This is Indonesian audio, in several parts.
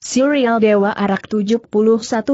Serial Dewa Arak 71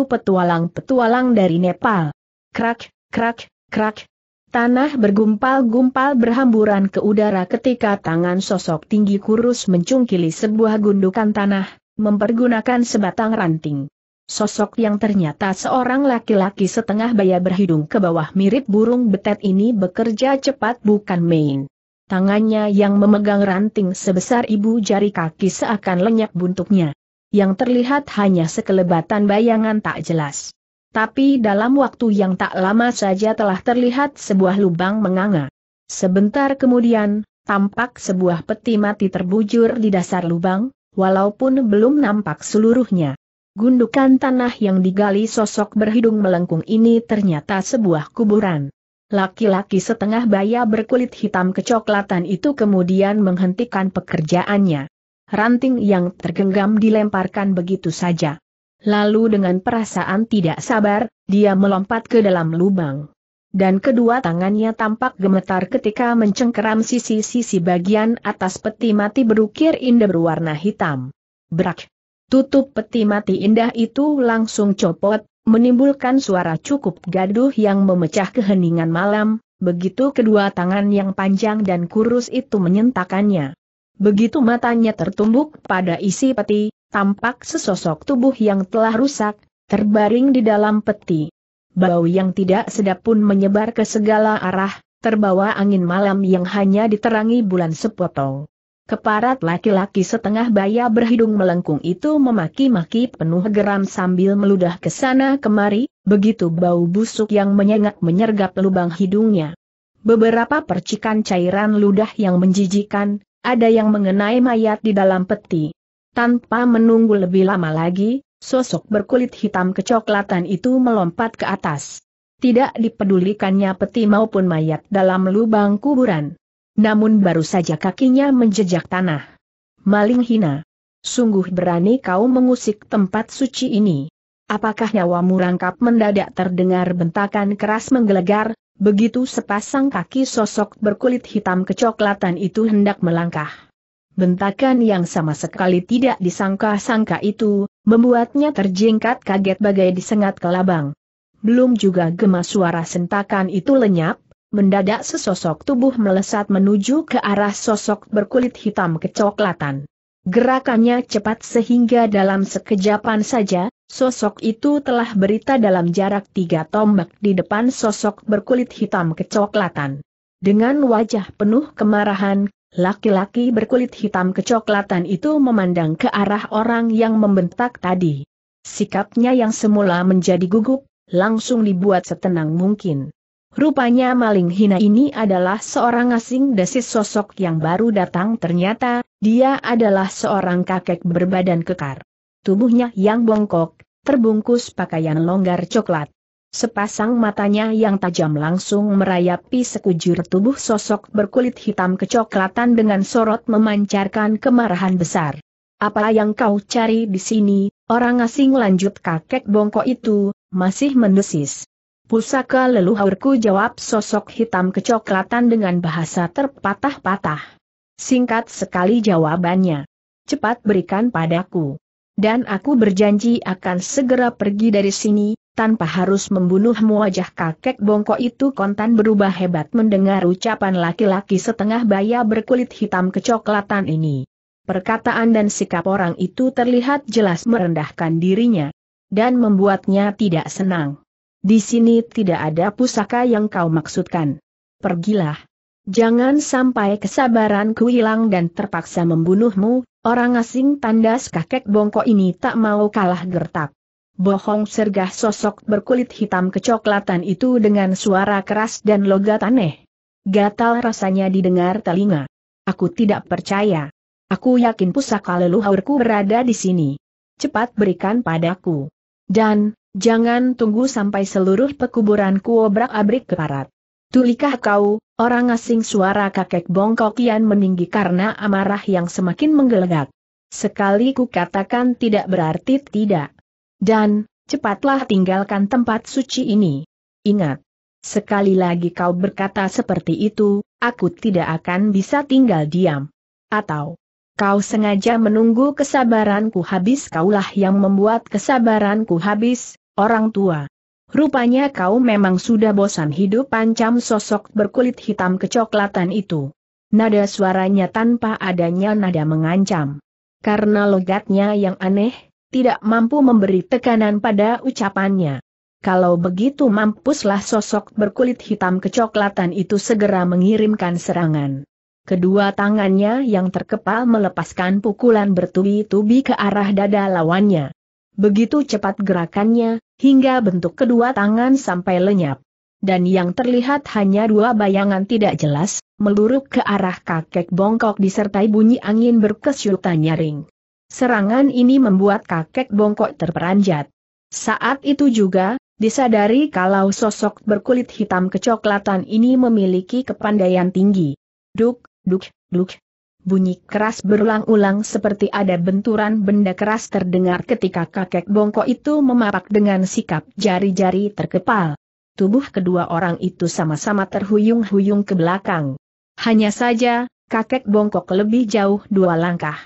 petualang-petualang dari Nepal. Krak, krak, krak. Tanah bergumpal-gumpal berhamburan ke udara ketika tangan sosok tinggi kurus mencungkili sebuah gundukan tanah, mempergunakan sebatang ranting. Sosok yang ternyata seorang laki-laki setengah baya berhidung ke bawah mirip burung betet ini bekerja cepat bukan main. Tangannya yang memegang ranting sebesar ibu jari kaki seakan lenyap buntuknya yang terlihat hanya sekelebatan bayangan tak jelas. Tapi dalam waktu yang tak lama saja telah terlihat sebuah lubang menganga. Sebentar kemudian, tampak sebuah peti mati terbujur di dasar lubang, walaupun belum nampak seluruhnya. Gundukan tanah yang digali sosok berhidung melengkung ini ternyata sebuah kuburan. Laki-laki setengah baya berkulit hitam kecoklatan itu kemudian menghentikan pekerjaannya ranting yang tergenggam dilemparkan begitu saja. Lalu dengan perasaan tidak sabar, dia melompat ke dalam lubang. Dan kedua tangannya tampak gemetar ketika mencengkeram sisi-sisi bagian atas peti mati berukir indah berwarna hitam. Brak! Tutup peti mati indah itu langsung copot, menimbulkan suara cukup gaduh yang memecah keheningan malam, begitu kedua tangan yang panjang dan kurus itu menyentakannya. Begitu matanya tertumbuk pada isi peti, tampak sesosok tubuh yang telah rusak, terbaring di dalam peti. Bau yang tidak sedap pun menyebar ke segala arah, terbawa angin malam yang hanya diterangi bulan sepotong. Keparat laki-laki setengah baya berhidung melengkung itu memaki-maki penuh geram sambil meludah ke sana kemari, begitu bau busuk yang menyengat menyergap lubang hidungnya. Beberapa percikan cairan ludah yang menjijikan, ada yang mengenai mayat di dalam peti. Tanpa menunggu lebih lama lagi, sosok berkulit hitam kecoklatan itu melompat ke atas. Tidak dipedulikannya peti maupun mayat dalam lubang kuburan. Namun baru saja kakinya menjejak tanah. Maling hina. Sungguh berani kau mengusik tempat suci ini. Apakah nyawamu rangkap mendadak terdengar bentakan keras menggelegar, Begitu sepasang kaki sosok berkulit hitam kecoklatan itu hendak melangkah. Bentakan yang sama sekali tidak disangka-sangka itu, membuatnya terjingkat kaget bagai disengat kelabang. Belum juga gema suara sentakan itu lenyap, mendadak sesosok tubuh melesat menuju ke arah sosok berkulit hitam kecoklatan. Gerakannya cepat sehingga dalam sekejapan saja, Sosok itu telah berita dalam jarak tiga tombak di depan sosok berkulit hitam kecoklatan. Dengan wajah penuh kemarahan, laki-laki berkulit hitam kecoklatan itu memandang ke arah orang yang membentak tadi. Sikapnya yang semula menjadi gugup, langsung dibuat setenang mungkin. Rupanya maling hina ini adalah seorang asing desis sosok yang baru datang ternyata, dia adalah seorang kakek berbadan kekar tubuhnya yang bongkok, terbungkus pakaian longgar coklat. Sepasang matanya yang tajam langsung merayapi sekujur tubuh sosok berkulit hitam kecoklatan dengan sorot memancarkan kemarahan besar. Apa yang kau cari di sini, orang asing lanjut kakek bongkok itu, masih mendesis. Pusaka leluhurku jawab sosok hitam kecoklatan dengan bahasa terpatah-patah. Singkat sekali jawabannya. Cepat berikan padaku dan aku berjanji akan segera pergi dari sini, tanpa harus membunuhmu wajah kakek bongkok itu kontan berubah hebat mendengar ucapan laki-laki setengah baya berkulit hitam kecoklatan ini. Perkataan dan sikap orang itu terlihat jelas merendahkan dirinya, dan membuatnya tidak senang. Di sini tidak ada pusaka yang kau maksudkan. Pergilah, Jangan sampai kesabaranku hilang dan terpaksa membunuhmu, orang asing tandas kakek bongko ini tak mau kalah gertak. Bohong sergah sosok berkulit hitam kecoklatan itu dengan suara keras dan logat aneh. Gatal rasanya didengar telinga. Aku tidak percaya. Aku yakin pusaka leluhurku berada di sini. Cepat berikan padaku. Dan, jangan tunggu sampai seluruh pekuburan obrak abrik keparat. Tulikah kau, orang asing suara kakek bongkok kian meninggi karena amarah yang semakin menggelegak. Sekali ku katakan tidak berarti tidak. Dan, cepatlah tinggalkan tempat suci ini. Ingat, sekali lagi kau berkata seperti itu, aku tidak akan bisa tinggal diam. Atau, kau sengaja menunggu kesabaranku habis kaulah yang membuat kesabaranku habis, orang tua. Rupanya kau memang sudah bosan hidup pancam sosok berkulit hitam kecoklatan itu. Nada suaranya tanpa adanya nada mengancam. Karena logatnya yang aneh, tidak mampu memberi tekanan pada ucapannya. Kalau begitu mampuslah sosok berkulit hitam kecoklatan itu segera mengirimkan serangan. Kedua tangannya yang terkepal melepaskan pukulan bertubi-tubi ke arah dada lawannya. Begitu cepat gerakannya, hingga bentuk kedua tangan sampai lenyap. Dan yang terlihat hanya dua bayangan tidak jelas, meluruk ke arah kakek bongkok disertai bunyi angin berkesyutan nyaring. Serangan ini membuat kakek bongkok terperanjat. Saat itu juga, disadari kalau sosok berkulit hitam kecoklatan ini memiliki kepandaian tinggi. Duk, duk, duk, bunyi keras berulang-ulang seperti ada benturan benda keras terdengar ketika kakek bongkok itu memapak dengan sikap jari-jari terkepal. Tubuh kedua orang itu sama-sama terhuyung-huyung ke belakang. Hanya saja, kakek bongkok lebih jauh dua langkah.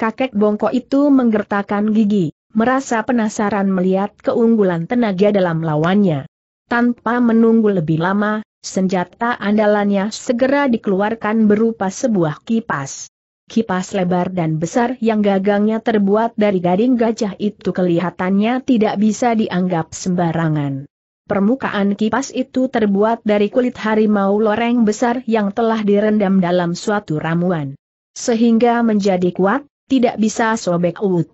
Kakek bongkok itu menggertakkan gigi, merasa penasaran melihat keunggulan tenaga dalam lawannya. Tanpa menunggu lebih lama, Senjata andalannya segera dikeluarkan berupa sebuah kipas. Kipas lebar dan besar yang gagangnya terbuat dari gading gajah itu kelihatannya tidak bisa dianggap sembarangan. Permukaan kipas itu terbuat dari kulit harimau loreng besar yang telah direndam dalam suatu ramuan. Sehingga menjadi kuat, tidak bisa sobek ut.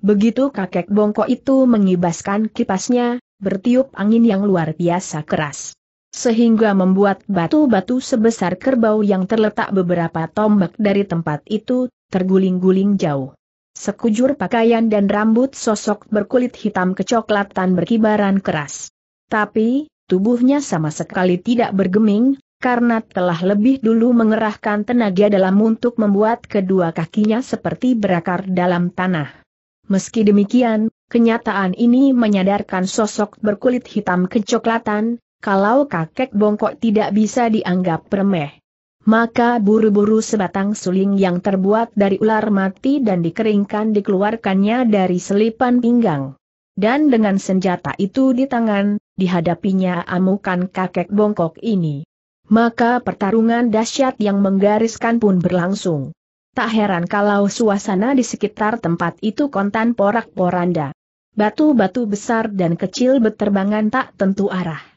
Begitu kakek bongkok itu mengibaskan kipasnya, bertiup angin yang luar biasa keras sehingga membuat batu-batu sebesar kerbau yang terletak beberapa tombak dari tempat itu, terguling-guling jauh. Sekujur pakaian dan rambut sosok berkulit hitam kecoklatan berkibaran keras. Tapi, tubuhnya sama sekali tidak bergeming, karena telah lebih dulu mengerahkan tenaga dalam untuk membuat kedua kakinya seperti berakar dalam tanah. Meski demikian, kenyataan ini menyadarkan sosok berkulit hitam kecoklatan, kalau kakek bongkok tidak bisa dianggap remeh. Maka buru-buru sebatang suling yang terbuat dari ular mati dan dikeringkan dikeluarkannya dari selipan pinggang. Dan dengan senjata itu di tangan, dihadapinya amukan kakek bongkok ini. Maka pertarungan dahsyat yang menggariskan pun berlangsung. Tak heran kalau suasana di sekitar tempat itu kontan porak-poranda. Batu-batu besar dan kecil berterbangan tak tentu arah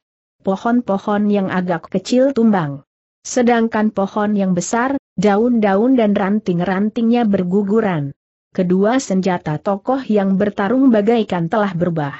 pohon-pohon yang agak kecil tumbang. Sedangkan pohon yang besar, daun-daun dan ranting-rantingnya berguguran. Kedua senjata tokoh yang bertarung bagaikan telah berubah.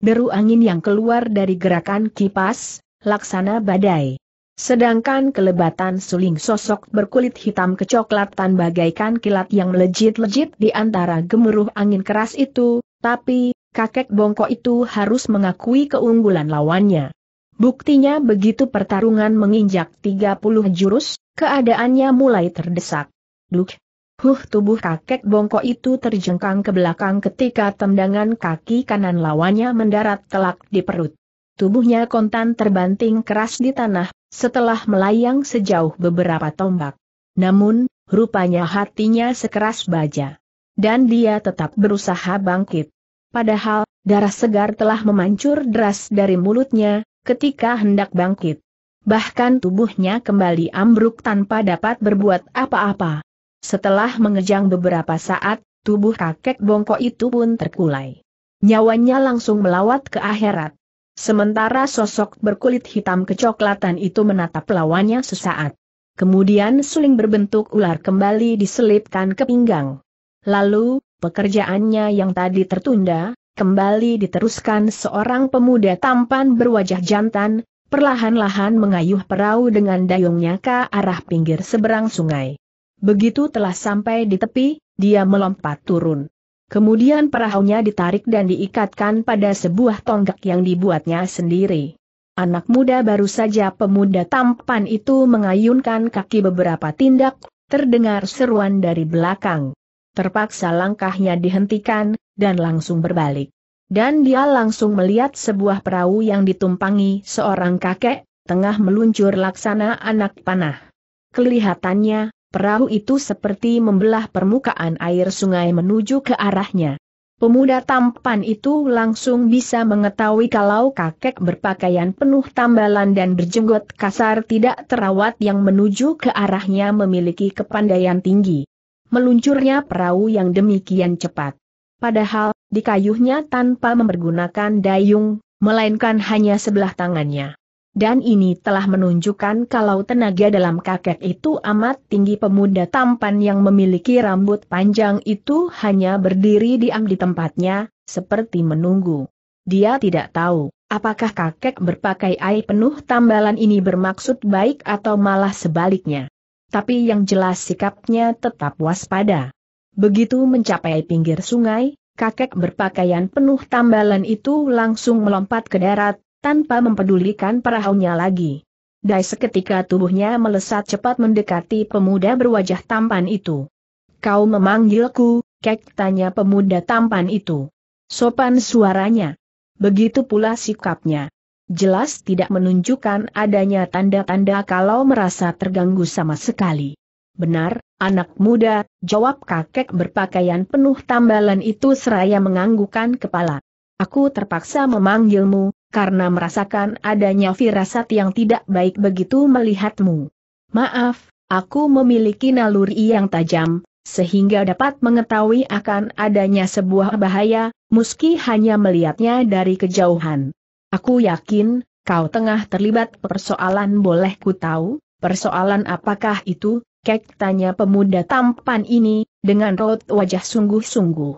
Deru angin yang keluar dari gerakan kipas, laksana badai. Sedangkan kelebatan suling sosok berkulit hitam kecoklatan bagaikan kilat yang lejit lejit di antara gemuruh angin keras itu, tapi, kakek bongkok itu harus mengakui keunggulan lawannya. Buktinya begitu pertarungan menginjak 30 jurus, keadaannya mulai terdesak. Duk! Huh tubuh kakek bongkok itu terjengkang ke belakang ketika tendangan kaki kanan lawannya mendarat telak di perut. Tubuhnya kontan terbanting keras di tanah, setelah melayang sejauh beberapa tombak. Namun, rupanya hatinya sekeras baja. Dan dia tetap berusaha bangkit. Padahal, darah segar telah memancur deras dari mulutnya, ketika hendak bangkit. Bahkan tubuhnya kembali ambruk tanpa dapat berbuat apa-apa. Setelah mengejang beberapa saat, tubuh kakek bongkok itu pun terkulai. Nyawanya langsung melawat ke akhirat. Sementara sosok berkulit hitam kecoklatan itu menatap lawannya sesaat. Kemudian suling berbentuk ular kembali diselipkan ke pinggang. Lalu, pekerjaannya yang tadi tertunda, kembali diteruskan seorang pemuda tampan berwajah jantan, perlahan-lahan mengayuh perahu dengan dayungnya ke arah pinggir seberang sungai. Begitu telah sampai di tepi, dia melompat turun. Kemudian perahunya ditarik dan diikatkan pada sebuah tonggak yang dibuatnya sendiri. Anak muda baru saja pemuda tampan itu mengayunkan kaki beberapa tindak, terdengar seruan dari belakang. Terpaksa langkahnya dihentikan, dan langsung berbalik. Dan dia langsung melihat sebuah perahu yang ditumpangi seorang kakek, tengah meluncur laksana anak panah. Kelihatannya, perahu itu seperti membelah permukaan air sungai menuju ke arahnya. Pemuda tampan itu langsung bisa mengetahui kalau kakek berpakaian penuh tambalan dan berjenggot kasar tidak terawat yang menuju ke arahnya memiliki kepandaian tinggi. Meluncurnya perahu yang demikian cepat. Padahal, di dikayuhnya tanpa mempergunakan dayung, melainkan hanya sebelah tangannya. Dan ini telah menunjukkan kalau tenaga dalam kakek itu amat tinggi pemuda tampan yang memiliki rambut panjang itu hanya berdiri diam di tempatnya, seperti menunggu. Dia tidak tahu, apakah kakek berpakai air penuh tambalan ini bermaksud baik atau malah sebaliknya. Tapi yang jelas sikapnya tetap waspada. Begitu mencapai pinggir sungai, kakek berpakaian penuh tambalan itu langsung melompat ke darat, tanpa mempedulikan perahunya lagi. Dai seketika tubuhnya melesat cepat mendekati pemuda berwajah tampan itu. Kau memanggilku, kek tanya pemuda tampan itu. Sopan suaranya. Begitu pula sikapnya. Jelas tidak menunjukkan adanya tanda-tanda kalau merasa terganggu sama sekali. Benar, anak muda, jawab kakek berpakaian penuh tambalan itu seraya menganggukan kepala. Aku terpaksa memanggilmu, karena merasakan adanya firasat yang tidak baik begitu melihatmu. Maaf, aku memiliki naluri yang tajam, sehingga dapat mengetahui akan adanya sebuah bahaya, meski hanya melihatnya dari kejauhan. Aku yakin, kau tengah terlibat persoalan boleh ku tahu, persoalan apakah itu, Kek tanya pemuda tampan ini, dengan raut wajah sungguh-sungguh.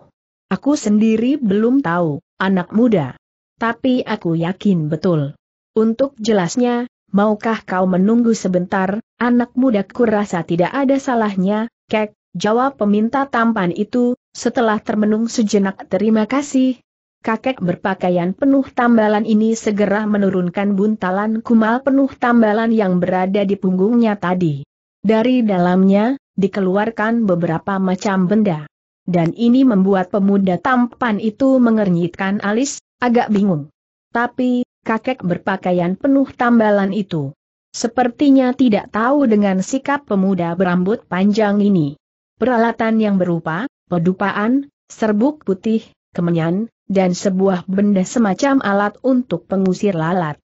Aku sendiri belum tahu, anak muda. Tapi aku yakin betul. Untuk jelasnya, maukah kau menunggu sebentar, anak muda kurasa tidak ada salahnya, kek, jawab peminta tampan itu, setelah termenung sejenak terima kasih. Kakek berpakaian penuh tambalan ini segera menurunkan buntalan kumal penuh tambalan yang berada di punggungnya tadi. Dari dalamnya, dikeluarkan beberapa macam benda. Dan ini membuat pemuda tampan itu mengernyitkan alis, agak bingung. Tapi, kakek berpakaian penuh tambalan itu. Sepertinya tidak tahu dengan sikap pemuda berambut panjang ini. Peralatan yang berupa, pedupaan, serbuk putih, kemenyan, dan sebuah benda semacam alat untuk pengusir lalat.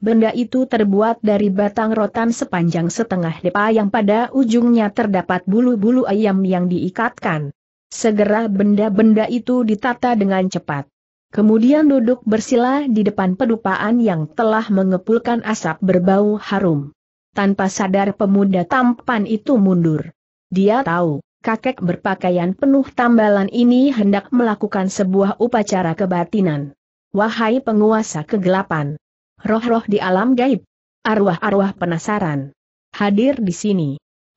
Benda itu terbuat dari batang rotan sepanjang setengah depa yang pada ujungnya terdapat bulu-bulu ayam yang diikatkan. Segera benda-benda itu ditata dengan cepat. Kemudian duduk bersila di depan pedupaan yang telah mengepulkan asap berbau harum. Tanpa sadar pemuda tampan itu mundur. Dia tahu, kakek berpakaian penuh tambalan ini hendak melakukan sebuah upacara kebatinan. Wahai penguasa kegelapan, roh-roh di alam gaib, arwah-arwah penasaran. Hadir di sini.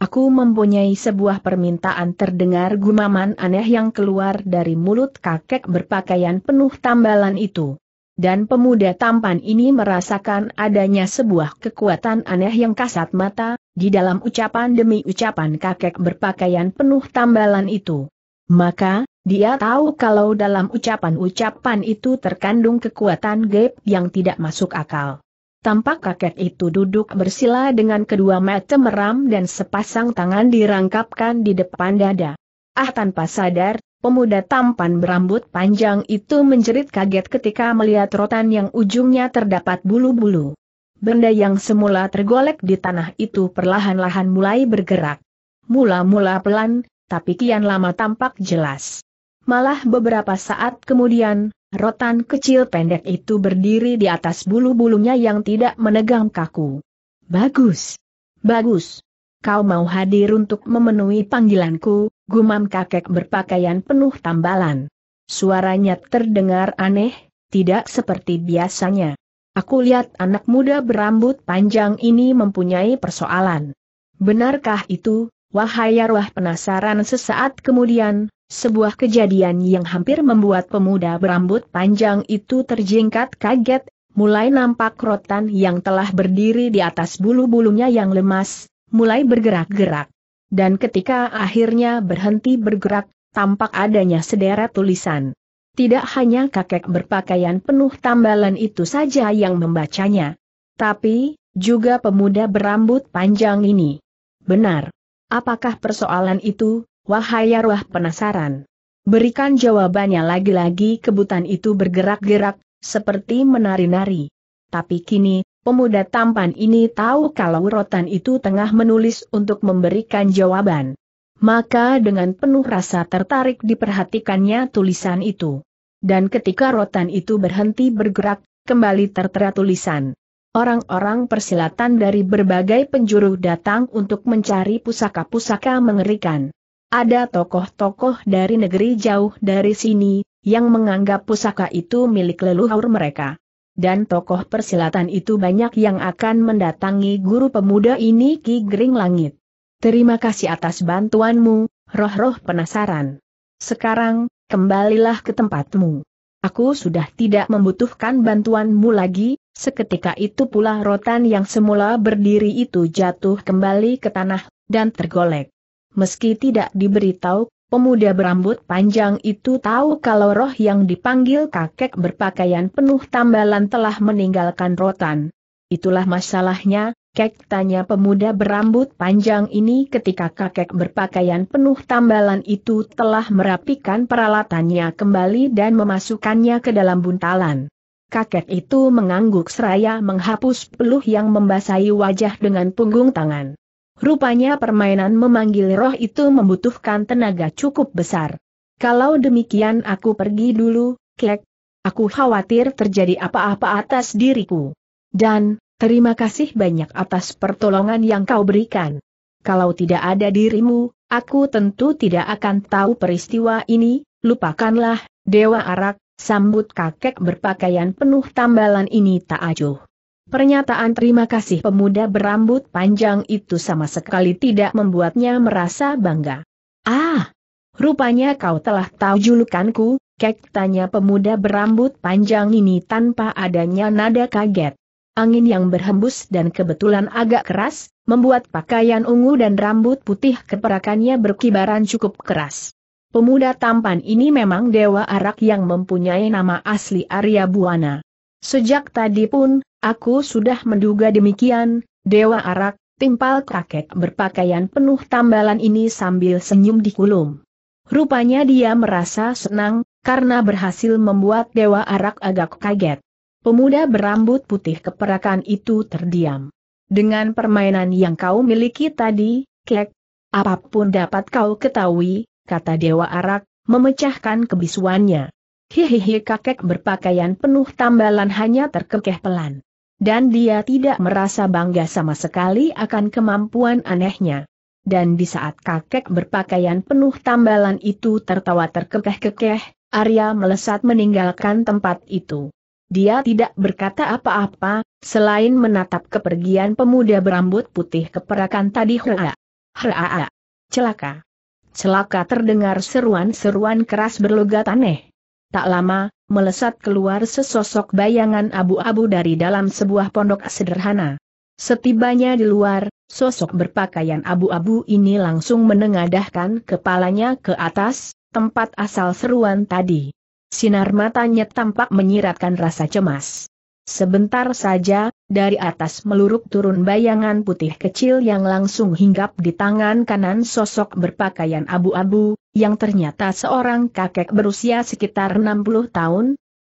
Aku mempunyai sebuah permintaan terdengar gumaman aneh yang keluar dari mulut kakek berpakaian penuh tambalan itu. Dan pemuda tampan ini merasakan adanya sebuah kekuatan aneh yang kasat mata, di dalam ucapan demi ucapan kakek berpakaian penuh tambalan itu. Maka, dia tahu kalau dalam ucapan-ucapan itu terkandung kekuatan gap yang tidak masuk akal. Tampak kakek itu duduk bersila dengan kedua mata meram dan sepasang tangan dirangkapkan di depan dada. Ah tanpa sadar, pemuda tampan berambut panjang itu menjerit kaget ketika melihat rotan yang ujungnya terdapat bulu-bulu. Benda yang semula tergolek di tanah itu perlahan-lahan mulai bergerak. Mula-mula pelan, tapi kian lama tampak jelas. Malah beberapa saat kemudian, rotan kecil pendek itu berdiri di atas bulu-bulunya yang tidak menegang kaku. Bagus. Bagus. Kau mau hadir untuk memenuhi panggilanku, gumam kakek berpakaian penuh tambalan. Suaranya terdengar aneh, tidak seperti biasanya. Aku lihat anak muda berambut panjang ini mempunyai persoalan. Benarkah itu, wahai arwah penasaran sesaat kemudian, sebuah kejadian yang hampir membuat pemuda berambut panjang itu terjingkat kaget, mulai nampak rotan yang telah berdiri di atas bulu-bulunya yang lemas, mulai bergerak-gerak. Dan ketika akhirnya berhenti bergerak, tampak adanya sederet tulisan. Tidak hanya kakek berpakaian penuh tambalan itu saja yang membacanya. Tapi, juga pemuda berambut panjang ini. Benar. Apakah persoalan itu, Wahai arwah penasaran. Berikan jawabannya lagi-lagi kebutan itu bergerak-gerak, seperti menari-nari. Tapi kini, pemuda tampan ini tahu kalau rotan itu tengah menulis untuk memberikan jawaban. Maka dengan penuh rasa tertarik diperhatikannya tulisan itu. Dan ketika rotan itu berhenti bergerak, kembali tertera tulisan. Orang-orang persilatan dari berbagai penjuru datang untuk mencari pusaka-pusaka mengerikan. Ada tokoh-tokoh dari negeri jauh dari sini, yang menganggap pusaka itu milik leluhur mereka. Dan tokoh persilatan itu banyak yang akan mendatangi guru pemuda ini Ki Gering Langit. Terima kasih atas bantuanmu, roh-roh penasaran. Sekarang, kembalilah ke tempatmu. Aku sudah tidak membutuhkan bantuanmu lagi, seketika itu pula rotan yang semula berdiri itu jatuh kembali ke tanah, dan tergolek. Meski tidak diberitahu, pemuda berambut panjang itu tahu kalau roh yang dipanggil kakek berpakaian penuh tambalan telah meninggalkan rotan. Itulah masalahnya, Kek tanya pemuda berambut panjang ini ketika kakek berpakaian penuh tambalan itu telah merapikan peralatannya kembali dan memasukkannya ke dalam buntalan. Kakek itu mengangguk seraya menghapus peluh yang membasahi wajah dengan punggung tangan. Rupanya permainan memanggil roh itu membutuhkan tenaga cukup besar. Kalau demikian aku pergi dulu, Kek. Aku khawatir terjadi apa-apa atas diriku. Dan, terima kasih banyak atas pertolongan yang kau berikan. Kalau tidak ada dirimu, aku tentu tidak akan tahu peristiwa ini, lupakanlah, Dewa Arak, sambut kakek berpakaian penuh tambalan ini tak acuh. Pernyataan terima kasih pemuda berambut panjang itu sama sekali tidak membuatnya merasa bangga. Ah, rupanya kau telah tahu julukanku, kek tanya pemuda berambut panjang ini tanpa adanya nada kaget. Angin yang berhembus dan kebetulan agak keras, membuat pakaian ungu dan rambut putih keperakannya berkibaran cukup keras. Pemuda tampan ini memang dewa arak yang mempunyai nama asli Arya Buana. Sejak tadi pun, Aku sudah menduga demikian, Dewa Arak, timpal kakek berpakaian penuh tambalan ini sambil senyum di kulum. Rupanya dia merasa senang, karena berhasil membuat Dewa Arak agak kaget. Pemuda berambut putih keperakan itu terdiam. Dengan permainan yang kau miliki tadi, kek, apapun dapat kau ketahui, kata Dewa Arak, memecahkan kebisuannya. Hihihi kakek berpakaian penuh tambalan hanya terkekeh pelan. Dan dia tidak merasa bangga sama sekali akan kemampuan anehnya. Dan di saat kakek berpakaian penuh tambalan itu tertawa terkekeh-kekeh, Arya melesat meninggalkan tempat itu. Dia tidak berkata apa-apa, selain menatap kepergian pemuda berambut putih keperakan tadi hraa. Hraa. Celaka. Celaka terdengar seruan-seruan keras berlogat aneh. Tak lama, melesat keluar sesosok bayangan abu-abu dari dalam sebuah pondok sederhana. Setibanya di luar, sosok berpakaian abu-abu ini langsung menengadahkan kepalanya ke atas, tempat asal seruan tadi. Sinar matanya tampak menyiratkan rasa cemas. Sebentar saja, dari atas meluruk turun bayangan putih kecil yang langsung hinggap di tangan kanan sosok berpakaian abu-abu, yang ternyata seorang kakek berusia sekitar 60 tahun,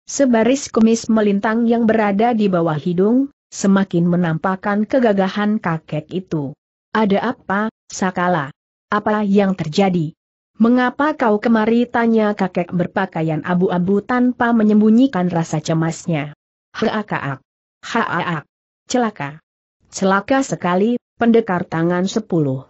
sebaris kumis melintang yang berada di bawah hidung, semakin menampakkan kegagahan kakek itu. Ada apa, Sakala? Apa yang terjadi? Mengapa kau kemari tanya kakek berpakaian abu-abu tanpa menyembunyikan rasa cemasnya? Haakaak. Haakaak! Celaka. Celaka sekali, pendekar tangan sepuluh.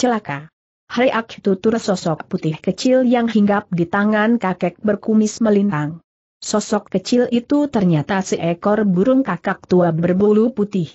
Celaka ak tutur sosok putih kecil yang hinggap di tangan kakek berkumis melintang. Sosok kecil itu ternyata seekor burung kakak tua berbulu putih.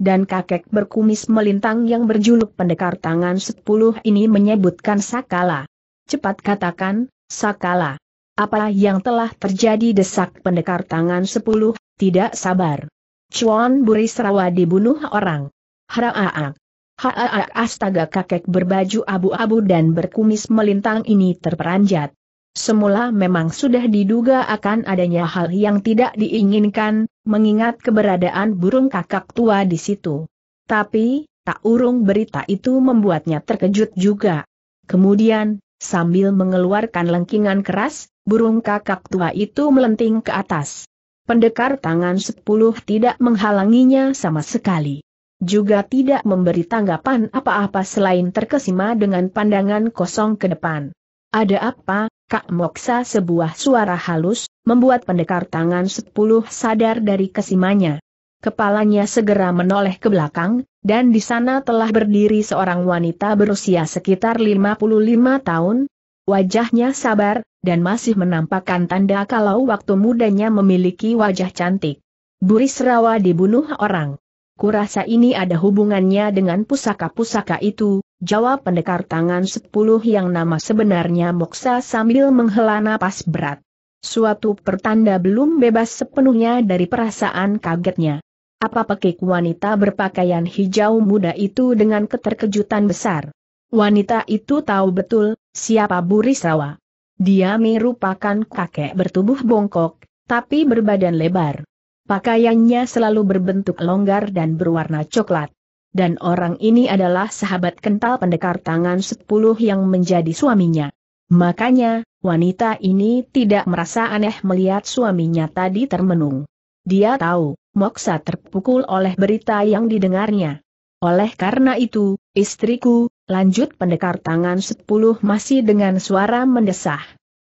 Dan kakek berkumis melintang yang berjuluk pendekar tangan sepuluh ini menyebutkan Sakala. Cepat katakan, Sakala. Apa yang telah terjadi desak pendekar tangan sepuluh, tidak sabar. Chuan Burisrawa dibunuh orang. Haraak. Haa astaga kakek berbaju abu-abu dan berkumis melintang ini terperanjat. Semula memang sudah diduga akan adanya hal yang tidak diinginkan, mengingat keberadaan burung kakak tua di situ. Tapi, tak urung berita itu membuatnya terkejut juga. Kemudian, sambil mengeluarkan lengkingan keras, burung kakak tua itu melenting ke atas. Pendekar tangan sepuluh tidak menghalanginya sama sekali juga tidak memberi tanggapan apa-apa selain terkesima dengan pandangan kosong ke depan. Ada apa, Kak Moksa sebuah suara halus, membuat pendekar tangan sepuluh sadar dari kesimanya. Kepalanya segera menoleh ke belakang, dan di sana telah berdiri seorang wanita berusia sekitar 55 tahun. Wajahnya sabar, dan masih menampakkan tanda kalau waktu mudanya memiliki wajah cantik. Burisrawa dibunuh orang. Kurasa ini ada hubungannya dengan pusaka-pusaka itu, jawab pendekar tangan sepuluh yang nama sebenarnya Moksa sambil menghela napas berat. Suatu pertanda belum bebas sepenuhnya dari perasaan kagetnya. Apa pekik wanita berpakaian hijau muda itu dengan keterkejutan besar? Wanita itu tahu betul, siapa Burisawa. Dia merupakan kakek bertubuh bongkok, tapi berbadan lebar. Pakaiannya selalu berbentuk longgar dan berwarna coklat. Dan orang ini adalah sahabat kental pendekar tangan sepuluh yang menjadi suaminya. Makanya, wanita ini tidak merasa aneh melihat suaminya tadi termenung. Dia tahu, Moksa terpukul oleh berita yang didengarnya. Oleh karena itu, istriku, lanjut pendekar tangan sepuluh masih dengan suara mendesah.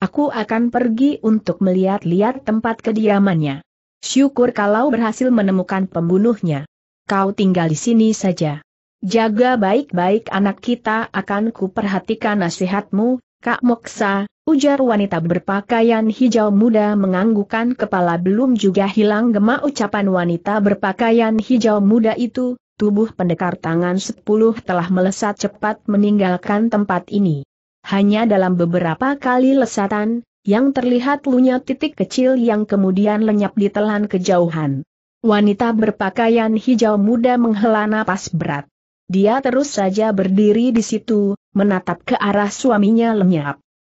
Aku akan pergi untuk melihat-lihat tempat kediamannya. Syukur kalau berhasil menemukan pembunuhnya. Kau tinggal di sini saja. Jaga baik-baik anak kita akan kuperhatikan nasihatmu, Kak Moksa, ujar wanita berpakaian hijau muda menganggukkan kepala belum juga hilang gemak ucapan wanita berpakaian hijau muda itu, tubuh pendekar tangan sepuluh telah melesat cepat meninggalkan tempat ini. Hanya dalam beberapa kali lesatan, yang terlihat lunya titik kecil yang kemudian lenyap di telan kejauhan. Wanita berpakaian hijau muda menghela napas berat. Dia terus saja berdiri di situ, menatap ke arah suaminya lenyap.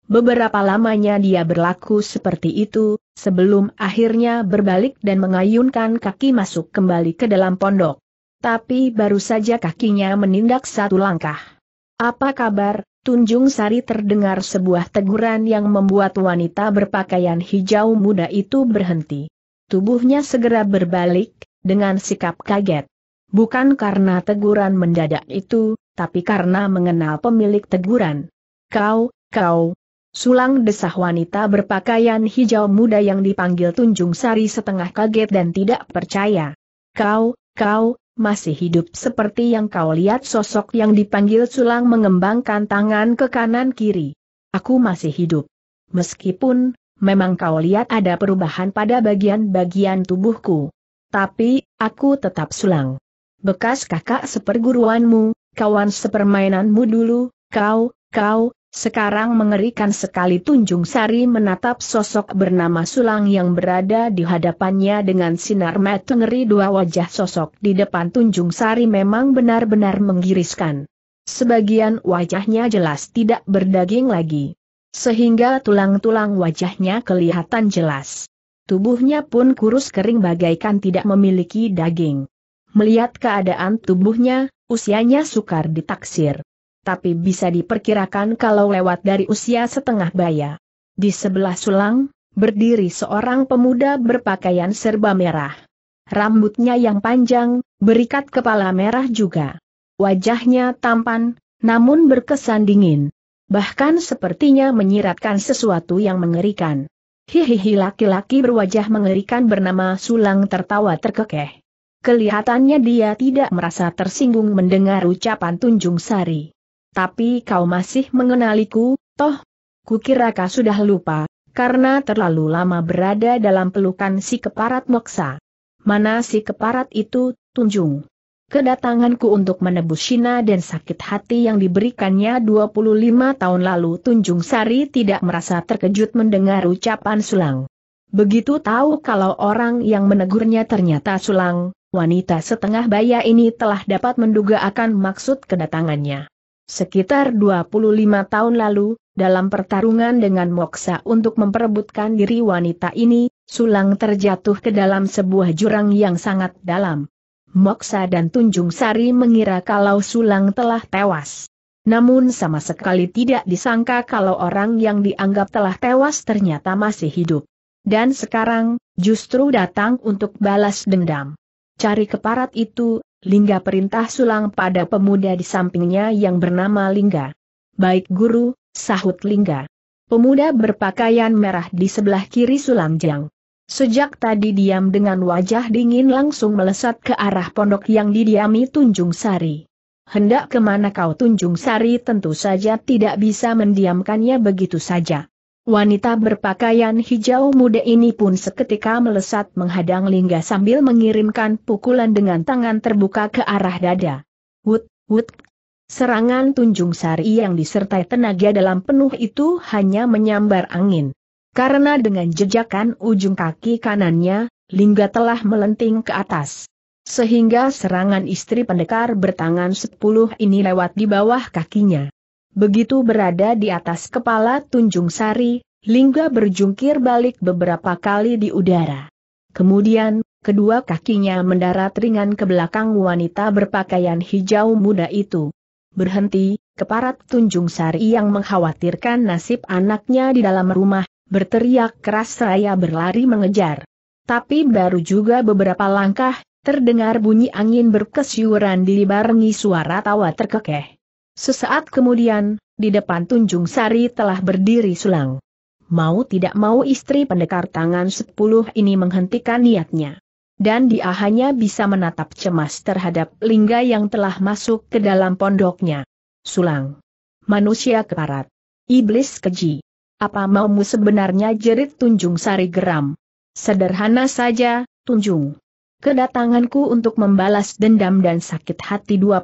Beberapa lamanya dia berlaku seperti itu, sebelum akhirnya berbalik dan mengayunkan kaki masuk kembali ke dalam pondok. Tapi baru saja kakinya menindak satu langkah. Apa kabar, Tunjung Sari terdengar sebuah teguran yang membuat wanita berpakaian hijau muda itu berhenti. Tubuhnya segera berbalik, dengan sikap kaget. Bukan karena teguran mendadak itu, tapi karena mengenal pemilik teguran. Kau, kau. Sulang desah wanita berpakaian hijau muda yang dipanggil Tunjung Sari setengah kaget dan tidak percaya. Kau, kau, masih hidup seperti yang kau lihat sosok yang dipanggil sulang mengembangkan tangan ke kanan kiri. Aku masih hidup. Meskipun, memang kau lihat ada perubahan pada bagian-bagian tubuhku. Tapi, aku tetap sulang. Bekas kakak seperguruanmu, kawan sepermainanmu dulu, kau, kau, sekarang mengerikan sekali Tunjung Sari menatap sosok bernama Sulang yang berada di hadapannya dengan sinar mata ngeri dua wajah sosok di depan Tunjung Sari memang benar-benar menggiriskan. Sebagian wajahnya jelas tidak berdaging lagi. Sehingga tulang-tulang wajahnya kelihatan jelas. Tubuhnya pun kurus kering bagaikan tidak memiliki daging. Melihat keadaan tubuhnya, usianya sukar ditaksir tapi bisa diperkirakan kalau lewat dari usia setengah baya. Di sebelah sulang, berdiri seorang pemuda berpakaian serba merah. Rambutnya yang panjang, berikat kepala merah juga. Wajahnya tampan, namun berkesan dingin. Bahkan sepertinya menyiratkan sesuatu yang mengerikan. Hihihi laki-laki berwajah mengerikan bernama Sulang tertawa terkekeh. Kelihatannya dia tidak merasa tersinggung mendengar ucapan Tunjung Sari. Tapi kau masih mengenaliku, toh? Kukira kau sudah lupa, karena terlalu lama berada dalam pelukan si keparat moksa. Mana si keparat itu, tunjung. Kedatanganku untuk menebus Shina dan sakit hati yang diberikannya 25 tahun lalu Tunjung Sari tidak merasa terkejut mendengar ucapan Sulang. Begitu tahu kalau orang yang menegurnya ternyata Sulang, wanita setengah baya ini telah dapat menduga akan maksud kedatangannya. Sekitar 25 tahun lalu, dalam pertarungan dengan Moksa untuk memperebutkan diri wanita ini, Sulang terjatuh ke dalam sebuah jurang yang sangat dalam. Moksa dan Tunjung Sari mengira kalau Sulang telah tewas. Namun sama sekali tidak disangka kalau orang yang dianggap telah tewas ternyata masih hidup. Dan sekarang, justru datang untuk balas dendam. Cari keparat itu, Lingga perintah sulang pada pemuda di sampingnya yang bernama Lingga. Baik guru, sahut Lingga. Pemuda berpakaian merah di sebelah kiri jang. Sejak tadi diam dengan wajah dingin langsung melesat ke arah pondok yang didiami Tunjung Sari. Hendak kemana kau Tunjung Sari tentu saja tidak bisa mendiamkannya begitu saja. Wanita berpakaian hijau muda ini pun seketika melesat menghadang Lingga sambil mengirimkan pukulan dengan tangan terbuka ke arah dada. Wut, wut. Serangan Tunjung Sari yang disertai tenaga dalam penuh itu hanya menyambar angin. Karena dengan jejakan ujung kaki kanannya, Lingga telah melenting ke atas. Sehingga serangan istri pendekar bertangan sepuluh ini lewat di bawah kakinya. Begitu berada di atas kepala Tunjung Sari, Lingga berjungkir balik beberapa kali di udara. Kemudian, kedua kakinya mendarat ringan ke belakang wanita berpakaian hijau muda itu. Berhenti, keparat Tunjung Sari yang mengkhawatirkan nasib anaknya di dalam rumah, berteriak keras seraya berlari mengejar. Tapi baru juga beberapa langkah, terdengar bunyi angin berkesyuran dibarengi suara tawa terkekeh. Sesaat kemudian, di depan Tunjung Sari telah berdiri Sulang. Mau tidak mau istri pendekar tangan sepuluh ini menghentikan niatnya. Dan dia hanya bisa menatap cemas terhadap lingga yang telah masuk ke dalam pondoknya. Sulang. Manusia keparat. Iblis keji. Apa maumu sebenarnya jerit Tunjung Sari geram. Sederhana saja, Tunjung. Kedatanganku untuk membalas dendam dan sakit hati 25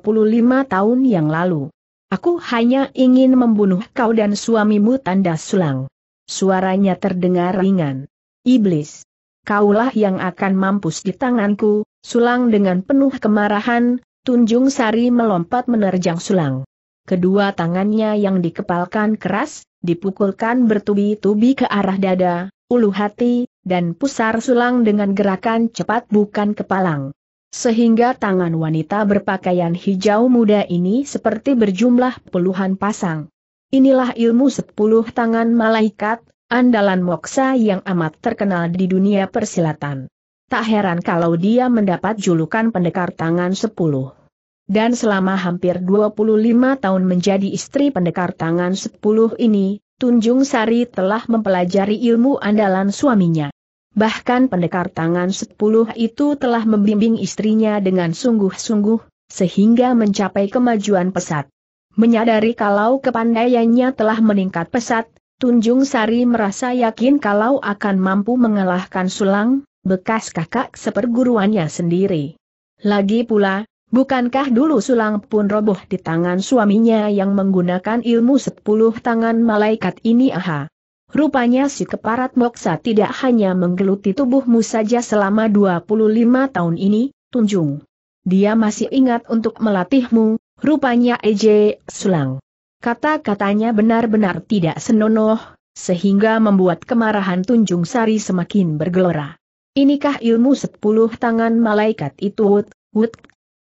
tahun yang lalu. Aku hanya ingin membunuh kau dan suamimu tanda sulang. Suaranya terdengar ringan. Iblis. Kaulah yang akan mampus di tanganku, sulang dengan penuh kemarahan, Tunjung Sari melompat menerjang sulang. Kedua tangannya yang dikepalkan keras, dipukulkan bertubi-tubi ke arah dada, ulu hati, dan pusar sulang dengan gerakan cepat bukan kepalang sehingga tangan wanita berpakaian hijau muda ini seperti berjumlah puluhan pasang. Inilah ilmu sepuluh tangan malaikat, andalan Moksa yang amat terkenal di dunia persilatan. Tak heran kalau dia mendapat julukan pendekar tangan sepuluh. Dan selama hampir 25 tahun menjadi istri pendekar tangan sepuluh ini, Tunjung Sari telah mempelajari ilmu andalan suaminya. Bahkan pendekar tangan sepuluh itu telah membimbing istrinya dengan sungguh-sungguh, sehingga mencapai kemajuan pesat. Menyadari kalau kepandaiannya telah meningkat pesat, Tunjung Sari merasa yakin kalau akan mampu mengalahkan Sulang, bekas kakak seperguruannya sendiri. Lagi pula, bukankah dulu Sulang pun roboh di tangan suaminya yang menggunakan ilmu sepuluh tangan malaikat ini aha. Rupanya si keparat Moksa tidak hanya menggeluti tubuhmu saja selama 25 tahun ini, Tunjung. Dia masih ingat untuk melatihmu, rupanya Ej. Sulang. Kata-katanya benar-benar tidak senonoh, sehingga membuat kemarahan Tunjung Sari semakin bergelora. Inikah ilmu sepuluh tangan malaikat itu? wut.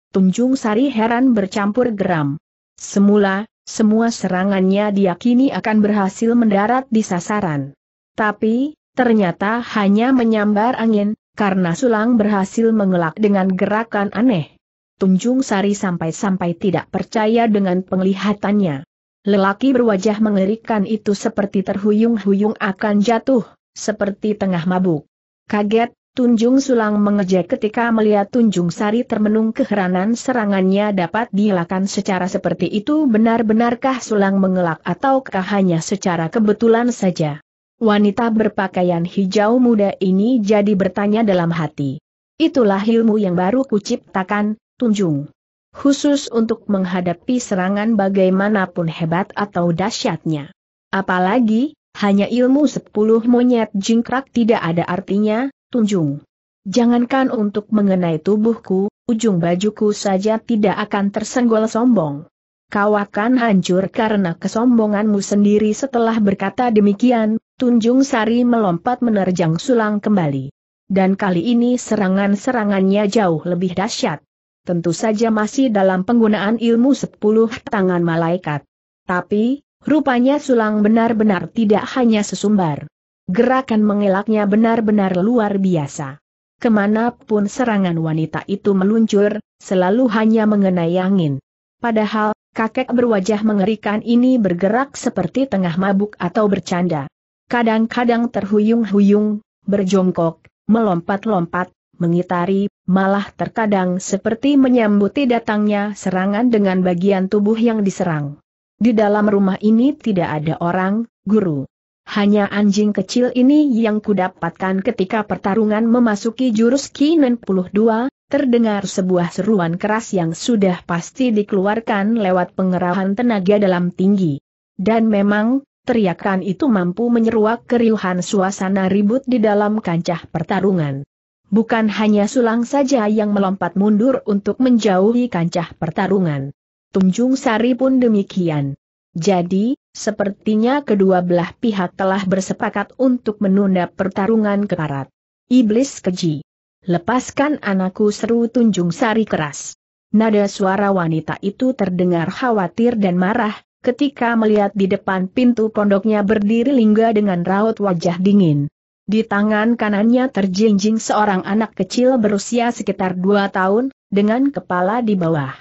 Tunjung Sari heran bercampur geram. Semula, semua serangannya diyakini akan berhasil mendarat di sasaran. Tapi, ternyata hanya menyambar angin, karena Sulang berhasil mengelak dengan gerakan aneh. Tunjung Sari sampai-sampai tidak percaya dengan penglihatannya. Lelaki berwajah mengerikan itu seperti terhuyung-huyung akan jatuh, seperti tengah mabuk. Kaget, Tunjung Sulang mengejek ketika melihat Tunjung Sari termenung keheranan serangannya dapat dilakukan secara seperti itu benar-benarkah Sulang mengelak ataukah hanya secara kebetulan saja. Wanita berpakaian hijau muda ini jadi bertanya dalam hati. Itulah ilmu yang baru kuciptakan, Tunjung. Khusus untuk menghadapi serangan bagaimanapun hebat atau dahsyatnya. Apalagi, hanya ilmu sepuluh monyet jingkrak tidak ada artinya, Tunjung. Jangankan untuk mengenai tubuhku, ujung bajuku saja tidak akan tersenggol sombong. Kau akan hancur karena kesombonganmu sendiri setelah berkata demikian, Tunjung Sari melompat menerjang sulang kembali. Dan kali ini serangan-serangannya jauh lebih dahsyat. Tentu saja masih dalam penggunaan ilmu sepuluh tangan malaikat. Tapi, rupanya sulang benar-benar tidak hanya sesumbar. Gerakan mengelaknya benar-benar luar biasa. Kemanapun serangan wanita itu meluncur, selalu hanya mengenai angin. Padahal, kakek berwajah mengerikan ini bergerak seperti tengah mabuk atau bercanda. Kadang-kadang terhuyung-huyung, berjongkok, melompat-lompat, mengitari, malah terkadang seperti menyambuti datangnya serangan dengan bagian tubuh yang diserang. Di dalam rumah ini tidak ada orang, guru. Hanya anjing kecil ini yang kudapatkan ketika pertarungan memasuki jurus Kinen puluh terdengar sebuah seruan keras yang sudah pasti dikeluarkan lewat pengerahan tenaga dalam tinggi. Dan memang, teriakan itu mampu menyeruak keriuhan suasana ribut di dalam kancah pertarungan. Bukan hanya sulang saja yang melompat mundur untuk menjauhi kancah pertarungan. Tunjung Sari pun demikian. Jadi, Sepertinya kedua belah pihak telah bersepakat untuk menunda pertarungan ke barat. Iblis keji. Lepaskan anakku seru Tunjung Sari keras. Nada suara wanita itu terdengar khawatir dan marah, ketika melihat di depan pintu pondoknya berdiri Lingga dengan raut wajah dingin. Di tangan kanannya terjinjing seorang anak kecil berusia sekitar dua tahun, dengan kepala di bawah.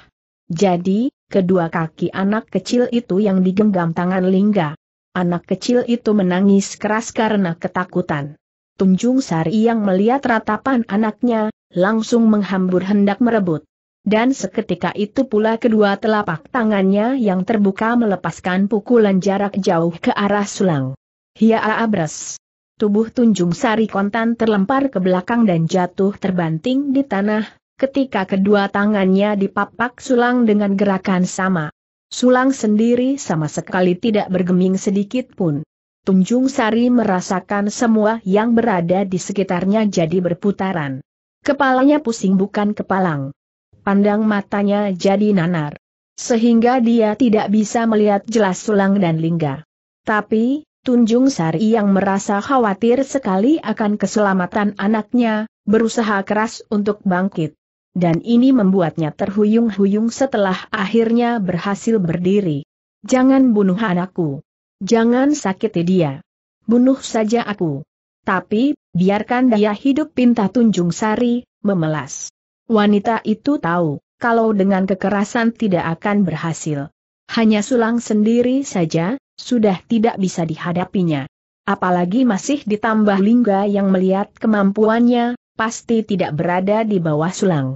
Jadi, kedua kaki anak kecil itu yang digenggam tangan Lingga. Anak kecil itu menangis keras karena ketakutan. Tunjung Sari yang melihat ratapan anaknya, langsung menghambur hendak merebut. Dan seketika itu pula kedua telapak tangannya yang terbuka melepaskan pukulan jarak jauh ke arah sulang. Hia abres. Tubuh Tunjung Sari kontan terlempar ke belakang dan jatuh terbanting di tanah, ketika kedua tangannya dipapak sulang dengan gerakan sama. Sulang sendiri sama sekali tidak bergeming sedikit pun. Tunjung Sari merasakan semua yang berada di sekitarnya jadi berputaran. Kepalanya pusing bukan kepalang. Pandang matanya jadi nanar. Sehingga dia tidak bisa melihat jelas sulang dan lingga. Tapi, Tunjung Sari yang merasa khawatir sekali akan keselamatan anaknya, berusaha keras untuk bangkit dan ini membuatnya terhuyung-huyung setelah akhirnya berhasil berdiri. Jangan bunuh anakku. Jangan sakiti dia. Bunuh saja aku. Tapi, biarkan dia hidup pinta tunjung sari, memelas. Wanita itu tahu, kalau dengan kekerasan tidak akan berhasil. Hanya sulang sendiri saja, sudah tidak bisa dihadapinya. Apalagi masih ditambah Lingga yang melihat kemampuannya, pasti tidak berada di bawah sulang.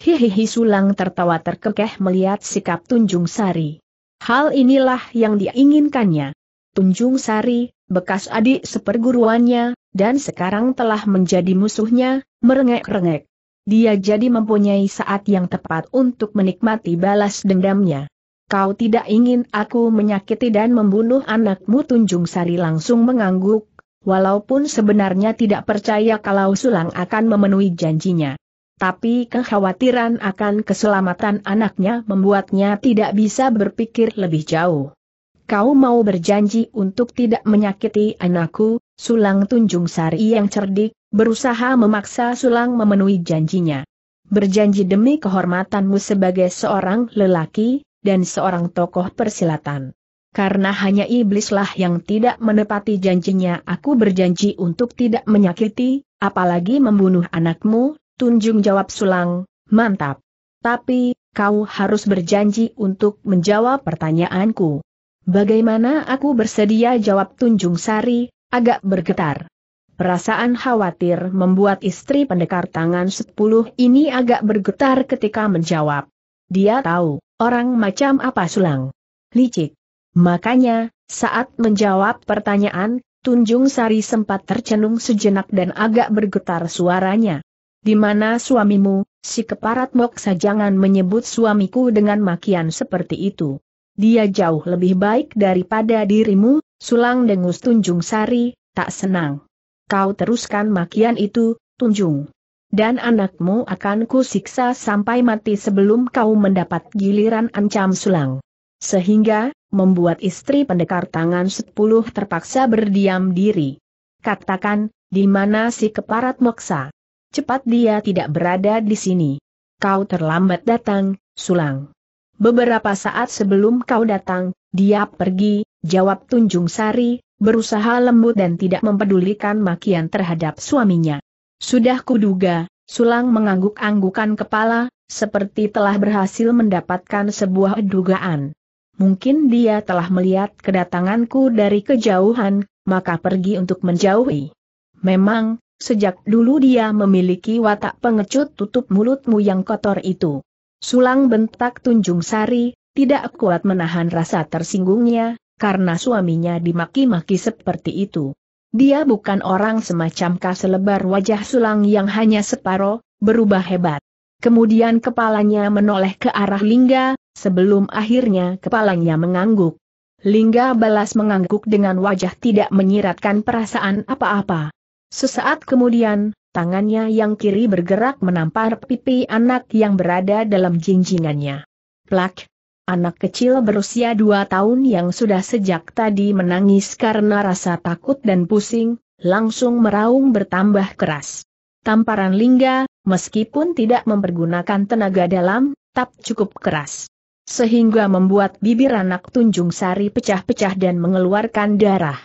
Hihihi sulang tertawa terkekeh melihat sikap Tunjung Sari. Hal inilah yang diinginkannya. Tunjung Sari, bekas adik seperguruannya, dan sekarang telah menjadi musuhnya, merengek-rengek. Dia jadi mempunyai saat yang tepat untuk menikmati balas dendamnya. Kau tidak ingin aku menyakiti dan membunuh anakmu Tunjung Sari langsung mengangguk, walaupun sebenarnya tidak percaya kalau Sulang akan memenuhi janjinya. Tapi kekhawatiran akan keselamatan anaknya membuatnya tidak bisa berpikir lebih jauh. Kau mau berjanji untuk tidak menyakiti anakku, Sulang Tunjung Sari yang cerdik, berusaha memaksa Sulang memenuhi janjinya. Berjanji demi kehormatanmu sebagai seorang lelaki, dan seorang tokoh persilatan karena hanya iblislah yang tidak menepati janjinya. Aku berjanji untuk tidak menyakiti, apalagi membunuh anakmu, tunjung jawab Sulang, mantap. Tapi, kau harus berjanji untuk menjawab pertanyaanku. Bagaimana aku bersedia jawab Tunjung Sari, agak bergetar. Perasaan khawatir membuat istri pendekar tangan sepuluh ini agak bergetar ketika menjawab. Dia tahu, orang macam apa Sulang. Licik Makanya, saat menjawab pertanyaan, Tunjung Sari sempat tercenung sejenak dan agak bergetar suaranya. Di mana suamimu, si keparat moksa jangan menyebut suamiku dengan makian seperti itu. Dia jauh lebih baik daripada dirimu, sulang dengus Tunjung Sari, tak senang. Kau teruskan makian itu, Tunjung. Dan anakmu akan kusiksa sampai mati sebelum kau mendapat giliran ancam sulang. Sehingga, membuat istri pendekar tangan sepuluh terpaksa berdiam diri. Katakan, di mana si keparat moksa? Cepat dia tidak berada di sini. Kau terlambat datang, Sulang. Beberapa saat sebelum kau datang, dia pergi, jawab Tunjung Sari, berusaha lembut dan tidak mempedulikan makian terhadap suaminya. Sudah kuduga, Sulang mengangguk-anggukan kepala, seperti telah berhasil mendapatkan sebuah dugaan mungkin dia telah melihat kedatanganku dari kejauhan, maka pergi untuk menjauhi. Memang, sejak dulu dia memiliki watak pengecut tutup mulutmu yang kotor itu. Sulang bentak Tunjung Sari, tidak kuat menahan rasa tersinggungnya, karena suaminya dimaki-maki seperti itu. Dia bukan orang semacam kaselebar wajah sulang yang hanya separo, berubah hebat. Kemudian kepalanya menoleh ke arah Lingga, sebelum akhirnya kepalanya mengangguk. Lingga balas mengangguk dengan wajah tidak menyiratkan perasaan apa-apa. Sesaat kemudian, tangannya yang kiri bergerak menampar pipi anak yang berada dalam jinjingannya. Plak! Anak kecil berusia dua tahun yang sudah sejak tadi menangis karena rasa takut dan pusing, langsung meraung bertambah keras. Tamparan Lingga, meskipun tidak mempergunakan tenaga dalam, tap cukup keras sehingga membuat bibir anak Tunjung Sari pecah-pecah dan mengeluarkan darah.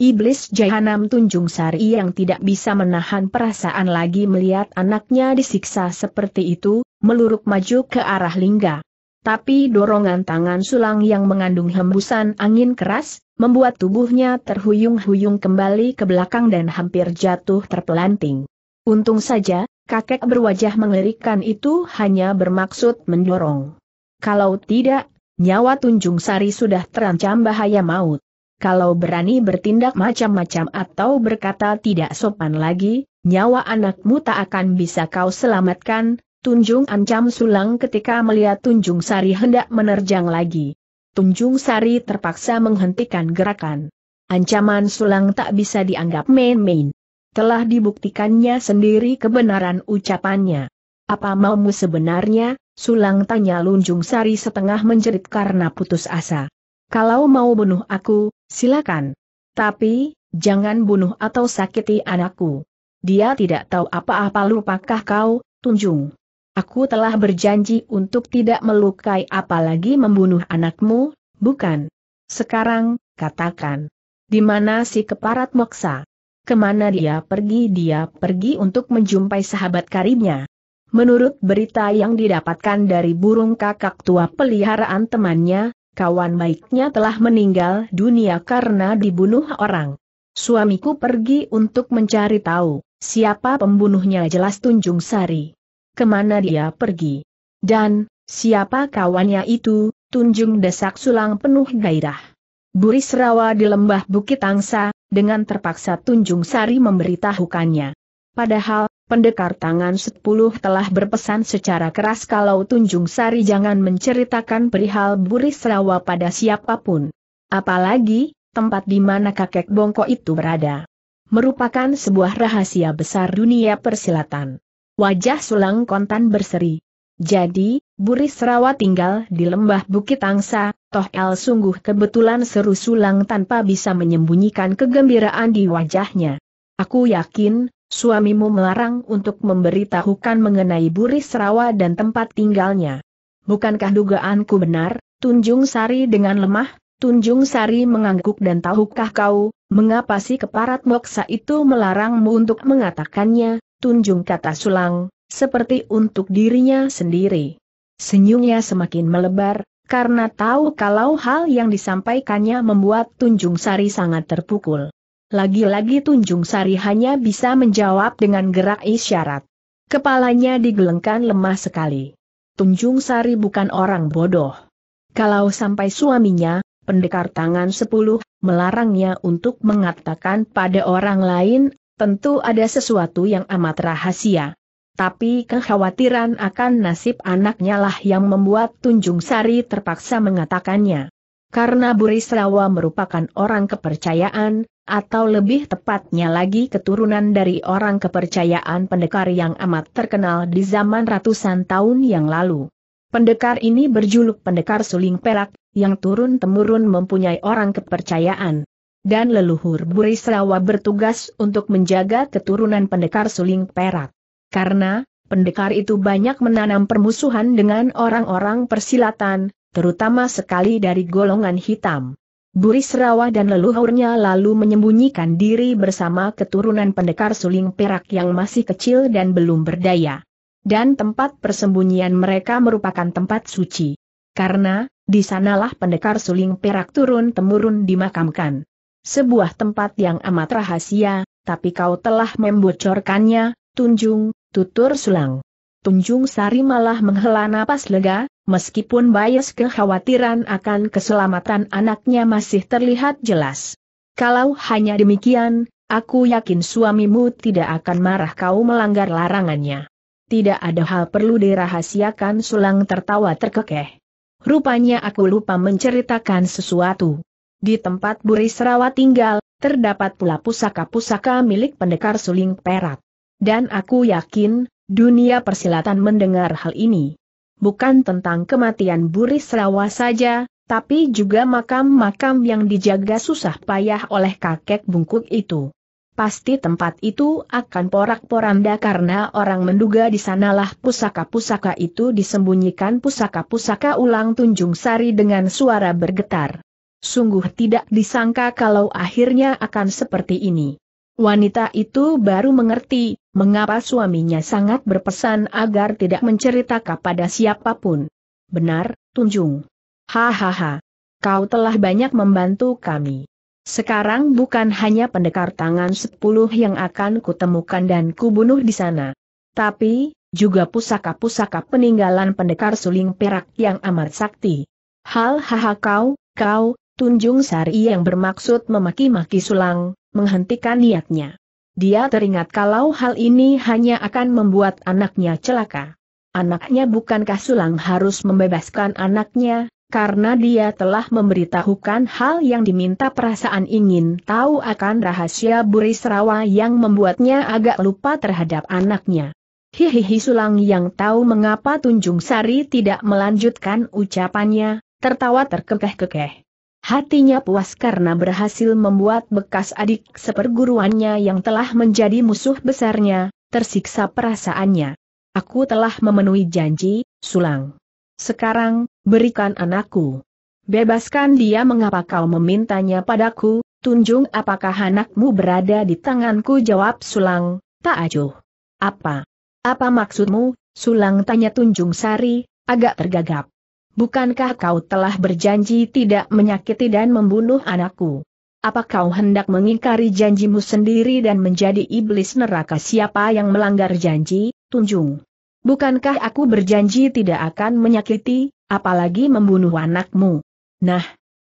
Iblis Jahanam Tunjung Sari yang tidak bisa menahan perasaan lagi melihat anaknya disiksa seperti itu, meluruk maju ke arah Lingga. Tapi dorongan tangan sulang yang mengandung hembusan angin keras, membuat tubuhnya terhuyung-huyung kembali ke belakang dan hampir jatuh terpelanting. Untung saja, kakek berwajah mengerikan itu hanya bermaksud mendorong. Kalau tidak, nyawa Tunjung Sari sudah terancam bahaya maut. Kalau berani bertindak macam-macam atau berkata tidak sopan lagi, nyawa anakmu tak akan bisa kau selamatkan, Tunjung ancam Sulang ketika melihat Tunjung Sari hendak menerjang lagi. Tunjung Sari terpaksa menghentikan gerakan. Ancaman Sulang tak bisa dianggap main-main. Telah dibuktikannya sendiri kebenaran ucapannya. Apa maumu sebenarnya, Sulang tanya Lunjung Sari setengah menjerit karena putus asa. Kalau mau bunuh aku, silakan. Tapi, jangan bunuh atau sakiti anakku. Dia tidak tahu apa-apa lupakah kau, Tunjung. Aku telah berjanji untuk tidak melukai apalagi membunuh anakmu, bukan? Sekarang, katakan. Di mana si keparat moksa? Kemana dia pergi? Dia pergi untuk menjumpai sahabat karibnya. Menurut berita yang didapatkan dari burung kakak tua peliharaan temannya, kawan baiknya telah meninggal dunia karena dibunuh orang. Suamiku pergi untuk mencari tahu, siapa pembunuhnya jelas Tunjung Sari. Kemana dia pergi? Dan, siapa kawannya itu, Tunjung desak sulang penuh gairah. Buris rawa di lembah Bukit Angsa, dengan terpaksa Tunjung Sari memberitahukannya. Padahal, Pendekar tangan sepuluh telah berpesan secara keras kalau Tunjung Sari jangan menceritakan perihal Buri Serawa pada siapapun. Apalagi, tempat di mana kakek bongko itu berada. Merupakan sebuah rahasia besar dunia persilatan. Wajah Sulang Kontan berseri. Jadi, Buri Serawa tinggal di lembah Bukit Angsa, toh El sungguh kebetulan seru Sulang tanpa bisa menyembunyikan kegembiraan di wajahnya. Aku yakin, Suamimu melarang untuk memberitahukan mengenai Buris Rawa dan tempat tinggalnya. Bukankah dugaanku benar, Tunjung Sari dengan lemah, Tunjung Sari mengangguk dan tahukah kau, mengapa si keparat moksa itu melarangmu untuk mengatakannya, Tunjung kata sulang, seperti untuk dirinya sendiri. Senyumnya semakin melebar, karena tahu kalau hal yang disampaikannya membuat Tunjung Sari sangat terpukul. Lagi-lagi Tunjung Sari hanya bisa menjawab dengan gerak isyarat. Kepalanya digelengkan lemah sekali. Tunjung Sari bukan orang bodoh. Kalau sampai suaminya, pendekar tangan sepuluh, melarangnya untuk mengatakan pada orang lain, tentu ada sesuatu yang amat rahasia. Tapi kekhawatiran akan nasib anaknya lah yang membuat Tunjung Sari terpaksa mengatakannya. Karena Burisrawa merupakan orang kepercayaan, atau lebih tepatnya lagi keturunan dari orang kepercayaan pendekar yang amat terkenal di zaman ratusan tahun yang lalu. Pendekar ini berjuluk pendekar suling perak, yang turun-temurun mempunyai orang kepercayaan. Dan leluhur Burisrawa bertugas untuk menjaga keturunan pendekar suling perak. Karena, pendekar itu banyak menanam permusuhan dengan orang-orang persilatan, terutama sekali dari golongan hitam. Buri Serawa dan leluhurnya lalu menyembunyikan diri bersama keturunan pendekar suling perak yang masih kecil dan belum berdaya. Dan tempat persembunyian mereka merupakan tempat suci. Karena, di sanalah pendekar suling perak turun-temurun dimakamkan. Sebuah tempat yang amat rahasia, tapi kau telah membocorkannya, Tunjung, tutur sulang. Tunjung Sari malah menghela napas lega, Meskipun bias kekhawatiran akan keselamatan anaknya masih terlihat jelas. Kalau hanya demikian, aku yakin suamimu tidak akan marah kau melanggar larangannya. Tidak ada hal perlu dirahasiakan sulang tertawa terkekeh. Rupanya aku lupa menceritakan sesuatu. Di tempat Buri Serawa tinggal, terdapat pula pusaka-pusaka milik pendekar suling perak. Dan aku yakin, dunia persilatan mendengar hal ini bukan tentang kematian Buris Rawa saja, tapi juga makam-makam yang dijaga susah payah oleh kakek bungkuk itu. Pasti tempat itu akan porak-poranda karena orang menduga di sanalah pusaka-pusaka itu disembunyikan pusaka-pusaka ulang Tunjung Sari dengan suara bergetar. Sungguh tidak disangka kalau akhirnya akan seperti ini. Wanita itu baru mengerti, mengapa suaminya sangat berpesan agar tidak menceritakan pada siapapun. Benar, Tunjung. Hahaha. Kau telah banyak membantu kami. Sekarang bukan hanya pendekar tangan sepuluh yang akan kutemukan dan kubunuh di sana. Tapi, juga pusaka-pusaka peninggalan pendekar suling perak yang amat sakti. Hal haha kau, kau, Tunjung Sari yang bermaksud memaki-maki sulang, menghentikan niatnya. Dia teringat kalau hal ini hanya akan membuat anaknya celaka. Anaknya bukankah Sulang harus membebaskan anaknya, karena dia telah memberitahukan hal yang diminta perasaan ingin tahu akan rahasia Burisrawa yang membuatnya agak lupa terhadap anaknya. Hihihi Sulang yang tahu mengapa Tunjung Sari tidak melanjutkan ucapannya, tertawa terkekeh-kekeh. Hatinya puas karena berhasil membuat bekas adik seperguruannya yang telah menjadi musuh besarnya, tersiksa perasaannya. Aku telah memenuhi janji, Sulang. Sekarang, berikan anakku. Bebaskan dia mengapa kau memintanya padaku, tunjung apakah anakmu berada di tanganku jawab Sulang, tak acuh. Apa? Apa maksudmu, Sulang tanya Tunjung Sari, agak tergagap. Bukankah kau telah berjanji tidak menyakiti dan membunuh anakku? Apa kau hendak mengingkari janjimu sendiri dan menjadi iblis neraka siapa yang melanggar janji, tunjung? Bukankah aku berjanji tidak akan menyakiti, apalagi membunuh anakmu? Nah,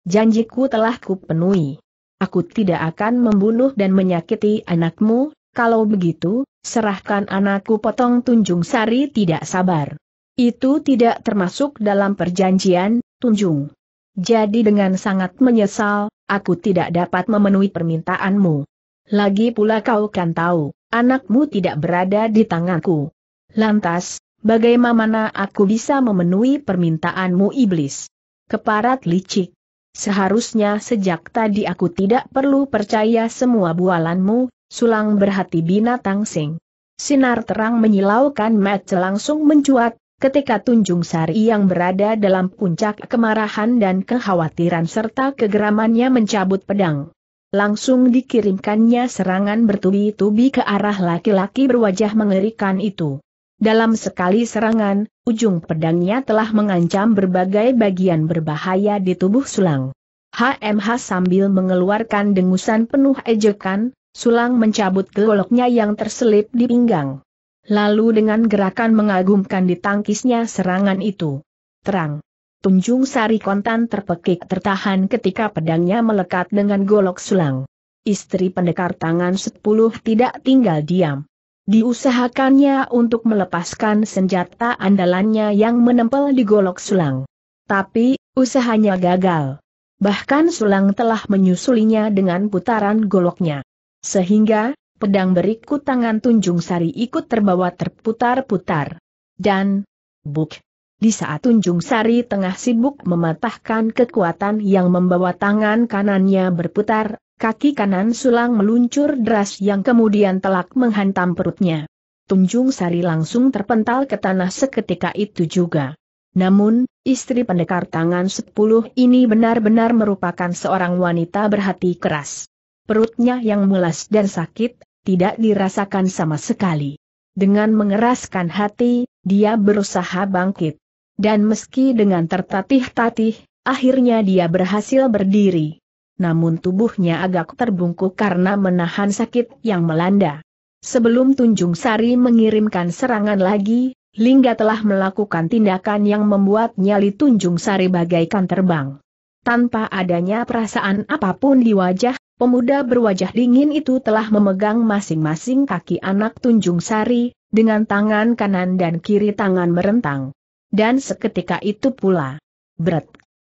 janjiku telah kupenuhi. Aku tidak akan membunuh dan menyakiti anakmu, kalau begitu, serahkan anakku potong tunjung sari tidak sabar. Itu tidak termasuk dalam perjanjian, Tunjung. Jadi dengan sangat menyesal, aku tidak dapat memenuhi permintaanmu. Lagi pula kau kan tahu, anakmu tidak berada di tanganku. Lantas, bagaimana aku bisa memenuhi permintaanmu iblis? Keparat licik. Seharusnya sejak tadi aku tidak perlu percaya semua bualanmu, sulang berhati binatang sing. Sinar terang menyilaukan mata langsung mencuat, ketika Tunjung Sari yang berada dalam puncak kemarahan dan kekhawatiran serta kegeramannya mencabut pedang. Langsung dikirimkannya serangan bertubi-tubi ke arah laki-laki berwajah mengerikan itu. Dalam sekali serangan, ujung pedangnya telah mengancam berbagai bagian berbahaya di tubuh Sulang. HMH sambil mengeluarkan dengusan penuh ejekan, Sulang mencabut goloknya yang terselip di pinggang. Lalu dengan gerakan mengagumkan ditangkisnya serangan itu. Terang. Tunjung Sari kontan terpekik tertahan ketika pedangnya melekat dengan golok sulang. Istri pendekar tangan sepuluh tidak tinggal diam. Diusahakannya untuk melepaskan senjata andalannya yang menempel di golok sulang. Tapi, usahanya gagal. Bahkan sulang telah menyusulinya dengan putaran goloknya. Sehingga, pedang beriku tangan Tunjung Sari ikut terbawa terputar-putar. Dan, buk, di saat Tunjung Sari tengah sibuk mematahkan kekuatan yang membawa tangan kanannya berputar, kaki kanan sulang meluncur deras yang kemudian telak menghantam perutnya. Tunjung Sari langsung terpental ke tanah seketika itu juga. Namun, istri pendekar tangan sepuluh ini benar-benar merupakan seorang wanita berhati keras. Perutnya yang mulas dan sakit tidak dirasakan sama sekali. Dengan mengeraskan hati, dia berusaha bangkit. Dan meski dengan tertatih-tatih, akhirnya dia berhasil berdiri. Namun tubuhnya agak terbungkuk karena menahan sakit yang melanda. Sebelum Tunjung Sari mengirimkan serangan lagi, Lingga telah melakukan tindakan yang membuat nyali Tunjung Sari bagaikan terbang. Tanpa adanya perasaan apapun di wajah, Pemuda berwajah dingin itu telah memegang masing-masing kaki anak Tunjung Sari, dengan tangan kanan dan kiri tangan merentang. Dan seketika itu pula. Berat.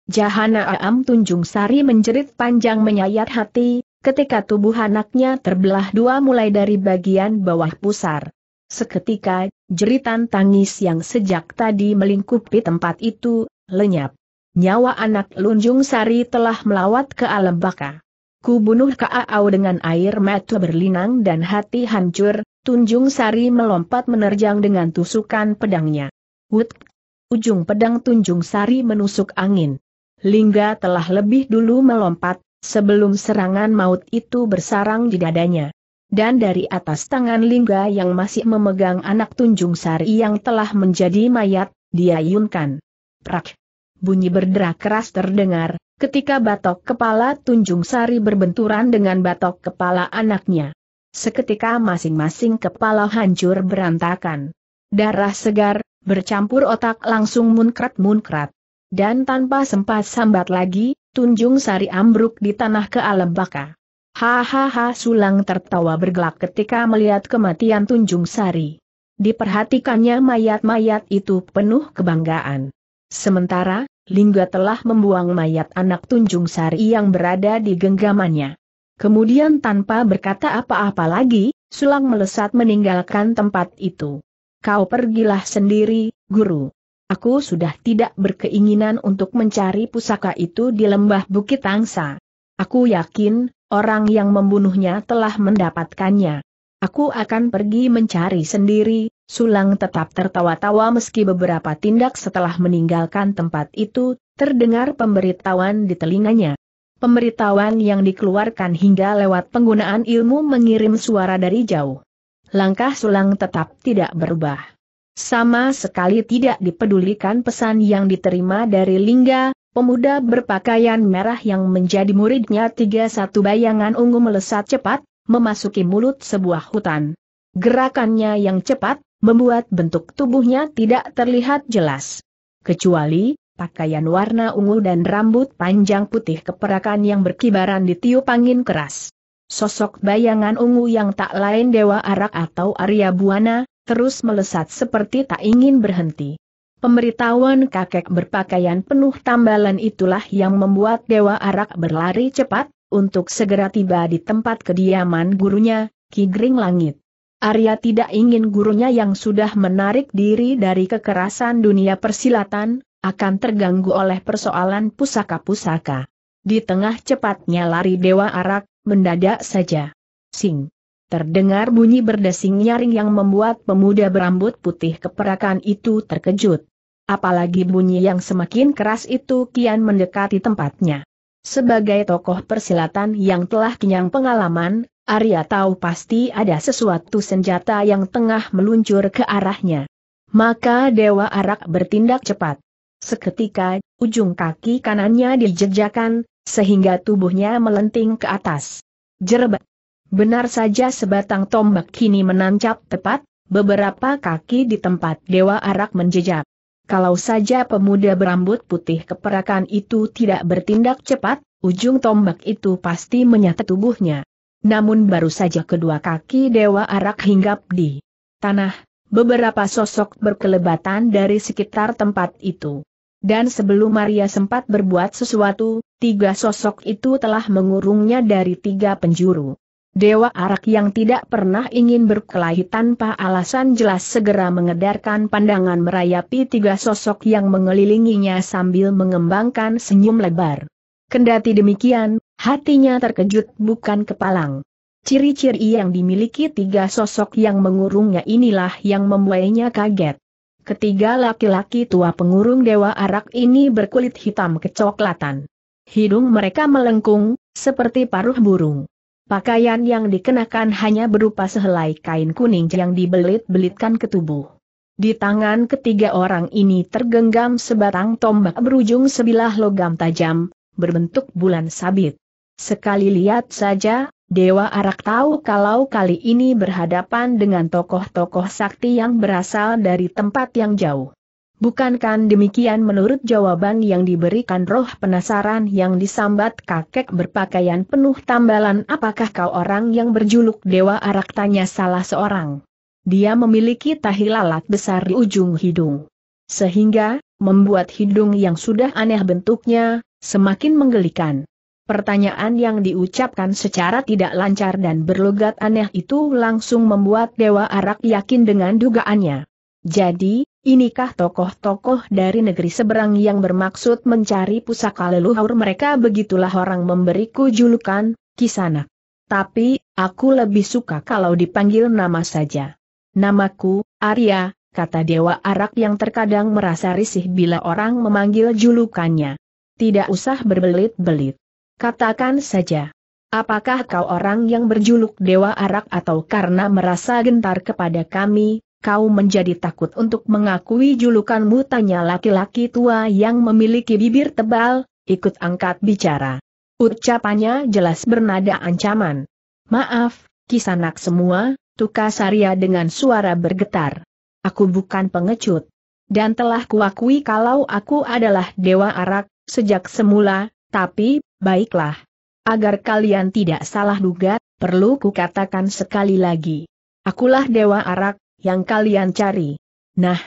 Jahana Aam Tunjung Sari menjerit panjang menyayat hati, ketika tubuh anaknya terbelah dua mulai dari bagian bawah pusar. Seketika, jeritan tangis yang sejak tadi melingkupi tempat itu, lenyap. Nyawa anak Lunjung Sari telah melawat ke alam baka. Ku bunuh Kaau dengan air mata berlinang dan hati hancur, Tunjung Sari melompat menerjang dengan tusukan pedangnya. Wut! Ujung pedang Tunjung Sari menusuk angin. Lingga telah lebih dulu melompat, sebelum serangan maut itu bersarang di dadanya. Dan dari atas tangan Lingga yang masih memegang anak Tunjung Sari yang telah menjadi mayat, dia yunkan. Prak! Bunyi berderak keras terdengar, ketika batok kepala Tunjung Sari berbenturan dengan batok kepala anaknya. Seketika masing-masing kepala hancur berantakan. Darah segar, bercampur otak langsung munkrat-munkrat. Dan tanpa sempat sambat lagi, Tunjung Sari ambruk di tanah ke alam baka. Hahaha Sulang tertawa bergelak ketika melihat kematian Tunjung Sari. Diperhatikannya mayat-mayat itu penuh kebanggaan. Sementara, Lingga telah membuang mayat anak Tunjung Sari yang berada di genggamannya. Kemudian tanpa berkata apa-apa lagi, Sulang melesat meninggalkan tempat itu. Kau pergilah sendiri, guru. Aku sudah tidak berkeinginan untuk mencari pusaka itu di lembah Bukit Angsa. Aku yakin, orang yang membunuhnya telah mendapatkannya. Aku akan pergi mencari sendiri, Sulang tetap tertawa-tawa meski beberapa tindak setelah meninggalkan tempat itu, terdengar pemberitahuan di telinganya. Pemberitahuan yang dikeluarkan hingga lewat penggunaan ilmu mengirim suara dari jauh. Langkah Sulang tetap tidak berubah. Sama sekali tidak dipedulikan pesan yang diterima dari Lingga, pemuda berpakaian merah yang menjadi muridnya tiga satu bayangan ungu melesat cepat, memasuki mulut sebuah hutan. Gerakannya yang cepat, membuat bentuk tubuhnya tidak terlihat jelas. Kecuali, pakaian warna ungu dan rambut panjang putih keperakan yang berkibaran di tiup angin keras. Sosok bayangan ungu yang tak lain Dewa Arak atau Arya Buana, terus melesat seperti tak ingin berhenti. Pemberitahuan kakek berpakaian penuh tambalan itulah yang membuat Dewa Arak berlari cepat, untuk segera tiba di tempat kediaman gurunya, Ki Gring Langit. Arya tidak ingin gurunya yang sudah menarik diri dari kekerasan dunia persilatan, akan terganggu oleh persoalan pusaka-pusaka. Di tengah cepatnya lari Dewa Arak, mendadak saja. Sing. Terdengar bunyi berdesing nyaring yang membuat pemuda berambut putih keperakan itu terkejut. Apalagi bunyi yang semakin keras itu kian mendekati tempatnya. Sebagai tokoh persilatan yang telah kenyang pengalaman, Arya tahu pasti ada sesuatu senjata yang tengah meluncur ke arahnya. Maka Dewa Arak bertindak cepat. Seketika, ujung kaki kanannya dijejakan, sehingga tubuhnya melenting ke atas. Jerebak. Benar saja sebatang tombak kini menancap tepat, beberapa kaki di tempat Dewa Arak menjejak. Kalau saja pemuda berambut putih keperakan itu tidak bertindak cepat, ujung tombak itu pasti menyatu tubuhnya. Namun baru saja kedua kaki Dewa Arak hinggap di tanah, beberapa sosok berkelebatan dari sekitar tempat itu. Dan sebelum Maria sempat berbuat sesuatu, tiga sosok itu telah mengurungnya dari tiga penjuru. Dewa Arak yang tidak pernah ingin berkelahi tanpa alasan jelas segera mengedarkan pandangan merayapi tiga sosok yang mengelilinginya sambil mengembangkan senyum lebar. Kendati demikian, Hatinya terkejut bukan kepalang. Ciri-ciri yang dimiliki tiga sosok yang mengurungnya inilah yang membuatnya kaget. Ketiga laki-laki tua pengurung dewa arak ini berkulit hitam kecoklatan. Hidung mereka melengkung, seperti paruh burung. Pakaian yang dikenakan hanya berupa sehelai kain kuning yang dibelit-belitkan ke tubuh. Di tangan ketiga orang ini tergenggam sebatang tombak berujung sebilah logam tajam, berbentuk bulan sabit. Sekali lihat saja, Dewa Arak tahu kalau kali ini berhadapan dengan tokoh-tokoh sakti yang berasal dari tempat yang jauh. Bukankan demikian menurut jawaban yang diberikan roh penasaran yang disambat kakek berpakaian penuh tambalan apakah kau orang yang berjuluk Dewa Arak tanya salah seorang. Dia memiliki tahi lalat besar di ujung hidung. Sehingga, membuat hidung yang sudah aneh bentuknya, semakin menggelikan. Pertanyaan yang diucapkan secara tidak lancar dan berlogat aneh itu langsung membuat Dewa Arak yakin dengan dugaannya. Jadi, inikah tokoh-tokoh dari negeri seberang yang bermaksud mencari pusaka leluhur mereka begitulah orang memberiku julukan, Kisana. Tapi, aku lebih suka kalau dipanggil nama saja. Namaku, Arya, kata Dewa Arak yang terkadang merasa risih bila orang memanggil julukannya. Tidak usah berbelit-belit. Katakan saja. Apakah kau orang yang berjuluk Dewa Arak atau karena merasa gentar kepada kami, kau menjadi takut untuk mengakui julukanmu tanya laki-laki tua yang memiliki bibir tebal, ikut angkat bicara. Ucapannya jelas bernada ancaman. Maaf, kisanak semua, Tukasaria dengan suara bergetar. Aku bukan pengecut. Dan telah kuakui kalau aku adalah Dewa Arak, sejak semula, tapi, baiklah. Agar kalian tidak salah duga, perlu kukatakan sekali lagi. Akulah Dewa Arak, yang kalian cari. Nah,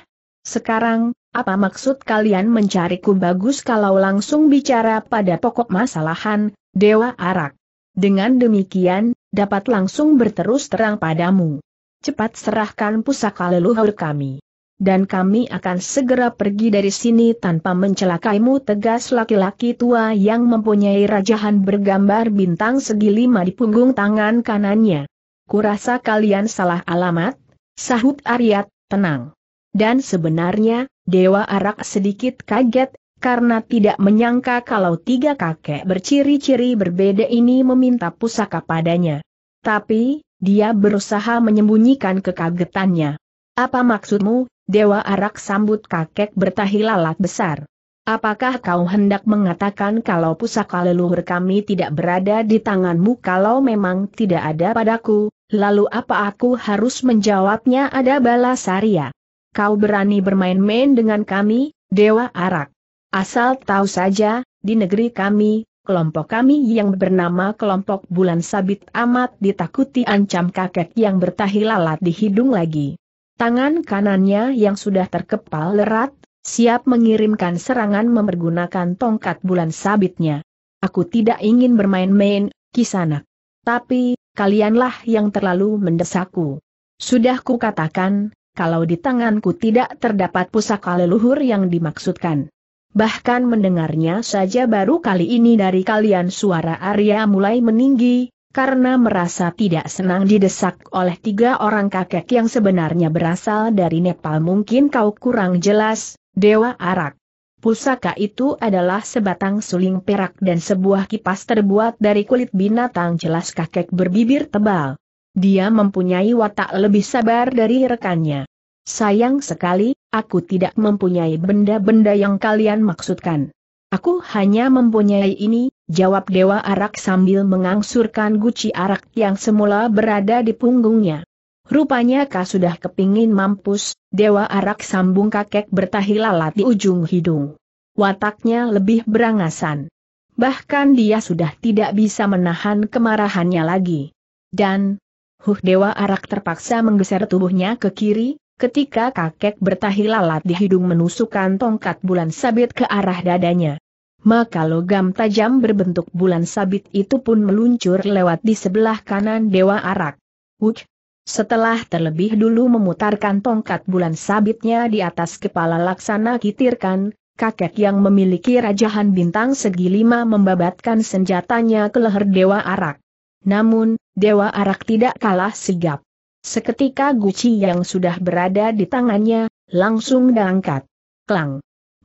sekarang, apa maksud kalian mencariku bagus kalau langsung bicara pada pokok masalahan, Dewa Arak? Dengan demikian, dapat langsung berterus terang padamu. Cepat serahkan pusaka leluhur kami dan kami akan segera pergi dari sini tanpa mencelakaimu tegas laki-laki tua yang mempunyai rajahan bergambar bintang segi lima di punggung tangan kanannya. Kurasa kalian salah alamat, sahut Aryat, tenang. Dan sebenarnya, Dewa Arak sedikit kaget, karena tidak menyangka kalau tiga kakek berciri-ciri berbeda ini meminta pusaka padanya. Tapi, dia berusaha menyembunyikan kekagetannya. Apa maksudmu, Dewa Arak sambut kakek bertahi lalat besar. Apakah kau hendak mengatakan kalau pusaka leluhur kami tidak berada di tanganmu kalau memang tidak ada padaku, lalu apa aku harus menjawabnya ada balasaria? Kau berani bermain-main dengan kami, Dewa Arak. Asal tahu saja, di negeri kami, kelompok kami yang bernama kelompok bulan sabit amat ditakuti ancam kakek yang bertahi lalat di hidung lagi. Tangan kanannya yang sudah terkepal lerat, siap mengirimkan serangan mempergunakan tongkat bulan sabitnya. Aku tidak ingin bermain-main, kisanak. Tapi, kalianlah yang terlalu mendesakku. Sudah kukatakan, kalau di tanganku tidak terdapat pusaka leluhur yang dimaksudkan. Bahkan mendengarnya saja baru kali ini dari kalian suara Arya mulai meninggi, karena merasa tidak senang didesak oleh tiga orang kakek yang sebenarnya berasal dari Nepal mungkin kau kurang jelas, Dewa Arak. Pusaka itu adalah sebatang suling perak dan sebuah kipas terbuat dari kulit binatang jelas kakek berbibir tebal. Dia mempunyai watak lebih sabar dari rekannya. Sayang sekali, aku tidak mempunyai benda-benda yang kalian maksudkan. Aku hanya mempunyai ini, jawab Dewa Arak sambil mengangsurkan guci arak yang semula berada di punggungnya. Rupanya kau sudah kepingin mampus, Dewa Arak sambung kakek bertahi lalat di ujung hidung. Wataknya lebih berangasan. Bahkan dia sudah tidak bisa menahan kemarahannya lagi. Dan, huh Dewa Arak terpaksa menggeser tubuhnya ke kiri, ketika kakek bertahi lalat di hidung menusukkan tongkat bulan sabit ke arah dadanya. Maka logam tajam berbentuk bulan sabit itu pun meluncur lewat di sebelah kanan Dewa Arak. Wuj! Setelah terlebih dulu memutarkan tongkat bulan sabitnya di atas kepala laksana kitirkan, kakek yang memiliki rajahan bintang segi lima membabatkan senjatanya ke leher Dewa Arak. Namun, Dewa Arak tidak kalah sigap. Seketika guci yang sudah berada di tangannya, langsung diangkat. Klang.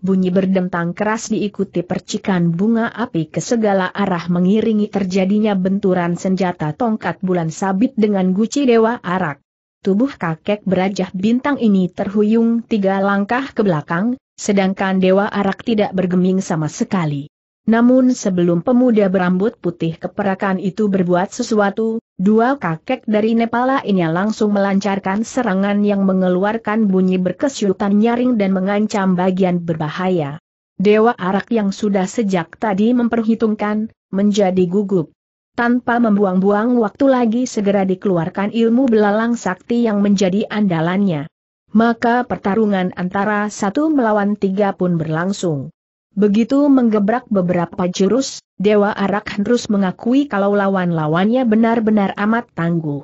Bunyi berdentang keras diikuti percikan bunga api ke segala arah mengiringi terjadinya benturan senjata tongkat bulan sabit dengan guci dewa arak. Tubuh kakek berajah bintang ini terhuyung tiga langkah ke belakang, sedangkan dewa arak tidak bergeming sama sekali. Namun sebelum pemuda berambut putih keperakan itu berbuat sesuatu, Dua kakek dari Nepal lainnya langsung melancarkan serangan yang mengeluarkan bunyi berkesyutan nyaring dan mengancam bagian berbahaya. Dewa Arak yang sudah sejak tadi memperhitungkan, menjadi gugup. Tanpa membuang-buang waktu lagi segera dikeluarkan ilmu belalang sakti yang menjadi andalannya. Maka pertarungan antara satu melawan tiga pun berlangsung. Begitu menggebrak beberapa jurus, Dewa Arak terus mengakui kalau lawan-lawannya benar-benar amat tangguh.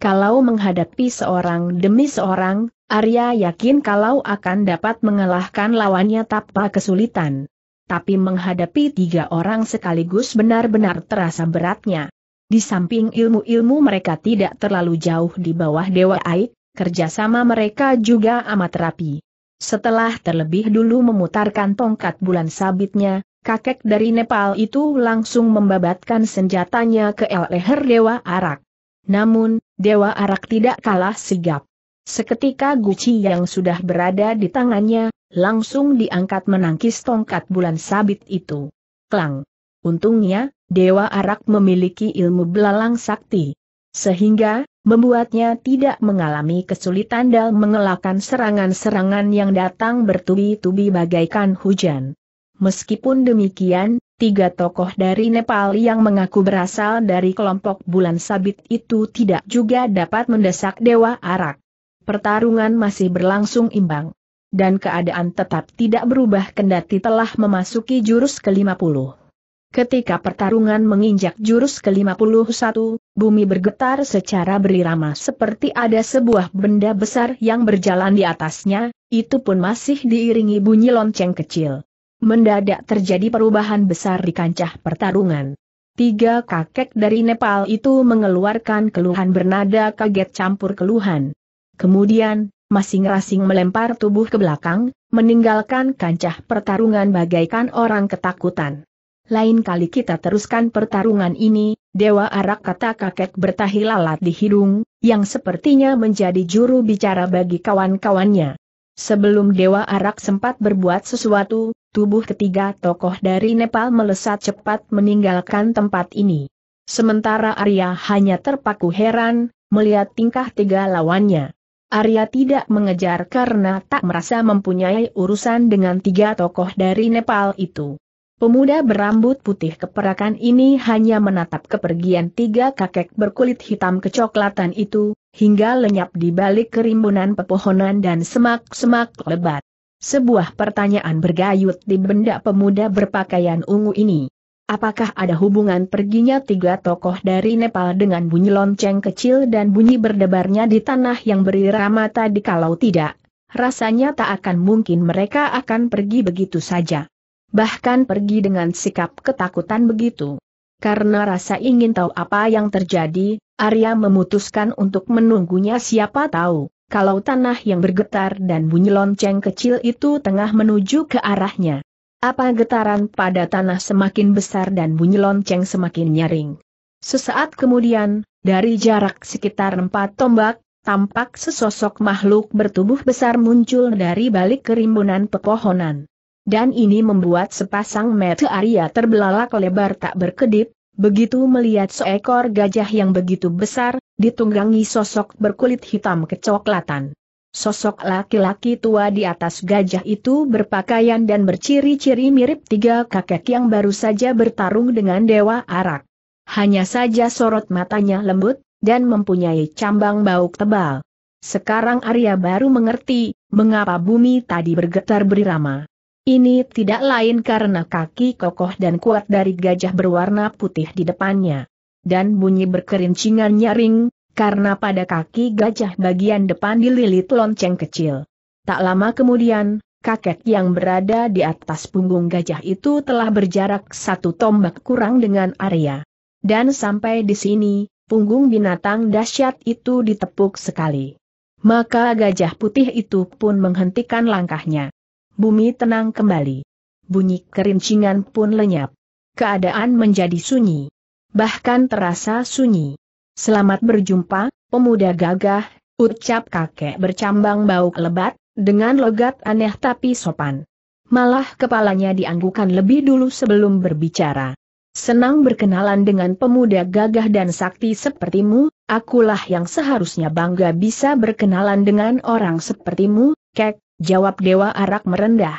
Kalau menghadapi seorang demi seorang, Arya yakin kalau akan dapat mengalahkan lawannya tanpa kesulitan. Tapi menghadapi tiga orang sekaligus benar-benar terasa beratnya. Di samping ilmu-ilmu mereka tidak terlalu jauh di bawah Dewa Aik, kerjasama mereka juga amat rapi. Setelah terlebih dulu memutarkan tongkat bulan sabitnya, kakek dari Nepal itu langsung membabatkan senjatanya ke leher Dewa Arak. Namun, Dewa Arak tidak kalah sigap. Seketika guci yang sudah berada di tangannya, langsung diangkat menangkis tongkat bulan sabit itu. Klang! Untungnya, Dewa Arak memiliki ilmu belalang sakti. Sehingga, membuatnya tidak mengalami kesulitan dalam mengelakkan serangan-serangan yang datang bertubi-tubi bagaikan hujan. Meskipun demikian, tiga tokoh dari Nepal yang mengaku berasal dari kelompok bulan sabit itu tidak juga dapat mendesak Dewa Arak. Pertarungan masih berlangsung imbang. Dan keadaan tetap tidak berubah kendati telah memasuki jurus ke-50. Ketika pertarungan menginjak jurus ke-51, bumi bergetar secara berirama seperti ada sebuah benda besar yang berjalan di atasnya, itu pun masih diiringi bunyi lonceng kecil. Mendadak terjadi perubahan besar di kancah pertarungan. Tiga kakek dari Nepal itu mengeluarkan keluhan bernada kaget campur keluhan. Kemudian, masing-masing melempar tubuh ke belakang, meninggalkan kancah pertarungan bagaikan orang ketakutan lain kali kita teruskan pertarungan ini, Dewa Arak kata kakek bertahi lalat di hidung, yang sepertinya menjadi juru bicara bagi kawan-kawannya. Sebelum Dewa Arak sempat berbuat sesuatu, tubuh ketiga tokoh dari Nepal melesat cepat meninggalkan tempat ini. Sementara Arya hanya terpaku heran, melihat tingkah tiga lawannya. Arya tidak mengejar karena tak merasa mempunyai urusan dengan tiga tokoh dari Nepal itu. Pemuda berambut putih keperakan ini hanya menatap kepergian tiga kakek berkulit hitam kecoklatan itu, hingga lenyap di balik kerimbunan pepohonan dan semak-semak lebat. Sebuah pertanyaan bergayut di benda pemuda berpakaian ungu ini. Apakah ada hubungan perginya tiga tokoh dari Nepal dengan bunyi lonceng kecil dan bunyi berdebarnya di tanah yang berirama tadi kalau tidak? Rasanya tak akan mungkin mereka akan pergi begitu saja bahkan pergi dengan sikap ketakutan begitu. Karena rasa ingin tahu apa yang terjadi, Arya memutuskan untuk menunggunya siapa tahu, kalau tanah yang bergetar dan bunyi lonceng kecil itu tengah menuju ke arahnya. Apa getaran pada tanah semakin besar dan bunyi lonceng semakin nyaring. Sesaat kemudian, dari jarak sekitar empat tombak, tampak sesosok makhluk bertubuh besar muncul dari balik kerimbunan pepohonan dan ini membuat sepasang mata Arya terbelalak lebar tak berkedip, begitu melihat seekor gajah yang begitu besar, ditunggangi sosok berkulit hitam kecoklatan. Sosok laki-laki tua di atas gajah itu berpakaian dan berciri-ciri mirip tiga kakek yang baru saja bertarung dengan Dewa Arak. Hanya saja sorot matanya lembut, dan mempunyai cambang bauk tebal. Sekarang Arya baru mengerti, mengapa bumi tadi bergetar berirama. Ini tidak lain karena kaki kokoh dan kuat dari gajah berwarna putih di depannya. Dan bunyi berkerincingan nyaring, karena pada kaki gajah bagian depan dililit lonceng kecil. Tak lama kemudian, kakek yang berada di atas punggung gajah itu telah berjarak satu tombak kurang dengan Arya. Dan sampai di sini, punggung binatang dahsyat itu ditepuk sekali. Maka gajah putih itu pun menghentikan langkahnya. Bumi tenang kembali. Bunyi kerincingan pun lenyap. Keadaan menjadi sunyi. Bahkan terasa sunyi. Selamat berjumpa, pemuda gagah, ucap kakek bercambang bau lebat, dengan logat aneh tapi sopan. Malah kepalanya dianggukan lebih dulu sebelum berbicara. Senang berkenalan dengan pemuda gagah dan sakti sepertimu, akulah yang seharusnya bangga bisa berkenalan dengan orang sepertimu, kek, Jawab Dewa Arak merendah.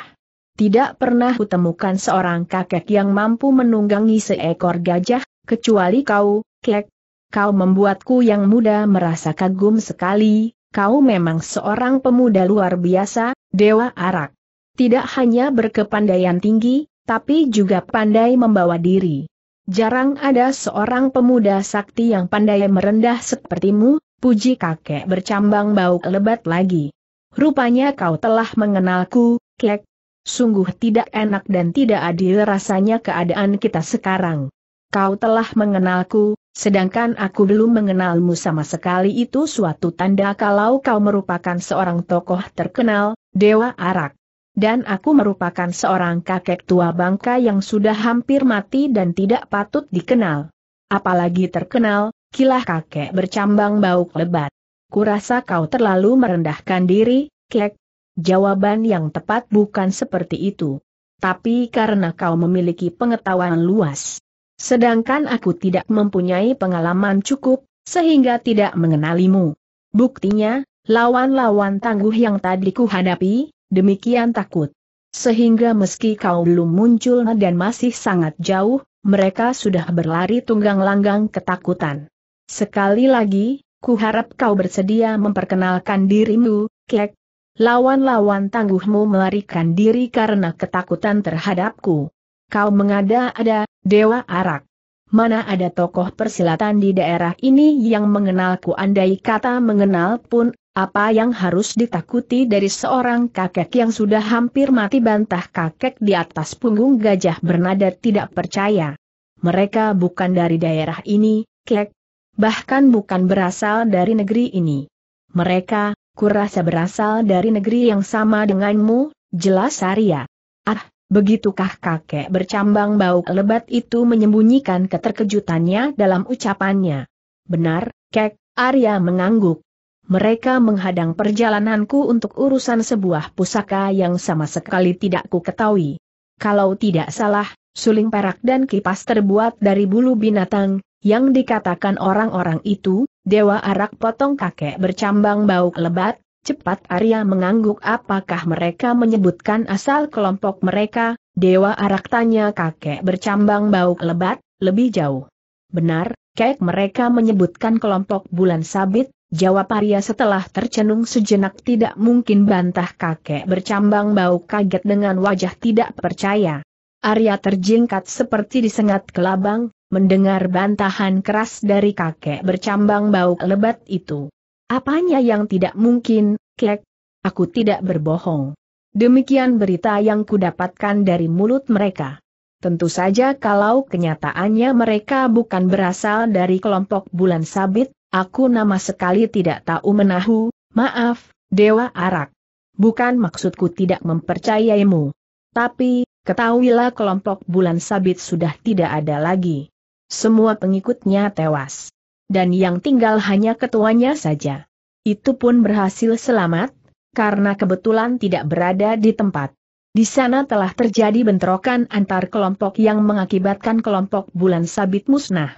Tidak pernah kutemukan seorang kakek yang mampu menunggangi seekor gajah, kecuali kau, kek. Kau membuatku yang muda merasa kagum sekali, kau memang seorang pemuda luar biasa, Dewa Arak. Tidak hanya berkepandaian tinggi, tapi juga pandai membawa diri. Jarang ada seorang pemuda sakti yang pandai merendah sepertimu, puji kakek bercambang bau lebat lagi rupanya kau telah mengenalku, Kek. Sungguh tidak enak dan tidak adil rasanya keadaan kita sekarang. Kau telah mengenalku, sedangkan aku belum mengenalmu sama sekali itu suatu tanda kalau kau merupakan seorang tokoh terkenal, Dewa Arak. Dan aku merupakan seorang kakek tua bangka yang sudah hampir mati dan tidak patut dikenal. Apalagi terkenal, kilah kakek bercambang bau lebat. Kurasa kau terlalu merendahkan diri, Kek. Jawaban yang tepat bukan seperti itu. Tapi karena kau memiliki pengetahuan luas. Sedangkan aku tidak mempunyai pengalaman cukup, sehingga tidak mengenalimu. Buktinya, lawan-lawan tangguh yang tadi hadapi, demikian takut. Sehingga meski kau belum muncul dan masih sangat jauh, mereka sudah berlari tunggang langgang ketakutan. Sekali lagi, kuharap kau bersedia memperkenalkan dirimu, kek. Lawan-lawan tangguhmu melarikan diri karena ketakutan terhadapku. Kau mengada-ada, Dewa Arak. Mana ada tokoh persilatan di daerah ini yang mengenalku andai kata mengenal pun, apa yang harus ditakuti dari seorang kakek yang sudah hampir mati bantah kakek di atas punggung gajah bernada tidak percaya. Mereka bukan dari daerah ini, kek, bahkan bukan berasal dari negeri ini. Mereka, kurasa berasal dari negeri yang sama denganmu, jelas Arya. Ah, begitukah kakek bercambang bau lebat itu menyembunyikan keterkejutannya dalam ucapannya? Benar, kek, Arya mengangguk. Mereka menghadang perjalananku untuk urusan sebuah pusaka yang sama sekali tidak ku ketahui. Kalau tidak salah, suling perak dan kipas terbuat dari bulu binatang, yang dikatakan orang-orang itu, Dewa Arak potong kakek bercambang bau lebat, cepat Arya mengangguk apakah mereka menyebutkan asal kelompok mereka, Dewa Arak tanya kakek bercambang bau lebat, lebih jauh. Benar, kek mereka menyebutkan kelompok bulan sabit, Jawab Arya setelah tercenung sejenak tidak mungkin bantah kakek bercambang bau kaget dengan wajah tidak percaya. Arya terjingkat seperti disengat kelabang, mendengar bantahan keras dari kakek bercambang bau lebat itu. Apanya yang tidak mungkin, kek? Aku tidak berbohong. Demikian berita yang kudapatkan dari mulut mereka. Tentu saja kalau kenyataannya mereka bukan berasal dari kelompok bulan sabit, aku nama sekali tidak tahu menahu, maaf, Dewa Arak. Bukan maksudku tidak mempercayaimu. Tapi, ketahuilah kelompok bulan sabit sudah tidak ada lagi. Semua pengikutnya tewas. Dan yang tinggal hanya ketuanya saja. Itu pun berhasil selamat, karena kebetulan tidak berada di tempat. Di sana telah terjadi bentrokan antar kelompok yang mengakibatkan kelompok bulan sabit musnah.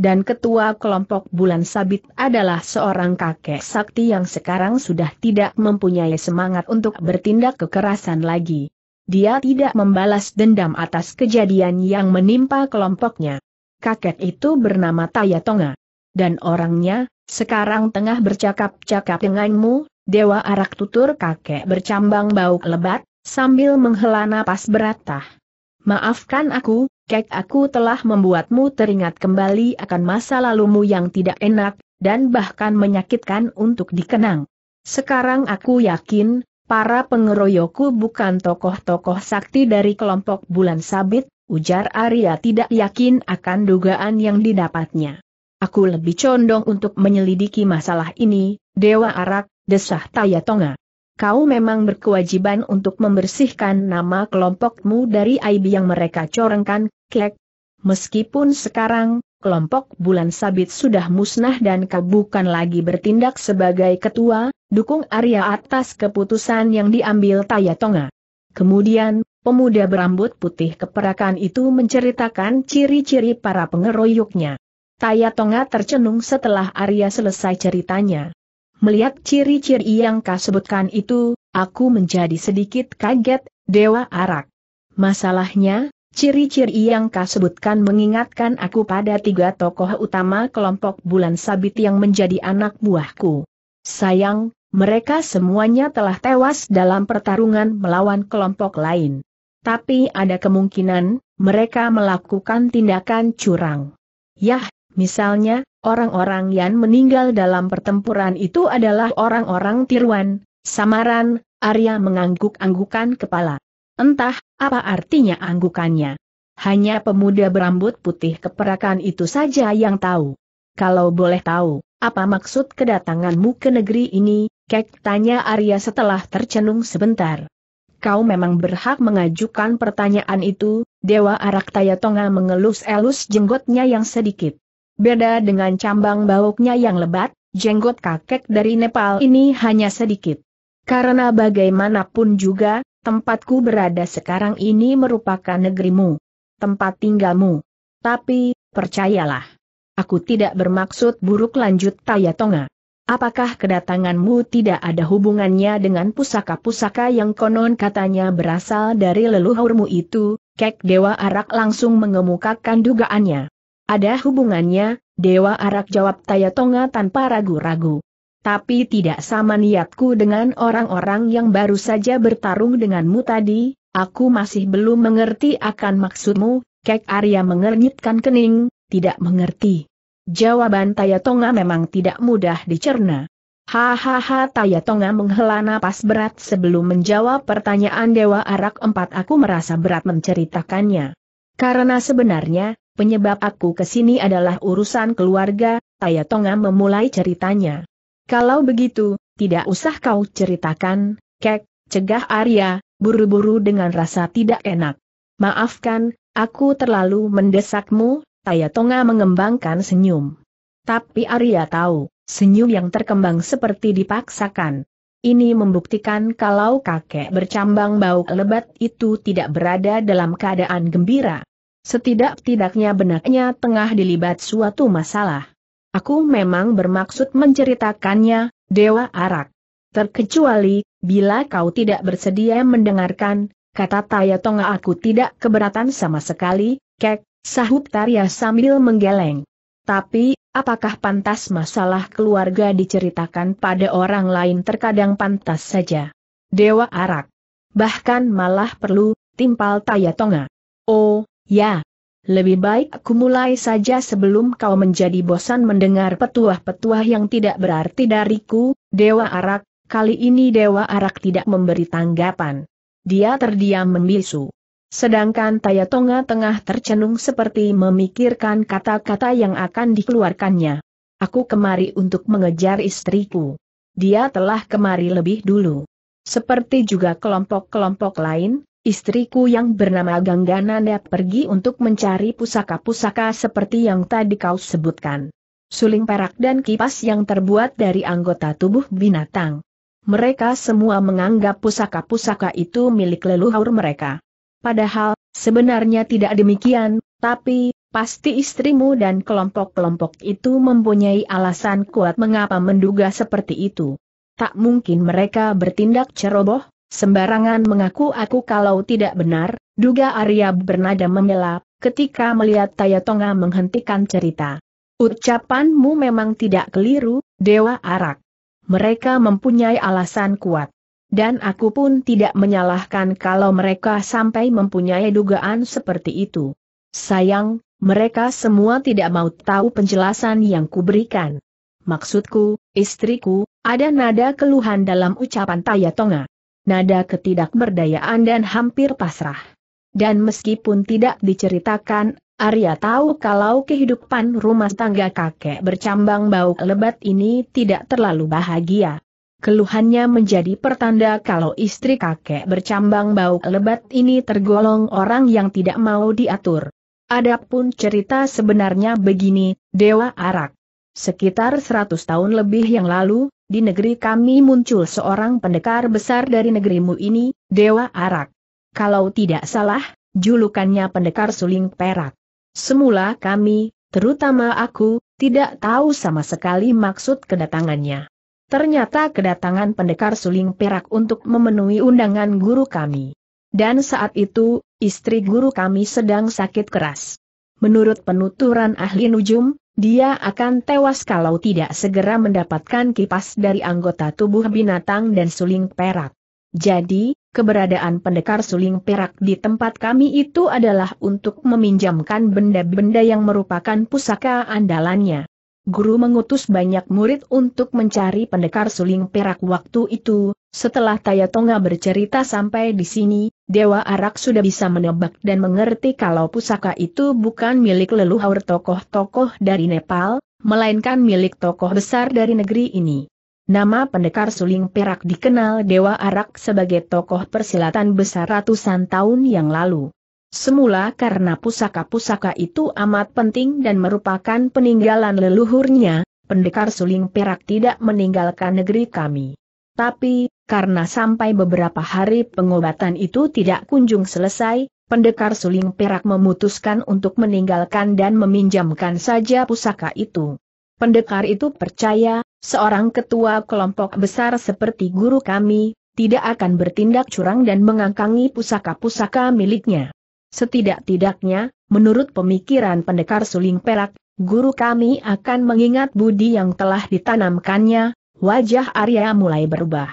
Dan ketua kelompok bulan sabit adalah seorang kakek sakti yang sekarang sudah tidak mempunyai semangat untuk bertindak kekerasan lagi. Dia tidak membalas dendam atas kejadian yang menimpa kelompoknya kakek itu bernama Tayatonga. Dan orangnya, sekarang tengah bercakap-cakap denganmu, Dewa Arak Tutur kakek bercambang bau lebat, sambil menghela napas beratah. Maafkan aku, kek aku telah membuatmu teringat kembali akan masa lalumu yang tidak enak, dan bahkan menyakitkan untuk dikenang. Sekarang aku yakin, para pengeroyoku bukan tokoh-tokoh sakti dari kelompok bulan sabit, ujar Arya tidak yakin akan dugaan yang didapatnya. Aku lebih condong untuk menyelidiki masalah ini, Dewa Arak, desah Taya Tonga. Kau memang berkewajiban untuk membersihkan nama kelompokmu dari aib yang mereka corengkan, kek. Meskipun sekarang, kelompok bulan sabit sudah musnah dan kau bukan lagi bertindak sebagai ketua, dukung Arya atas keputusan yang diambil Taya Tonga. Kemudian, Pemuda berambut putih keperakan itu menceritakan ciri-ciri para pengeroyoknya. Taya Tonga tercenung setelah Arya selesai ceritanya. Melihat ciri-ciri yang kau sebutkan itu, aku menjadi sedikit kaget, Dewa Arak. Masalahnya, ciri-ciri yang kau sebutkan mengingatkan aku pada tiga tokoh utama kelompok bulan sabit yang menjadi anak buahku. Sayang, mereka semuanya telah tewas dalam pertarungan melawan kelompok lain tapi ada kemungkinan mereka melakukan tindakan curang. Yah, misalnya, orang-orang yang meninggal dalam pertempuran itu adalah orang-orang tiruan, samaran, Arya mengangguk-anggukan kepala. Entah, apa artinya anggukannya. Hanya pemuda berambut putih keperakan itu saja yang tahu. Kalau boleh tahu, apa maksud kedatanganmu ke negeri ini, Kek tanya Arya setelah tercenung sebentar kau memang berhak mengajukan pertanyaan itu, Dewa Arak Tonga mengelus-elus jenggotnya yang sedikit. Beda dengan cambang bauknya yang lebat, jenggot kakek dari Nepal ini hanya sedikit. Karena bagaimanapun juga, tempatku berada sekarang ini merupakan negerimu. Tempat tinggalmu. Tapi, percayalah. Aku tidak bermaksud buruk lanjut Tayatonga. Apakah kedatanganmu tidak ada hubungannya dengan pusaka-pusaka yang konon katanya berasal dari leluhurmu itu? Kek Dewa Arak langsung mengemukakan dugaannya. Ada hubungannya, Dewa Arak jawab Tonga tanpa ragu-ragu. Tapi tidak sama niatku dengan orang-orang yang baru saja bertarung denganmu tadi, aku masih belum mengerti akan maksudmu, Kek Arya mengernyitkan kening, tidak mengerti. Jawaban Tayatonga memang tidak mudah dicerna. Hahaha Tayatonga menghela napas berat sebelum menjawab pertanyaan Dewa Arak empat aku merasa berat menceritakannya. Karena sebenarnya, penyebab aku kesini adalah urusan keluarga, Tayatonga memulai ceritanya. Kalau begitu, tidak usah kau ceritakan, kek, cegah Arya, buru-buru dengan rasa tidak enak. Maafkan, aku terlalu mendesakmu, Taya Tonga mengembangkan senyum. Tapi Arya tahu, senyum yang terkembang seperti dipaksakan. Ini membuktikan kalau kakek bercambang bau lebat itu tidak berada dalam keadaan gembira. Setidak-tidaknya benaknya tengah dilibat suatu masalah. Aku memang bermaksud menceritakannya, Dewa Arak. Terkecuali, bila kau tidak bersedia mendengarkan, kata Taya Tonga aku tidak keberatan sama sekali, kek, Sahut Tarya sambil menggeleng. Tapi, apakah pantas masalah keluarga diceritakan pada orang lain terkadang pantas saja? Dewa Arak. Bahkan malah perlu, timpal Taya Tonga. Oh, ya. Lebih baik aku mulai saja sebelum kau menjadi bosan mendengar petuah-petuah yang tidak berarti dariku, Dewa Arak, kali ini Dewa Arak tidak memberi tanggapan. Dia terdiam membisu. Sedangkan Tayatonga tengah tercenung seperti memikirkan kata-kata yang akan dikeluarkannya. Aku kemari untuk mengejar istriku. Dia telah kemari lebih dulu. Seperti juga kelompok-kelompok lain, istriku yang bernama Gangga Ganggananda pergi untuk mencari pusaka-pusaka seperti yang tadi kau sebutkan. Suling perak dan kipas yang terbuat dari anggota tubuh binatang. Mereka semua menganggap pusaka-pusaka itu milik leluhur mereka. Padahal, sebenarnya tidak demikian, tapi, pasti istrimu dan kelompok-kelompok itu mempunyai alasan kuat mengapa menduga seperti itu. Tak mungkin mereka bertindak ceroboh, sembarangan mengaku-aku kalau tidak benar, duga Arya bernada membela, ketika melihat Tayatonga menghentikan cerita. Ucapanmu memang tidak keliru, Dewa Arak. Mereka mempunyai alasan kuat. Dan aku pun tidak menyalahkan kalau mereka sampai mempunyai dugaan seperti itu. Sayang, mereka semua tidak mau tahu penjelasan yang kuberikan. Maksudku, istriku, ada nada keluhan dalam ucapan Taya Tonga. Nada ketidakberdayaan dan hampir pasrah. Dan meskipun tidak diceritakan, Arya tahu kalau kehidupan rumah tangga kakek bercambang bau lebat ini tidak terlalu bahagia keluhannya menjadi pertanda kalau istri kakek bercambang bau lebat ini tergolong orang yang tidak mau diatur. Adapun cerita sebenarnya begini, Dewa Arak. Sekitar 100 tahun lebih yang lalu, di negeri kami muncul seorang pendekar besar dari negerimu ini, Dewa Arak. Kalau tidak salah, julukannya pendekar suling perak. Semula kami, terutama aku, tidak tahu sama sekali maksud kedatangannya. Ternyata kedatangan pendekar suling perak untuk memenuhi undangan guru kami. Dan saat itu, istri guru kami sedang sakit keras. Menurut penuturan ahli nujum, dia akan tewas kalau tidak segera mendapatkan kipas dari anggota tubuh binatang dan suling perak. Jadi, keberadaan pendekar suling perak di tempat kami itu adalah untuk meminjamkan benda-benda yang merupakan pusaka andalannya guru mengutus banyak murid untuk mencari pendekar suling perak waktu itu, setelah Taya Tonga bercerita sampai di sini, Dewa Arak sudah bisa menebak dan mengerti kalau pusaka itu bukan milik leluhur tokoh-tokoh dari Nepal, melainkan milik tokoh besar dari negeri ini. Nama pendekar suling perak dikenal Dewa Arak sebagai tokoh persilatan besar ratusan tahun yang lalu. Semula karena pusaka-pusaka itu amat penting dan merupakan peninggalan leluhurnya, pendekar suling perak tidak meninggalkan negeri kami. Tapi, karena sampai beberapa hari pengobatan itu tidak kunjung selesai, pendekar suling perak memutuskan untuk meninggalkan dan meminjamkan saja pusaka itu. Pendekar itu percaya, seorang ketua kelompok besar seperti guru kami, tidak akan bertindak curang dan mengangkangi pusaka-pusaka miliknya. Setidak-tidaknya, menurut pemikiran pendekar suling perak, guru kami akan mengingat budi yang telah ditanamkannya, wajah Arya mulai berubah.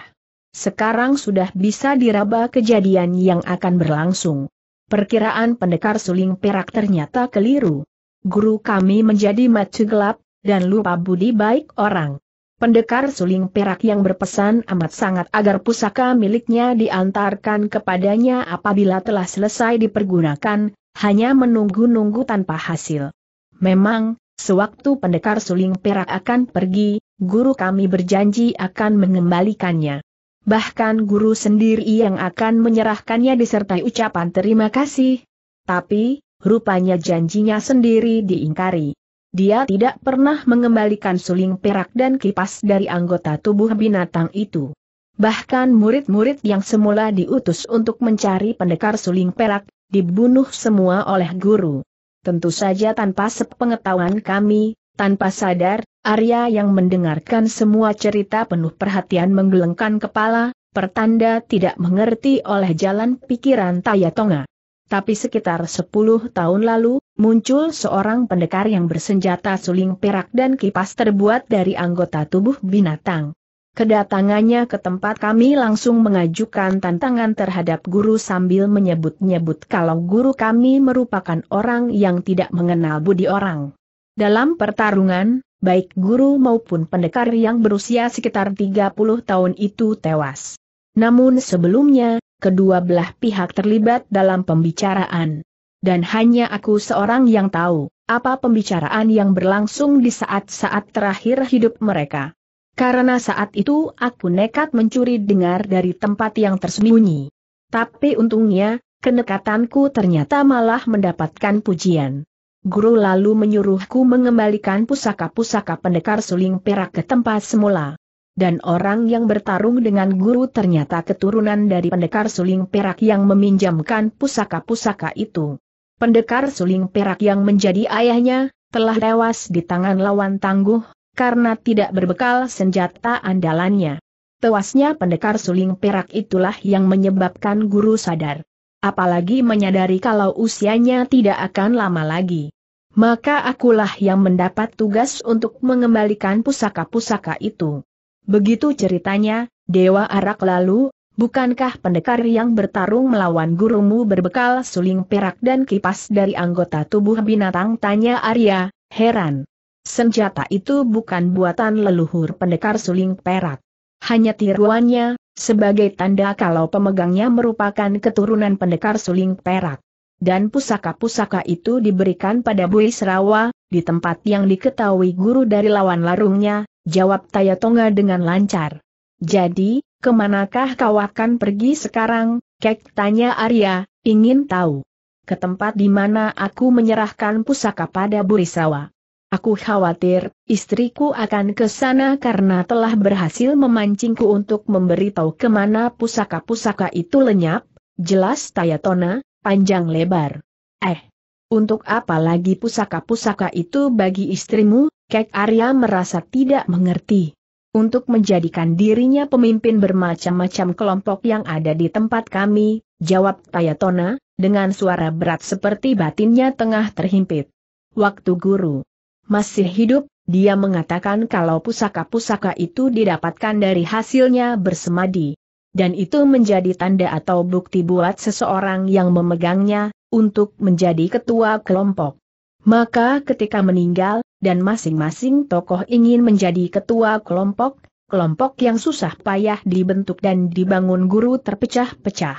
Sekarang sudah bisa diraba kejadian yang akan berlangsung. Perkiraan pendekar suling perak ternyata keliru. Guru kami menjadi matu gelap, dan lupa budi baik orang pendekar suling perak yang berpesan amat sangat agar pusaka miliknya diantarkan kepadanya apabila telah selesai dipergunakan, hanya menunggu-nunggu tanpa hasil. Memang, sewaktu pendekar suling perak akan pergi, guru kami berjanji akan mengembalikannya. Bahkan guru sendiri yang akan menyerahkannya disertai ucapan terima kasih. Tapi, rupanya janjinya sendiri diingkari. Dia tidak pernah mengembalikan suling perak dan kipas dari anggota tubuh binatang itu. Bahkan murid-murid yang semula diutus untuk mencari pendekar suling perak, dibunuh semua oleh guru. Tentu saja tanpa sepengetahuan kami, tanpa sadar, Arya yang mendengarkan semua cerita penuh perhatian menggelengkan kepala, pertanda tidak mengerti oleh jalan pikiran Tayatonga. Tapi sekitar 10 tahun lalu, muncul seorang pendekar yang bersenjata suling perak dan kipas terbuat dari anggota tubuh binatang. Kedatangannya ke tempat kami langsung mengajukan tantangan terhadap guru sambil menyebut-nyebut kalau guru kami merupakan orang yang tidak mengenal budi orang. Dalam pertarungan, baik guru maupun pendekar yang berusia sekitar 30 tahun itu tewas. Namun sebelumnya, kedua belah pihak terlibat dalam pembicaraan dan hanya aku seorang yang tahu apa pembicaraan yang berlangsung di saat-saat terakhir hidup mereka. Karena saat itu aku nekat mencuri dengar dari tempat yang tersembunyi. Tapi untungnya, kenekatanku ternyata malah mendapatkan pujian. Guru lalu menyuruhku mengembalikan pusaka-pusaka pendekar suling perak ke tempat semula. Dan orang yang bertarung dengan guru ternyata keturunan dari pendekar suling perak yang meminjamkan pusaka-pusaka itu pendekar suling perak yang menjadi ayahnya, telah tewas di tangan lawan tangguh, karena tidak berbekal senjata andalannya. Tewasnya pendekar suling perak itulah yang menyebabkan guru sadar. Apalagi menyadari kalau usianya tidak akan lama lagi. Maka akulah yang mendapat tugas untuk mengembalikan pusaka-pusaka itu. Begitu ceritanya, Dewa Arak lalu, Bukankah pendekar yang bertarung melawan gurumu berbekal suling perak dan kipas dari anggota tubuh binatang? Tanya Arya, heran. Senjata itu bukan buatan leluhur pendekar suling perak. Hanya tiruannya, sebagai tanda kalau pemegangnya merupakan keturunan pendekar suling perak. Dan pusaka-pusaka itu diberikan pada Bui Serawa, di tempat yang diketahui guru dari lawan larungnya, jawab Tayatonga dengan lancar. Jadi, Kemanakah kau akan pergi sekarang, Kek? Tanya Arya, ingin tahu. Ke tempat di mana aku menyerahkan pusaka pada Burisawa. Aku khawatir, istriku akan ke sana karena telah berhasil memancingku untuk memberitahu kemana pusaka-pusaka itu lenyap, jelas Tayatona, panjang lebar. Eh, untuk apa lagi pusaka-pusaka itu bagi istrimu, Kek Arya merasa tidak mengerti untuk menjadikan dirinya pemimpin bermacam-macam kelompok yang ada di tempat kami, jawab Tayatona, dengan suara berat seperti batinnya tengah terhimpit. Waktu guru masih hidup, dia mengatakan kalau pusaka-pusaka itu didapatkan dari hasilnya bersemadi. Dan itu menjadi tanda atau bukti buat seseorang yang memegangnya, untuk menjadi ketua kelompok. Maka ketika meninggal, dan masing-masing tokoh ingin menjadi ketua kelompok, kelompok yang susah payah dibentuk dan dibangun guru terpecah-pecah.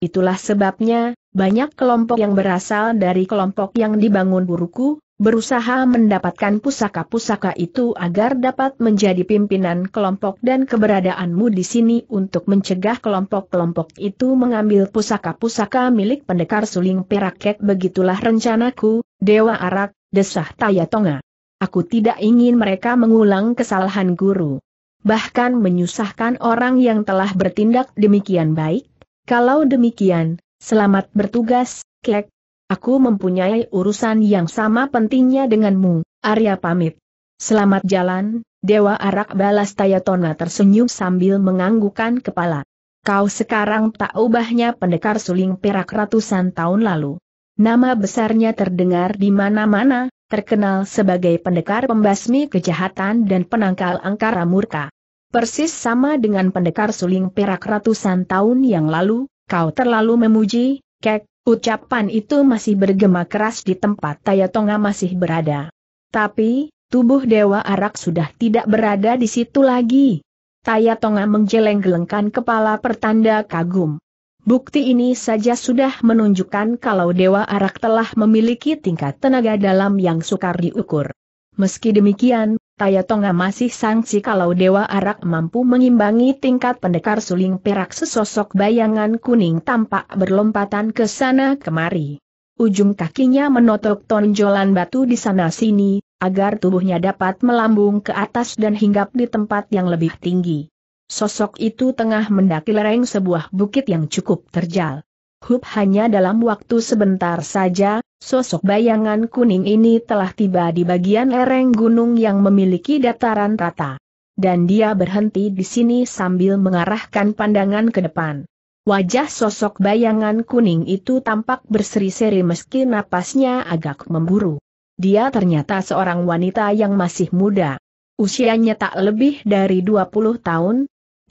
Itulah sebabnya, banyak kelompok yang berasal dari kelompok yang dibangun guruku, berusaha mendapatkan pusaka-pusaka itu agar dapat menjadi pimpinan kelompok dan keberadaanmu di sini untuk mencegah kelompok-kelompok itu mengambil pusaka-pusaka milik pendekar suling perakek begitulah rencanaku, Dewa Arak, Desah Tayatonga. Aku tidak ingin mereka mengulang kesalahan guru. Bahkan menyusahkan orang yang telah bertindak demikian baik. Kalau demikian, selamat bertugas, Kek. Aku mempunyai urusan yang sama pentingnya denganmu, Arya pamit. Selamat jalan, Dewa Arak balas Tayatona tersenyum sambil menganggukan kepala. Kau sekarang tak ubahnya pendekar suling perak ratusan tahun lalu. Nama besarnya terdengar di mana-mana, terkenal sebagai pendekar pembasmi kejahatan dan penangkal angkara murka. Persis sama dengan pendekar suling perak ratusan tahun yang lalu, kau terlalu memuji, kek, ucapan itu masih bergema keras di tempat Tayatonga masih berada. Tapi, tubuh Dewa Arak sudah tidak berada di situ lagi. Tayatonga menjeleng gelengkan kepala pertanda kagum. Bukti ini saja sudah menunjukkan kalau Dewa Arak telah memiliki tingkat tenaga dalam yang sukar diukur. Meski demikian, Tayatonga masih sangsi kalau Dewa Arak mampu mengimbangi tingkat pendekar suling perak sesosok bayangan kuning tampak berlompatan ke sana kemari. Ujung kakinya menotok tonjolan batu di sana-sini, agar tubuhnya dapat melambung ke atas dan hinggap di tempat yang lebih tinggi. Sosok itu tengah mendaki lereng sebuah bukit yang cukup terjal. Hub hanya dalam waktu sebentar saja, sosok bayangan kuning ini telah tiba di bagian lereng gunung yang memiliki dataran rata. Dan dia berhenti di sini sambil mengarahkan pandangan ke depan. Wajah sosok bayangan kuning itu tampak berseri-seri meski napasnya agak memburu. Dia ternyata seorang wanita yang masih muda. Usianya tak lebih dari 20 tahun,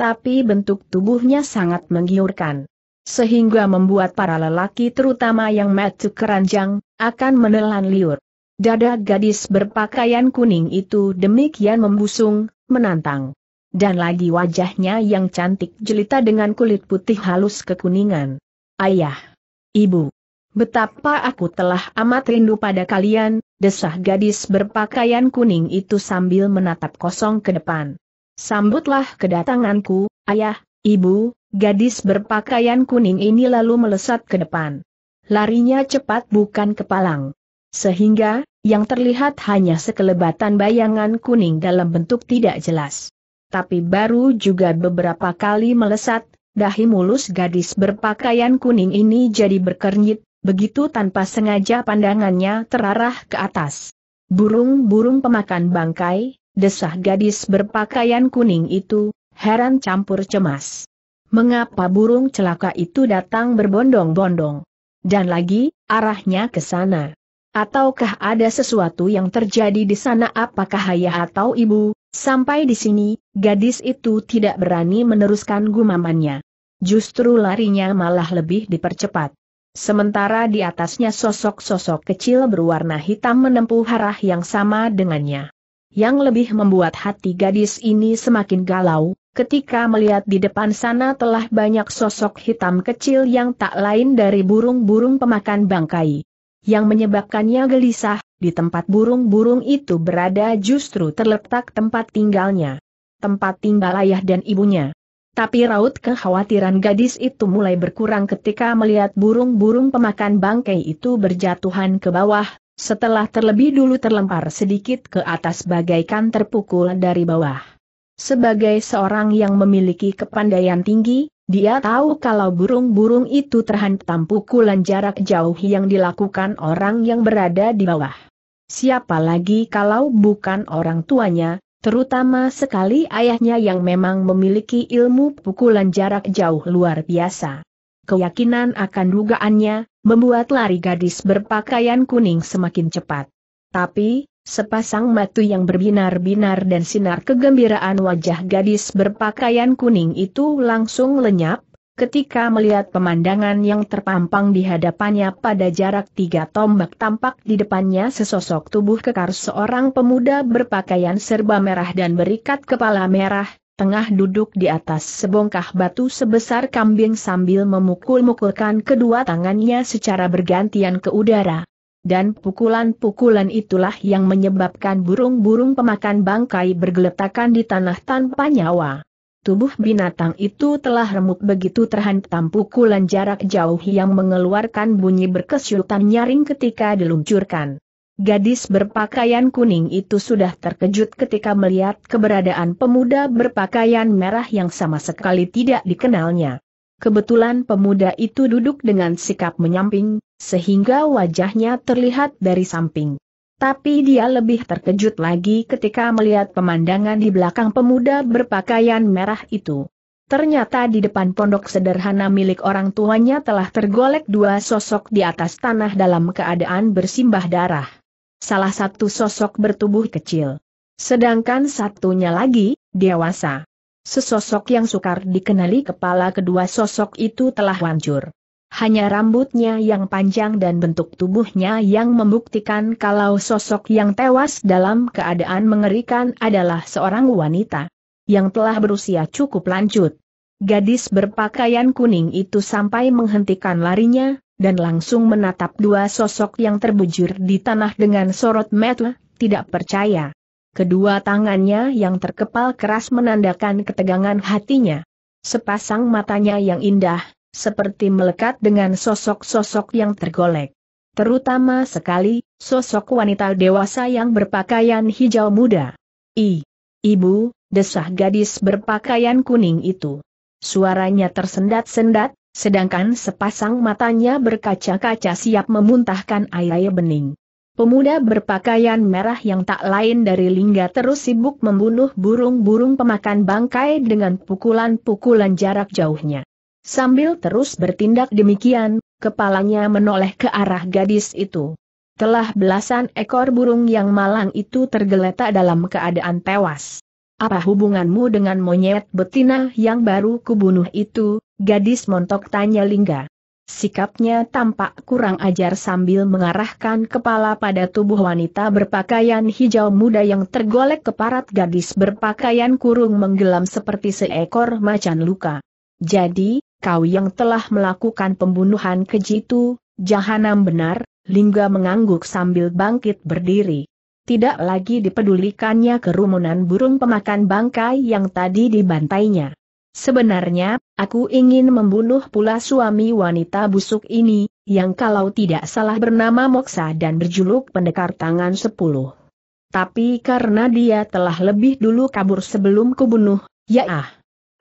tapi bentuk tubuhnya sangat menggiurkan. Sehingga membuat para lelaki terutama yang metu keranjang, akan menelan liur. Dada gadis berpakaian kuning itu demikian membusung, menantang. Dan lagi wajahnya yang cantik jelita dengan kulit putih halus kekuningan. Ayah. Ibu. Betapa aku telah amat rindu pada kalian, desah gadis berpakaian kuning itu sambil menatap kosong ke depan. Sambutlah kedatanganku, ayah, ibu, gadis berpakaian kuning ini lalu melesat ke depan. Larinya cepat bukan kepalang. Sehingga, yang terlihat hanya sekelebatan bayangan kuning dalam bentuk tidak jelas. Tapi baru juga beberapa kali melesat, dahi mulus gadis berpakaian kuning ini jadi berkernyit, begitu tanpa sengaja pandangannya terarah ke atas. Burung-burung pemakan bangkai, Desah gadis berpakaian kuning itu, heran campur cemas. Mengapa burung celaka itu datang berbondong-bondong? Dan lagi, arahnya ke sana. Ataukah ada sesuatu yang terjadi di sana apakah ayah atau ibu? Sampai di sini, gadis itu tidak berani meneruskan gumamannya. Justru larinya malah lebih dipercepat. Sementara di atasnya sosok-sosok kecil berwarna hitam menempuh arah yang sama dengannya yang lebih membuat hati gadis ini semakin galau, ketika melihat di depan sana telah banyak sosok hitam kecil yang tak lain dari burung-burung pemakan bangkai. Yang menyebabkannya gelisah, di tempat burung-burung itu berada justru terletak tempat tinggalnya. Tempat tinggal ayah dan ibunya. Tapi raut kekhawatiran gadis itu mulai berkurang ketika melihat burung-burung pemakan bangkai itu berjatuhan ke bawah, setelah terlebih dulu terlempar sedikit ke atas bagaikan terpukul dari bawah. Sebagai seorang yang memiliki kepandaian tinggi, dia tahu kalau burung-burung itu terhantam pukulan jarak jauh yang dilakukan orang yang berada di bawah. Siapa lagi kalau bukan orang tuanya, terutama sekali ayahnya yang memang memiliki ilmu pukulan jarak jauh luar biasa keyakinan akan dugaannya, membuat lari gadis berpakaian kuning semakin cepat. Tapi, sepasang mata yang berbinar-binar dan sinar kegembiraan wajah gadis berpakaian kuning itu langsung lenyap, ketika melihat pemandangan yang terpampang di hadapannya pada jarak tiga tombak tampak di depannya sesosok tubuh kekar seorang pemuda berpakaian serba merah dan berikat kepala merah, tengah duduk di atas sebongkah batu sebesar kambing sambil memukul-mukulkan kedua tangannya secara bergantian ke udara. Dan pukulan-pukulan itulah yang menyebabkan burung-burung pemakan bangkai bergeletakan di tanah tanpa nyawa. Tubuh binatang itu telah remuk begitu terhantam pukulan jarak jauh yang mengeluarkan bunyi berkesyutan nyaring ketika diluncurkan. Gadis berpakaian kuning itu sudah terkejut ketika melihat keberadaan pemuda berpakaian merah yang sama sekali tidak dikenalnya. Kebetulan pemuda itu duduk dengan sikap menyamping, sehingga wajahnya terlihat dari samping. Tapi dia lebih terkejut lagi ketika melihat pemandangan di belakang pemuda berpakaian merah itu. Ternyata di depan pondok sederhana milik orang tuanya telah tergolek dua sosok di atas tanah dalam keadaan bersimbah darah salah satu sosok bertubuh kecil. Sedangkan satunya lagi, dewasa. Sesosok yang sukar dikenali kepala kedua sosok itu telah hancur. Hanya rambutnya yang panjang dan bentuk tubuhnya yang membuktikan kalau sosok yang tewas dalam keadaan mengerikan adalah seorang wanita yang telah berusia cukup lanjut. Gadis berpakaian kuning itu sampai menghentikan larinya, dan langsung menatap dua sosok yang terbujur di tanah dengan sorot mata, tidak percaya. Kedua tangannya yang terkepal keras menandakan ketegangan hatinya. Sepasang matanya yang indah, seperti melekat dengan sosok-sosok yang tergolek. Terutama sekali, sosok wanita dewasa yang berpakaian hijau muda. I. Ibu, desah gadis berpakaian kuning itu. Suaranya tersendat-sendat, Sedangkan sepasang matanya berkaca-kaca siap memuntahkan air-air bening. Pemuda berpakaian merah yang tak lain dari Lingga terus sibuk membunuh burung-burung pemakan bangkai dengan pukulan-pukulan jarak jauhnya. Sambil terus bertindak demikian, kepalanya menoleh ke arah gadis itu. Telah belasan ekor burung yang malang itu tergeletak dalam keadaan tewas. Apa hubunganmu dengan monyet betina yang baru kubunuh itu, Gadis montok tanya Lingga. Sikapnya tampak kurang ajar sambil mengarahkan kepala pada tubuh wanita berpakaian hijau muda yang tergolek keparat gadis berpakaian kurung menggelam seperti seekor macan luka. Jadi, kau yang telah melakukan pembunuhan keji itu, jahanam benar, Lingga mengangguk sambil bangkit berdiri. Tidak lagi dipedulikannya kerumunan burung pemakan bangkai yang tadi dibantainya. Sebenarnya, aku ingin membunuh pula suami wanita busuk ini, yang kalau tidak salah bernama Moksa dan berjuluk pendekar tangan sepuluh. Tapi karena dia telah lebih dulu kabur sebelum kubunuh, ya ah.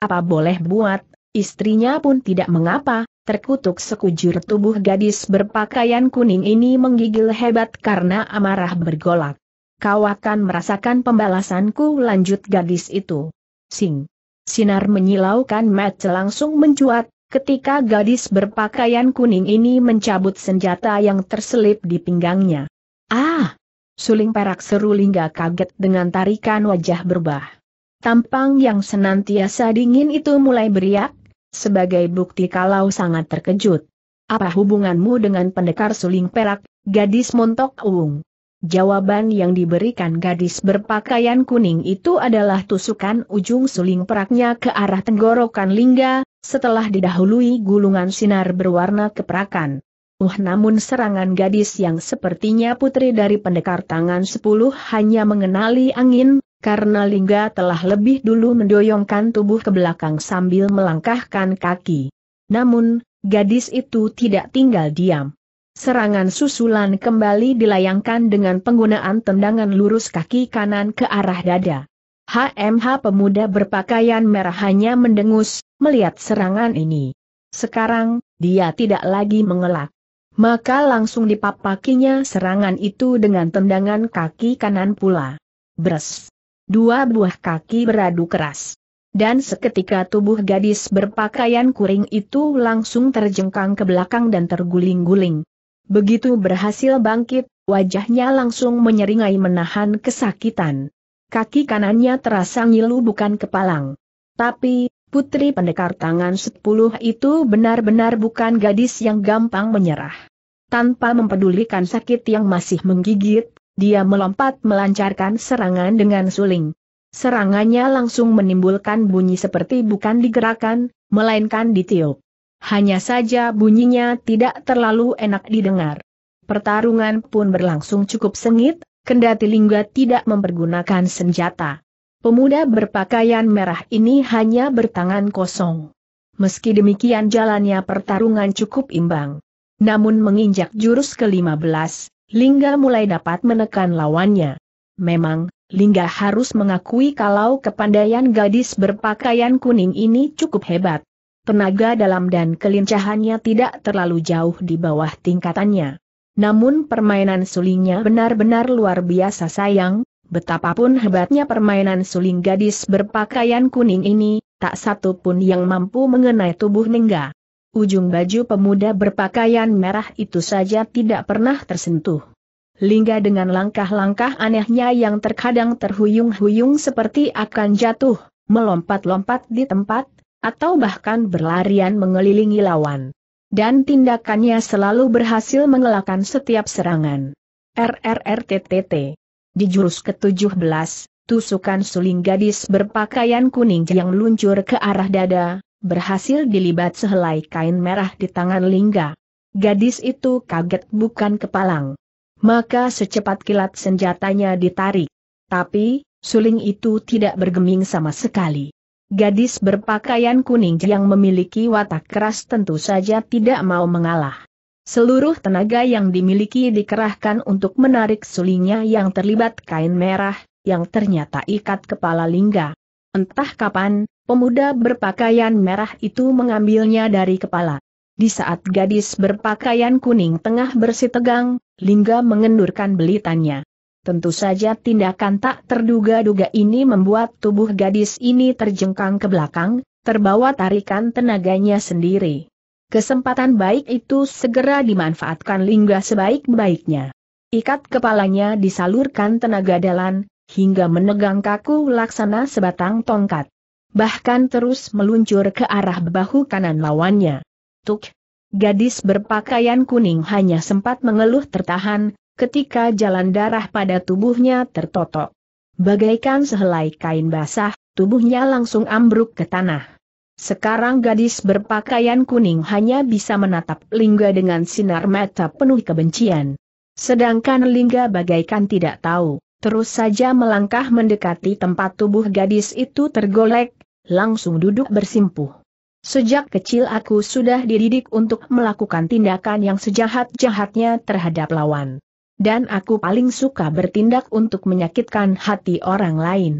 Apa boleh buat, istrinya pun tidak mengapa, terkutuk sekujur tubuh gadis berpakaian kuning ini menggigil hebat karena amarah bergolak. Kau akan merasakan pembalasanku lanjut gadis itu. Sing. Sinar menyilaukan mata langsung mencuat, ketika gadis berpakaian kuning ini mencabut senjata yang terselip di pinggangnya. Ah! Suling perak seru lingga kaget dengan tarikan wajah berubah. Tampang yang senantiasa dingin itu mulai beriak, sebagai bukti kalau sangat terkejut. Apa hubunganmu dengan pendekar suling perak, gadis montok uung? Jawaban yang diberikan gadis berpakaian kuning itu adalah tusukan ujung suling peraknya ke arah tenggorokan Lingga, setelah didahului gulungan sinar berwarna keperakan. Uh namun serangan gadis yang sepertinya putri dari pendekar tangan sepuluh hanya mengenali angin, karena Lingga telah lebih dulu mendoyongkan tubuh ke belakang sambil melangkahkan kaki. Namun, gadis itu tidak tinggal diam. Serangan susulan kembali dilayangkan dengan penggunaan tendangan lurus kaki kanan ke arah dada. HMH pemuda berpakaian merah hanya mendengus, melihat serangan ini. Sekarang, dia tidak lagi mengelak. Maka langsung dipapakinya serangan itu dengan tendangan kaki kanan pula. Bres. Dua buah kaki beradu keras. Dan seketika tubuh gadis berpakaian kuring itu langsung terjengkang ke belakang dan terguling-guling Begitu berhasil bangkit, wajahnya langsung menyeringai menahan kesakitan. Kaki kanannya terasa ngilu bukan kepalang. Tapi, putri pendekar tangan sepuluh itu benar-benar bukan gadis yang gampang menyerah. Tanpa mempedulikan sakit yang masih menggigit, dia melompat melancarkan serangan dengan suling. Serangannya langsung menimbulkan bunyi seperti bukan digerakkan, melainkan ditiup hanya saja bunyinya tidak terlalu enak didengar. Pertarungan pun berlangsung cukup sengit, kendati Lingga tidak mempergunakan senjata. Pemuda berpakaian merah ini hanya bertangan kosong. Meski demikian jalannya pertarungan cukup imbang. Namun menginjak jurus ke-15, Lingga mulai dapat menekan lawannya. Memang, Lingga harus mengakui kalau kepandaian gadis berpakaian kuning ini cukup hebat tenaga dalam dan kelincahannya tidak terlalu jauh di bawah tingkatannya. Namun permainan sulingnya benar-benar luar biasa sayang, betapapun hebatnya permainan suling gadis berpakaian kuning ini, tak satu pun yang mampu mengenai tubuh Ningga. Ujung baju pemuda berpakaian merah itu saja tidak pernah tersentuh. Lingga dengan langkah-langkah anehnya yang terkadang terhuyung-huyung seperti akan jatuh, melompat-lompat di tempat, atau bahkan berlarian mengelilingi lawan. Dan tindakannya selalu berhasil mengelakkan setiap serangan. RRRTTT Di jurus ke-17, tusukan suling gadis berpakaian kuning yang luncur ke arah dada, berhasil dilibat sehelai kain merah di tangan Lingga. Gadis itu kaget bukan kepalang. Maka secepat kilat senjatanya ditarik. Tapi, suling itu tidak bergeming sama sekali. Gadis berpakaian kuning yang memiliki watak keras tentu saja tidak mau mengalah. Seluruh tenaga yang dimiliki dikerahkan untuk menarik sulingnya yang terlibat kain merah, yang ternyata ikat kepala lingga. Entah kapan, pemuda berpakaian merah itu mengambilnya dari kepala. Di saat gadis berpakaian kuning tengah bersitegang, Lingga mengendurkan belitannya. Tentu saja tindakan tak terduga-duga ini membuat tubuh gadis ini terjengkang ke belakang, terbawa tarikan tenaganya sendiri. Kesempatan baik itu segera dimanfaatkan Lingga sebaik-baiknya. Ikat kepalanya disalurkan tenaga dalan, hingga menegang kaku laksana sebatang tongkat. Bahkan terus meluncur ke arah bahu kanan lawannya. Tuk! Gadis berpakaian kuning hanya sempat mengeluh tertahan, ketika jalan darah pada tubuhnya tertotok. Bagaikan sehelai kain basah, tubuhnya langsung ambruk ke tanah. Sekarang gadis berpakaian kuning hanya bisa menatap Lingga dengan sinar mata penuh kebencian. Sedangkan Lingga bagaikan tidak tahu, terus saja melangkah mendekati tempat tubuh gadis itu tergolek, langsung duduk bersimpuh. Sejak kecil aku sudah dididik untuk melakukan tindakan yang sejahat-jahatnya terhadap lawan. Dan aku paling suka bertindak untuk menyakitkan hati orang lain.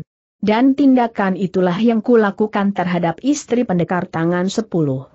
Dan tindakan itulah yang kulakukan terhadap istri pendekar tangan sepuluh.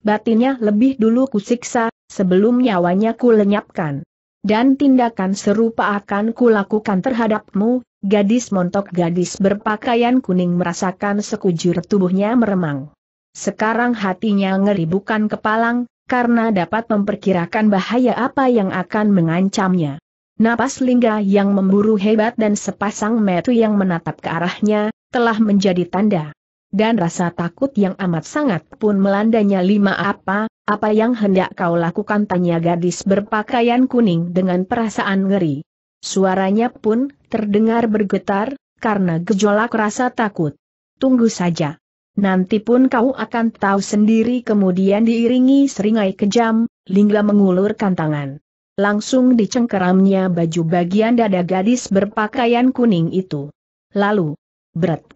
Batinnya lebih dulu kusiksa, sebelum nyawanya kulenyapkan. Dan tindakan serupa akan kulakukan terhadapmu, gadis montok gadis berpakaian kuning merasakan sekujur tubuhnya meremang. Sekarang hatinya ngeri bukan kepalang, karena dapat memperkirakan bahaya apa yang akan mengancamnya. Napas Lingga yang memburu hebat dan sepasang metu yang menatap ke arahnya, telah menjadi tanda. Dan rasa takut yang amat sangat pun melandanya lima apa, apa yang hendak kau lakukan tanya gadis berpakaian kuning dengan perasaan ngeri. Suaranya pun terdengar bergetar, karena gejolak rasa takut. Tunggu saja. Nanti pun kau akan tahu sendiri kemudian diiringi seringai kejam, Lingga mengulurkan tangan. Langsung dicengkeramnya baju bagian dada gadis berpakaian kuning itu. Lalu, berat.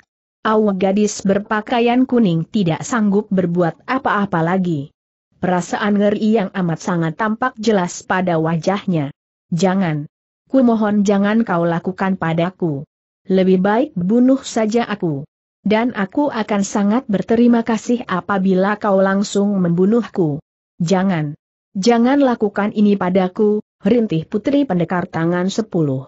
Awa gadis berpakaian kuning tidak sanggup berbuat apa-apa lagi. Perasaan ngeri yang amat sangat tampak jelas pada wajahnya. Jangan. Kumohon jangan kau lakukan padaku. Lebih baik bunuh saja aku dan aku akan sangat berterima kasih apabila kau langsung membunuhku. Jangan. Jangan lakukan ini padaku, rintih putri pendekar tangan sepuluh.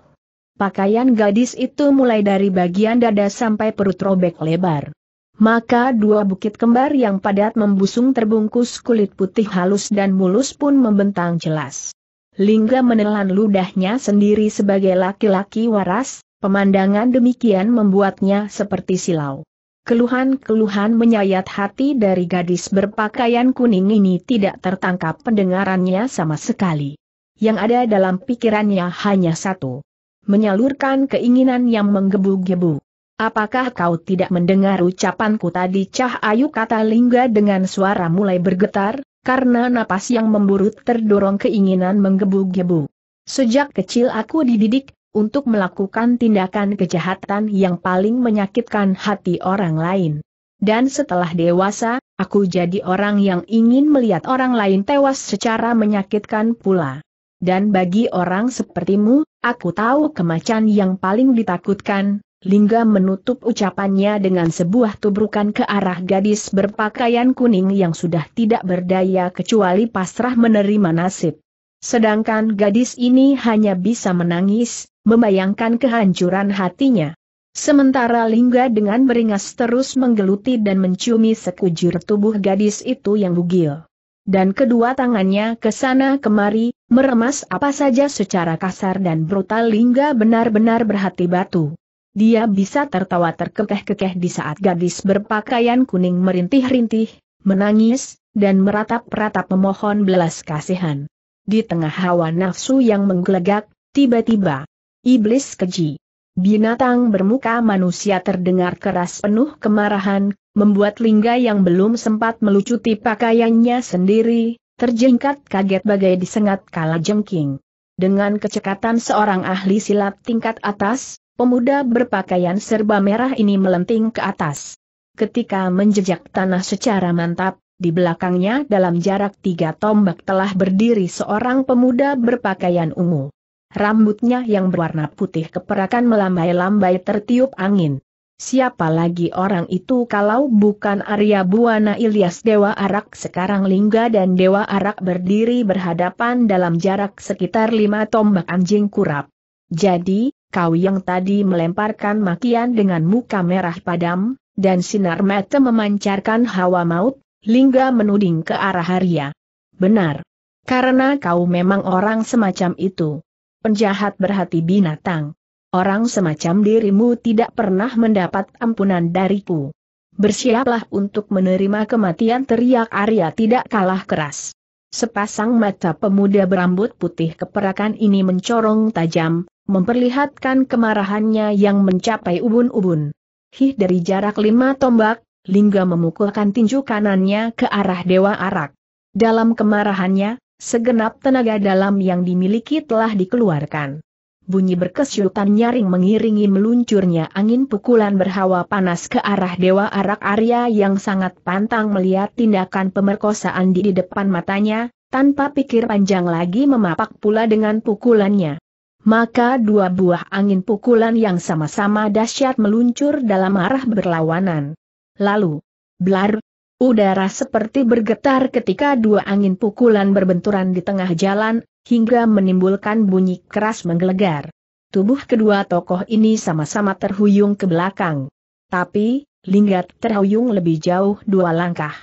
Pakaian gadis itu mulai dari bagian dada sampai perut robek lebar. Maka dua bukit kembar yang padat membusung terbungkus kulit putih halus dan mulus pun membentang jelas. Lingga menelan ludahnya sendiri sebagai laki-laki waras, Pemandangan demikian membuatnya seperti silau. Keluhan-keluhan menyayat hati dari gadis berpakaian kuning ini tidak tertangkap pendengarannya sama sekali. Yang ada dalam pikirannya hanya satu. Menyalurkan keinginan yang menggebu-gebu. Apakah kau tidak mendengar ucapanku tadi Cah Ayu kata Lingga dengan suara mulai bergetar, karena napas yang memburuk terdorong keinginan menggebu-gebu. Sejak kecil aku dididik, untuk melakukan tindakan kejahatan yang paling menyakitkan hati orang lain. Dan setelah dewasa, aku jadi orang yang ingin melihat orang lain tewas secara menyakitkan pula. Dan bagi orang sepertimu, aku tahu kemacan yang paling ditakutkan, Lingga menutup ucapannya dengan sebuah tubrukan ke arah gadis berpakaian kuning yang sudah tidak berdaya kecuali pasrah menerima nasib. Sedangkan gadis ini hanya bisa menangis, membayangkan kehancuran hatinya. Sementara Lingga dengan beringas terus menggeluti dan menciumi sekujur tubuh gadis itu yang bugil. Dan kedua tangannya ke sana kemari, meremas apa saja secara kasar dan brutal Lingga benar-benar berhati batu. Dia bisa tertawa terkekeh-kekeh di saat gadis berpakaian kuning merintih-rintih, menangis, dan meratap-ratap memohon belas kasihan. Di tengah hawa nafsu yang menggelegak, tiba-tiba, Iblis keji. Binatang bermuka manusia terdengar keras penuh kemarahan, membuat Lingga yang belum sempat melucuti pakaiannya sendiri, terjengkat kaget bagai disengat kala jengking. Dengan kecekatan seorang ahli silat tingkat atas, pemuda berpakaian serba merah ini melenting ke atas. Ketika menjejak tanah secara mantap, di belakangnya dalam jarak tiga tombak telah berdiri seorang pemuda berpakaian ungu. Rambutnya yang berwarna putih keperakan melambai-lambai tertiup angin. Siapa lagi orang itu kalau bukan Arya Buana Ilyas Dewa Arak sekarang Lingga dan Dewa Arak berdiri berhadapan dalam jarak sekitar lima tombak anjing kurap. Jadi, kau yang tadi melemparkan makian dengan muka merah padam, dan sinar mata memancarkan hawa maut, Lingga menuding ke arah Arya. Benar. Karena kau memang orang semacam itu penjahat berhati binatang. Orang semacam dirimu tidak pernah mendapat ampunan dariku. Bersiaplah untuk menerima kematian teriak Arya tidak kalah keras. Sepasang mata pemuda berambut putih keperakan ini mencorong tajam, memperlihatkan kemarahannya yang mencapai ubun-ubun. Hih dari jarak lima tombak, Lingga memukulkan tinju kanannya ke arah Dewa Arak. Dalam kemarahannya, Segenap tenaga dalam yang dimiliki telah dikeluarkan. Bunyi berkesyutan nyaring mengiringi meluncurnya angin pukulan berhawa panas ke arah Dewa Arak Arya yang sangat pantang melihat tindakan pemerkosaan di, depan matanya, tanpa pikir panjang lagi memapak pula dengan pukulannya. Maka dua buah angin pukulan yang sama-sama dahsyat meluncur dalam arah berlawanan. Lalu, blar, Udara seperti bergetar ketika dua angin pukulan berbenturan di tengah jalan, hingga menimbulkan bunyi keras menggelegar. Tubuh kedua tokoh ini sama-sama terhuyung ke belakang. Tapi, Linggat terhuyung lebih jauh dua langkah.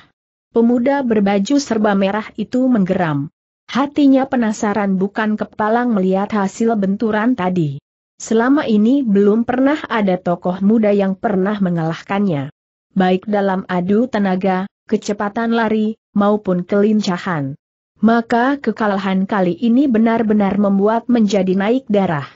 Pemuda berbaju serba merah itu menggeram. Hatinya penasaran bukan kepalang melihat hasil benturan tadi. Selama ini belum pernah ada tokoh muda yang pernah mengalahkannya baik dalam adu tenaga, kecepatan lari, maupun kelincahan. Maka kekalahan kali ini benar-benar membuat menjadi naik darah.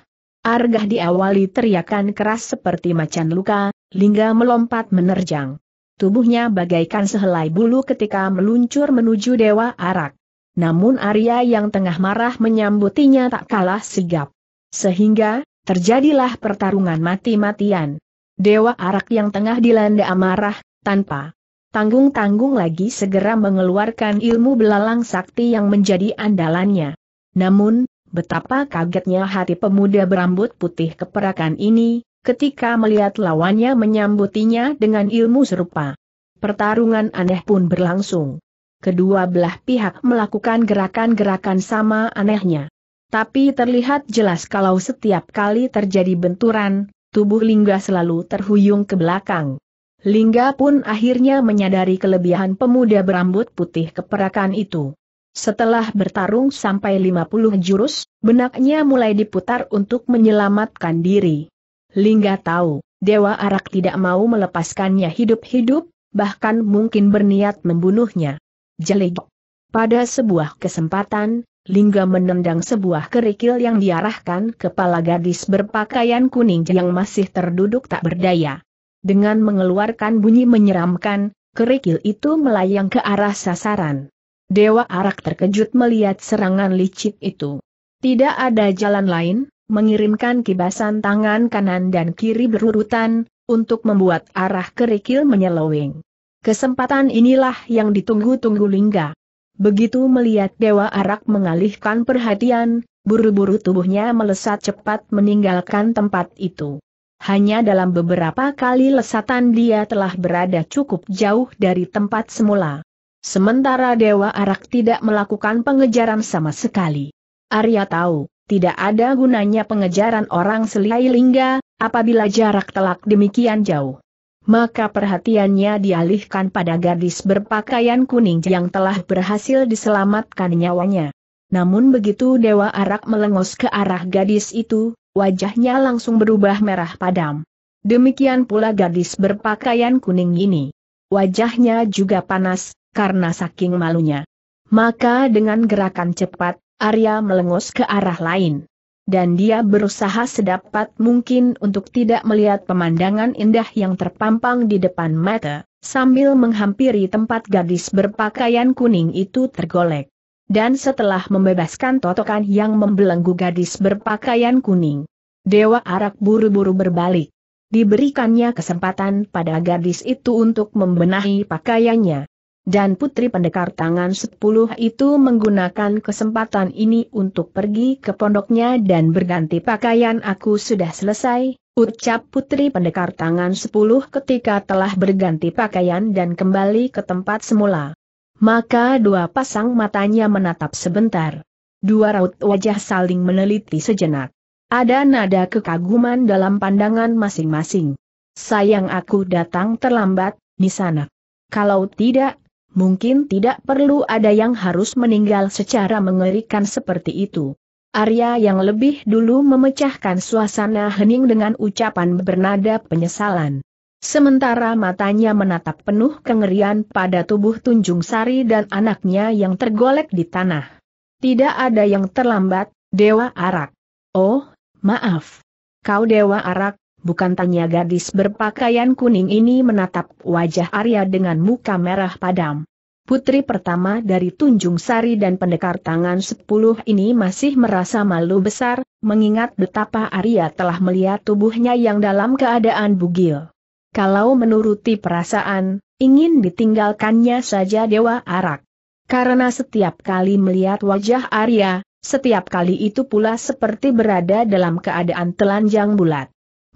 Argah diawali teriakan keras seperti macan luka, Lingga melompat menerjang. Tubuhnya bagaikan sehelai bulu ketika meluncur menuju Dewa Arak. Namun Arya yang tengah marah menyambutinya tak kalah sigap. Sehingga, terjadilah pertarungan mati-matian. Dewa Arak yang tengah dilanda amarah, tanpa tanggung-tanggung lagi segera mengeluarkan ilmu belalang sakti yang menjadi andalannya. Namun, betapa kagetnya hati pemuda berambut putih keperakan ini, ketika melihat lawannya menyambutinya dengan ilmu serupa. Pertarungan aneh pun berlangsung. Kedua belah pihak melakukan gerakan-gerakan sama anehnya. Tapi terlihat jelas kalau setiap kali terjadi benturan, tubuh Lingga selalu terhuyung ke belakang. Lingga pun akhirnya menyadari kelebihan pemuda berambut putih keperakan itu. Setelah bertarung sampai 50 jurus, benaknya mulai diputar untuk menyelamatkan diri. Lingga tahu, Dewa Arak tidak mau melepaskannya hidup-hidup, bahkan mungkin berniat membunuhnya. Jelik. Pada sebuah kesempatan, Lingga menendang sebuah kerikil yang diarahkan kepala gadis berpakaian kuning yang masih terduduk tak berdaya. Dengan mengeluarkan bunyi menyeramkan, kerikil itu melayang ke arah sasaran. Dewa Arak terkejut melihat serangan licik itu. Tidak ada jalan lain, mengirimkan kibasan tangan kanan dan kiri berurutan, untuk membuat arah kerikil menyeleweng. Kesempatan inilah yang ditunggu-tunggu Lingga. Begitu melihat Dewa Arak mengalihkan perhatian, buru-buru tubuhnya melesat cepat meninggalkan tempat itu. Hanya dalam beberapa kali lesatan dia telah berada cukup jauh dari tempat semula. Sementara Dewa Arak tidak melakukan pengejaran sama sekali. Arya tahu, tidak ada gunanya pengejaran orang selihai lingga, apabila jarak telak demikian jauh maka perhatiannya dialihkan pada gadis berpakaian kuning yang telah berhasil diselamatkan nyawanya. Namun begitu Dewa Arak melengos ke arah gadis itu, wajahnya langsung berubah merah padam. Demikian pula gadis berpakaian kuning ini. Wajahnya juga panas, karena saking malunya. Maka dengan gerakan cepat, Arya melengos ke arah lain dan dia berusaha sedapat mungkin untuk tidak melihat pemandangan indah yang terpampang di depan mata, sambil menghampiri tempat gadis berpakaian kuning itu tergolek. Dan setelah membebaskan totokan yang membelenggu gadis berpakaian kuning, Dewa Arak buru-buru berbalik. Diberikannya kesempatan pada gadis itu untuk membenahi pakaiannya, dan putri pendekar tangan sepuluh itu menggunakan kesempatan ini untuk pergi ke pondoknya dan berganti pakaian aku sudah selesai, ucap putri pendekar tangan sepuluh ketika telah berganti pakaian dan kembali ke tempat semula. Maka dua pasang matanya menatap sebentar. Dua raut wajah saling meneliti sejenak. Ada nada kekaguman dalam pandangan masing-masing. Sayang aku datang terlambat, di sana. Kalau tidak, mungkin tidak perlu ada yang harus meninggal secara mengerikan seperti itu. Arya yang lebih dulu memecahkan suasana hening dengan ucapan bernada penyesalan. Sementara matanya menatap penuh kengerian pada tubuh Tunjung Sari dan anaknya yang tergolek di tanah. Tidak ada yang terlambat, Dewa Arak. Oh, maaf. Kau Dewa Arak, bukan tanya gadis berpakaian kuning ini menatap wajah Arya dengan muka merah padam. Putri pertama dari Tunjung Sari dan pendekar tangan sepuluh ini masih merasa malu besar, mengingat betapa Arya telah melihat tubuhnya yang dalam keadaan bugil. Kalau menuruti perasaan, ingin ditinggalkannya saja Dewa Arak. Karena setiap kali melihat wajah Arya, setiap kali itu pula seperti berada dalam keadaan telanjang bulat.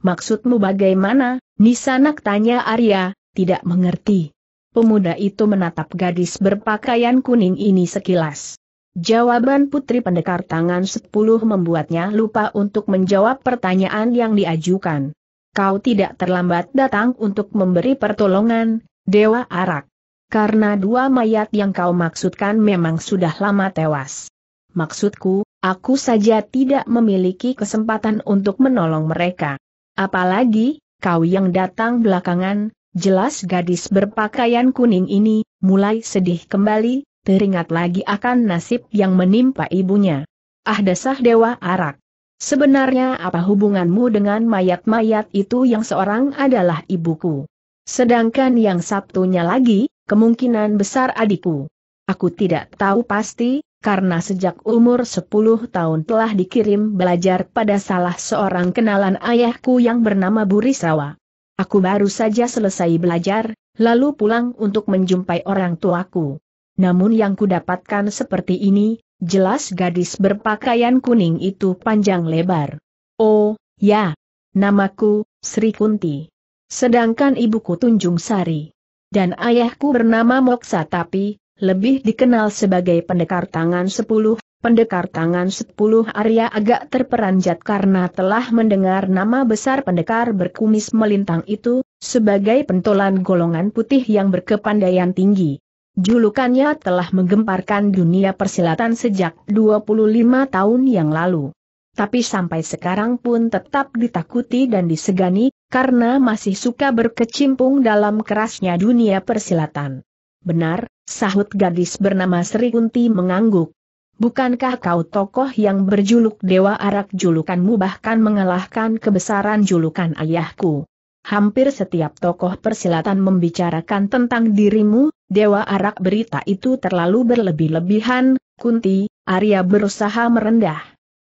Maksudmu bagaimana? Nisanak tanya Arya, tidak mengerti. Pemuda itu menatap gadis berpakaian kuning ini sekilas. Jawaban putri pendekar tangan sepuluh membuatnya lupa untuk menjawab pertanyaan yang diajukan. Kau tidak terlambat datang untuk memberi pertolongan, Dewa Arak. Karena dua mayat yang kau maksudkan memang sudah lama tewas. Maksudku, aku saja tidak memiliki kesempatan untuk menolong mereka. Apalagi, kau yang datang belakangan, jelas gadis berpakaian kuning ini, mulai sedih kembali, teringat lagi akan nasib yang menimpa ibunya. Ah dasah dewa arak. Sebenarnya apa hubunganmu dengan mayat-mayat itu yang seorang adalah ibuku. Sedangkan yang sabtunya lagi, kemungkinan besar adikku. Aku tidak tahu pasti, karena sejak umur 10 tahun telah dikirim belajar pada salah seorang kenalan ayahku yang bernama Burisawa. Aku baru saja selesai belajar, lalu pulang untuk menjumpai orang tuaku. Namun yang kudapatkan seperti ini, jelas gadis berpakaian kuning itu panjang lebar. Oh, ya. Namaku, Sri Kunti. Sedangkan ibuku Tunjung Sari. Dan ayahku bernama Moksa tapi, lebih dikenal sebagai pendekar tangan sepuluh, pendekar tangan sepuluh Arya agak terperanjat karena telah mendengar nama besar pendekar berkumis melintang itu, sebagai pentolan golongan putih yang berkepandaian tinggi. Julukannya telah menggemparkan dunia persilatan sejak 25 tahun yang lalu tapi sampai sekarang pun tetap ditakuti dan disegani, karena masih suka berkecimpung dalam kerasnya dunia persilatan. Benar, sahut gadis bernama Sri Kunti mengangguk. Bukankah kau tokoh yang berjuluk Dewa Arak julukanmu bahkan mengalahkan kebesaran julukan ayahku? Hampir setiap tokoh persilatan membicarakan tentang dirimu, Dewa Arak berita itu terlalu berlebih-lebihan, Kunti, Arya berusaha merendah.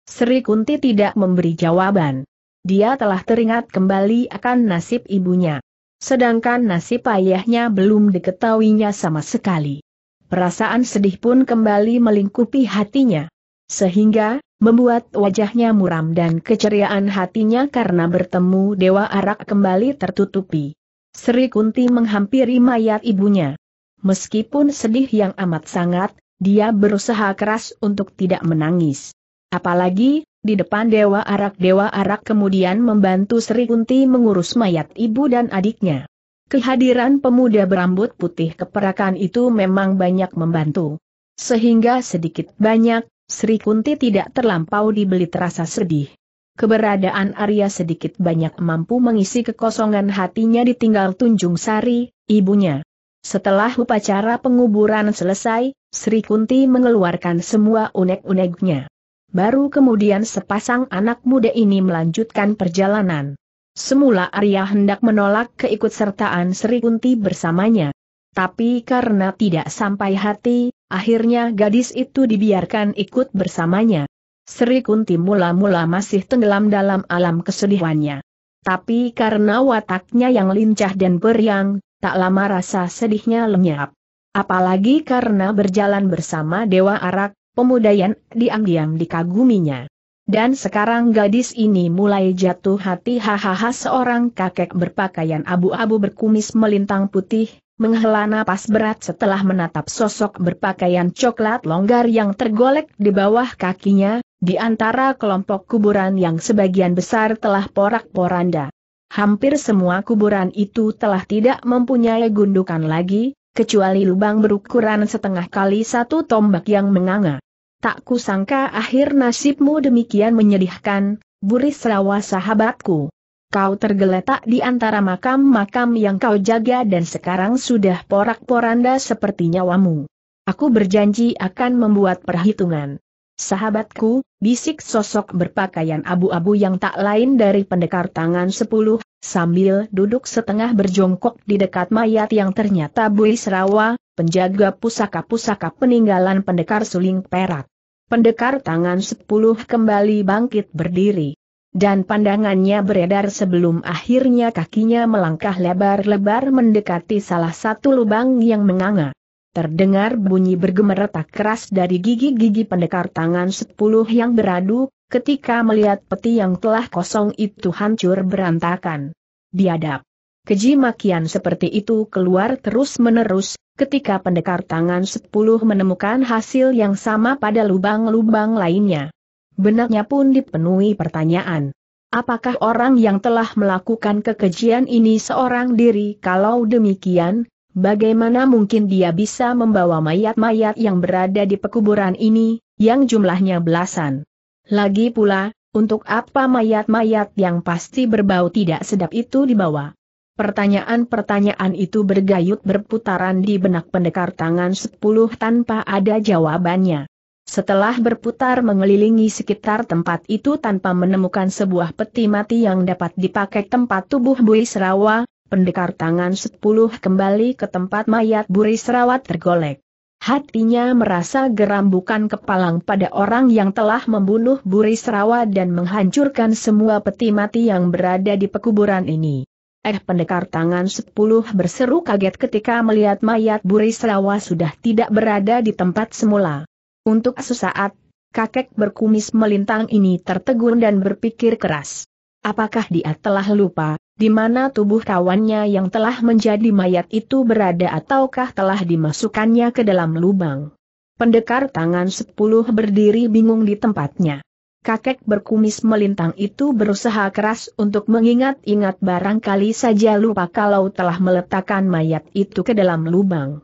Sri Kunti tidak memberi jawaban. Dia telah teringat kembali akan nasib ibunya sedangkan nasib ayahnya belum diketahuinya sama sekali. Perasaan sedih pun kembali melingkupi hatinya. Sehingga, membuat wajahnya muram dan keceriaan hatinya karena bertemu Dewa Arak kembali tertutupi. Sri Kunti menghampiri mayat ibunya. Meskipun sedih yang amat sangat, dia berusaha keras untuk tidak menangis. Apalagi, di depan Dewa Arak Dewa Arak kemudian membantu Sri Kunti mengurus mayat ibu dan adiknya. Kehadiran pemuda berambut putih keperakan itu memang banyak membantu. Sehingga sedikit banyak, Sri Kunti tidak terlampau dibeli terasa sedih. Keberadaan Arya sedikit banyak mampu mengisi kekosongan hatinya ditinggal Tunjung Sari, ibunya. Setelah upacara penguburan selesai, Sri Kunti mengeluarkan semua unek-uneknya. Baru kemudian sepasang anak muda ini melanjutkan perjalanan. Semula Arya hendak menolak keikutsertaan Sri Kunti bersamanya. Tapi karena tidak sampai hati, akhirnya gadis itu dibiarkan ikut bersamanya. Sri Kunti mula-mula masih tenggelam dalam alam kesedihannya. Tapi karena wataknya yang lincah dan periang, tak lama rasa sedihnya lenyap. Apalagi karena berjalan bersama Dewa Arak, pemuda yang diam-diam dikaguminya. Dan sekarang gadis ini mulai jatuh hati hahaha seorang kakek berpakaian abu-abu berkumis melintang putih, menghela napas berat setelah menatap sosok berpakaian coklat longgar yang tergolek di bawah kakinya, di antara kelompok kuburan yang sebagian besar telah porak-poranda. Hampir semua kuburan itu telah tidak mempunyai gundukan lagi, kecuali lubang berukuran setengah kali satu tombak yang menganga. Tak kusangka akhir nasibmu demikian menyedihkan, buris rawa sahabatku. Kau tergeletak di antara makam-makam yang kau jaga dan sekarang sudah porak-poranda seperti nyawamu. Aku berjanji akan membuat perhitungan. Sahabatku, bisik sosok berpakaian abu-abu yang tak lain dari pendekar tangan sepuluh, sambil duduk setengah berjongkok di dekat mayat yang ternyata Bui Serawa, penjaga pusaka-pusaka peninggalan pendekar suling perak. Pendekar tangan sepuluh kembali bangkit berdiri. Dan pandangannya beredar sebelum akhirnya kakinya melangkah lebar-lebar mendekati salah satu lubang yang menganga. Terdengar bunyi bergemeretak keras dari gigi-gigi pendekar tangan sepuluh yang beradu, ketika melihat peti yang telah kosong itu hancur berantakan. Biadab. Keji makian seperti itu keluar terus-menerus, ketika pendekar tangan sepuluh menemukan hasil yang sama pada lubang-lubang lainnya. Benaknya pun dipenuhi pertanyaan. Apakah orang yang telah melakukan kekejian ini seorang diri kalau demikian, bagaimana mungkin dia bisa membawa mayat-mayat yang berada di pekuburan ini, yang jumlahnya belasan? Lagi pula, untuk apa mayat-mayat yang pasti berbau tidak sedap itu dibawa? Pertanyaan-pertanyaan itu bergayut berputaran di benak pendekar tangan sepuluh tanpa ada jawabannya. Setelah berputar mengelilingi sekitar tempat itu tanpa menemukan sebuah peti mati yang dapat dipakai tempat tubuh Bui Serawa, pendekar tangan sepuluh kembali ke tempat mayat Buri Serawa tergolek. Hatinya merasa geram bukan kepalang pada orang yang telah membunuh Buri Serawa dan menghancurkan semua peti mati yang berada di pekuburan ini. Eh pendekar tangan sepuluh berseru kaget ketika melihat mayat Buri Serawa sudah tidak berada di tempat semula. Untuk sesaat, kakek berkumis melintang ini tertegun dan berpikir keras. Apakah dia telah lupa, di mana tubuh kawannya yang telah menjadi mayat itu berada ataukah telah dimasukkannya ke dalam lubang? Pendekar tangan sepuluh berdiri bingung di tempatnya. Kakek berkumis melintang itu berusaha keras untuk mengingat-ingat barangkali saja lupa kalau telah meletakkan mayat itu ke dalam lubang.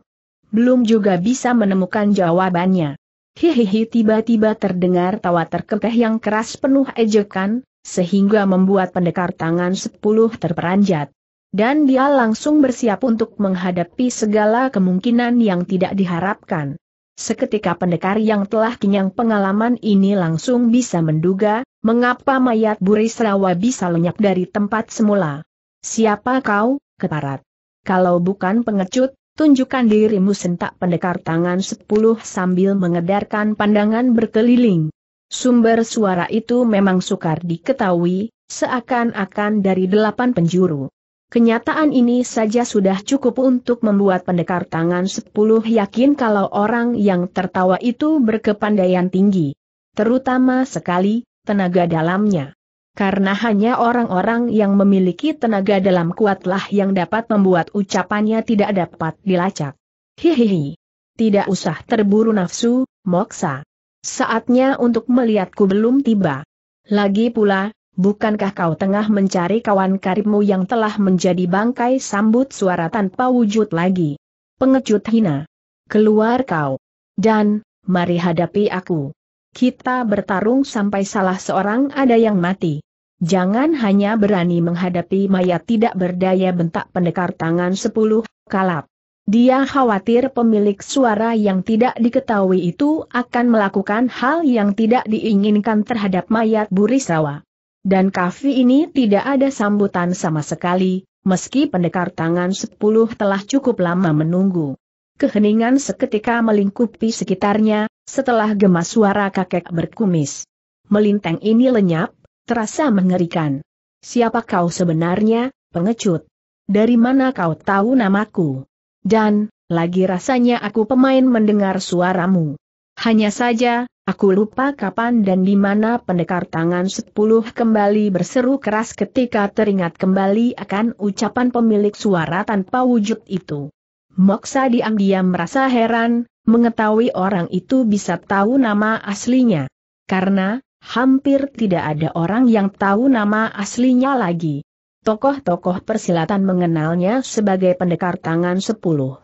Belum juga bisa menemukan jawabannya. Hihihi tiba-tiba terdengar tawa terkekeh yang keras penuh ejekan, sehingga membuat pendekar tangan sepuluh terperanjat. Dan dia langsung bersiap untuk menghadapi segala kemungkinan yang tidak diharapkan. Seketika pendekar yang telah kenyang pengalaman ini langsung bisa menduga, mengapa mayat Burisrawa bisa lenyap dari tempat semula. Siapa kau, keparat? Kalau bukan pengecut, tunjukkan dirimu sentak pendekar tangan sepuluh sambil mengedarkan pandangan berkeliling. Sumber suara itu memang sukar diketahui, seakan-akan dari delapan penjuru. Kenyataan ini saja sudah cukup untuk membuat pendekar tangan sepuluh yakin kalau orang yang tertawa itu berkepandaian tinggi. Terutama sekali, tenaga dalamnya. Karena hanya orang-orang yang memiliki tenaga dalam kuatlah yang dapat membuat ucapannya tidak dapat dilacak. Hihihi. Tidak usah terburu nafsu, Moksa. Saatnya untuk melihatku belum tiba. Lagi pula, bukankah kau tengah mencari kawan karibmu yang telah menjadi bangkai sambut suara tanpa wujud lagi? Pengecut hina. Keluar kau. Dan, mari hadapi aku. Kita bertarung sampai salah seorang ada yang mati. Jangan hanya berani menghadapi mayat tidak berdaya bentak pendekar tangan sepuluh, kalap. Dia khawatir pemilik suara yang tidak diketahui itu akan melakukan hal yang tidak diinginkan terhadap mayat Burisawa. Dan kafi ini tidak ada sambutan sama sekali, meski pendekar tangan sepuluh telah cukup lama menunggu. Keheningan seketika melingkupi sekitarnya, setelah gemas suara kakek berkumis. Melintang ini lenyap, terasa mengerikan. Siapa kau sebenarnya, pengecut? Dari mana kau tahu namaku? Dan, lagi rasanya aku pemain mendengar suaramu. Hanya saja, aku lupa kapan dan di mana pendekar tangan sepuluh kembali berseru keras ketika teringat kembali akan ucapan pemilik suara tanpa wujud itu. Moksa diam-diam merasa heran, mengetahui orang itu bisa tahu nama aslinya. Karena, hampir tidak ada orang yang tahu nama aslinya lagi tokoh-tokoh persilatan mengenalnya sebagai pendekar tangan sepuluh.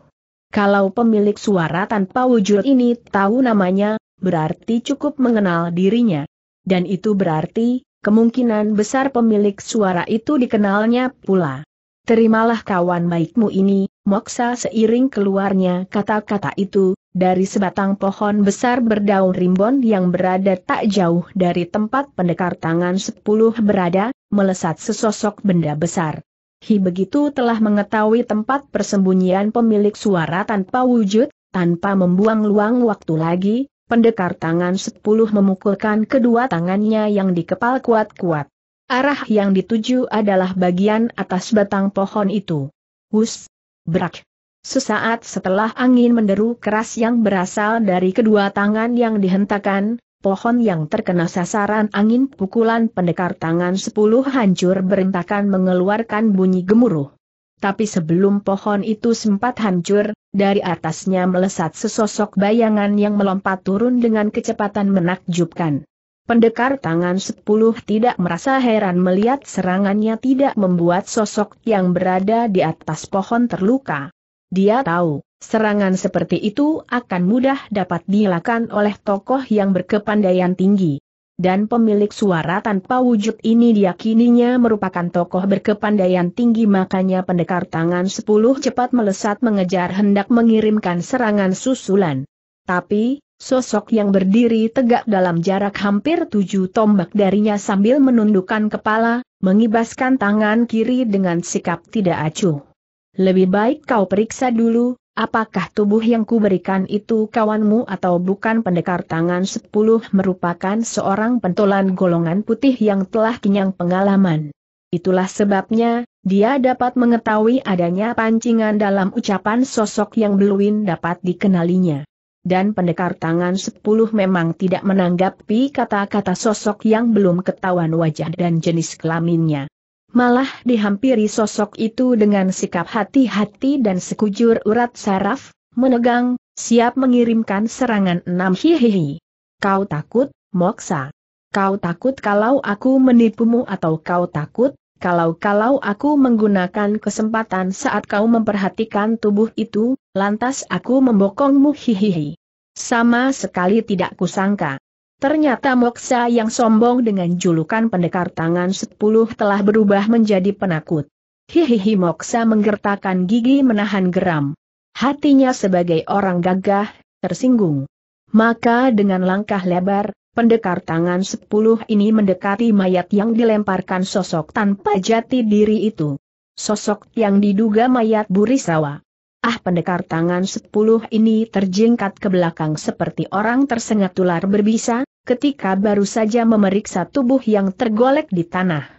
Kalau pemilik suara tanpa wujud ini tahu namanya, berarti cukup mengenal dirinya. Dan itu berarti, kemungkinan besar pemilik suara itu dikenalnya pula. Terimalah kawan baikmu ini, Moksa seiring keluarnya kata-kata itu, dari sebatang pohon besar berdaun rimbon yang berada tak jauh dari tempat pendekar tangan sepuluh berada, melesat sesosok benda besar. Hi begitu telah mengetahui tempat persembunyian pemilik suara tanpa wujud, tanpa membuang luang waktu lagi, pendekar tangan sepuluh memukulkan kedua tangannya yang dikepal kuat-kuat. Arah yang dituju adalah bagian atas batang pohon itu. Hus! Brak! Sesaat setelah angin menderu keras yang berasal dari kedua tangan yang dihentakan, pohon yang terkena sasaran angin pukulan pendekar tangan sepuluh hancur berentakan mengeluarkan bunyi gemuruh. Tapi sebelum pohon itu sempat hancur, dari atasnya melesat sesosok bayangan yang melompat turun dengan kecepatan menakjubkan. Pendekar tangan sepuluh tidak merasa heran melihat serangannya tidak membuat sosok yang berada di atas pohon terluka. Dia tahu, serangan seperti itu akan mudah dapat dilakukan oleh tokoh yang berkepandaian tinggi. Dan pemilik suara tanpa wujud ini diyakininya merupakan tokoh berkepandaian tinggi makanya pendekar tangan sepuluh cepat melesat mengejar hendak mengirimkan serangan susulan. Tapi, sosok yang berdiri tegak dalam jarak hampir tujuh tombak darinya sambil menundukkan kepala, mengibaskan tangan kiri dengan sikap tidak acuh. Lebih baik kau periksa dulu, apakah tubuh yang kuberikan itu kawanmu atau bukan pendekar tangan sepuluh merupakan seorang pentolan golongan putih yang telah kenyang pengalaman. Itulah sebabnya, dia dapat mengetahui adanya pancingan dalam ucapan sosok yang beluin dapat dikenalinya. Dan pendekar tangan sepuluh memang tidak menanggapi kata-kata sosok yang belum ketahuan wajah dan jenis kelaminnya. Malah dihampiri sosok itu dengan sikap hati-hati dan sekujur urat saraf, menegang, siap mengirimkan serangan enam hihihi. Kau takut, Moksa. Kau takut kalau aku menipumu atau kau takut, kalau-kalau aku menggunakan kesempatan saat kau memperhatikan tubuh itu, lantas aku membokongmu hihihi. Sama sekali tidak kusangka. Ternyata Moksa yang sombong dengan julukan pendekar tangan sepuluh telah berubah menjadi penakut. Hihihi Moksa menggertakkan gigi menahan geram. Hatinya sebagai orang gagah, tersinggung. Maka dengan langkah lebar, pendekar tangan sepuluh ini mendekati mayat yang dilemparkan sosok tanpa jati diri itu. Sosok yang diduga mayat Burisawa. Ah pendekar tangan sepuluh ini terjengkat ke belakang seperti orang tersengat tular berbisa, ketika baru saja memeriksa tubuh yang tergolek di tanah.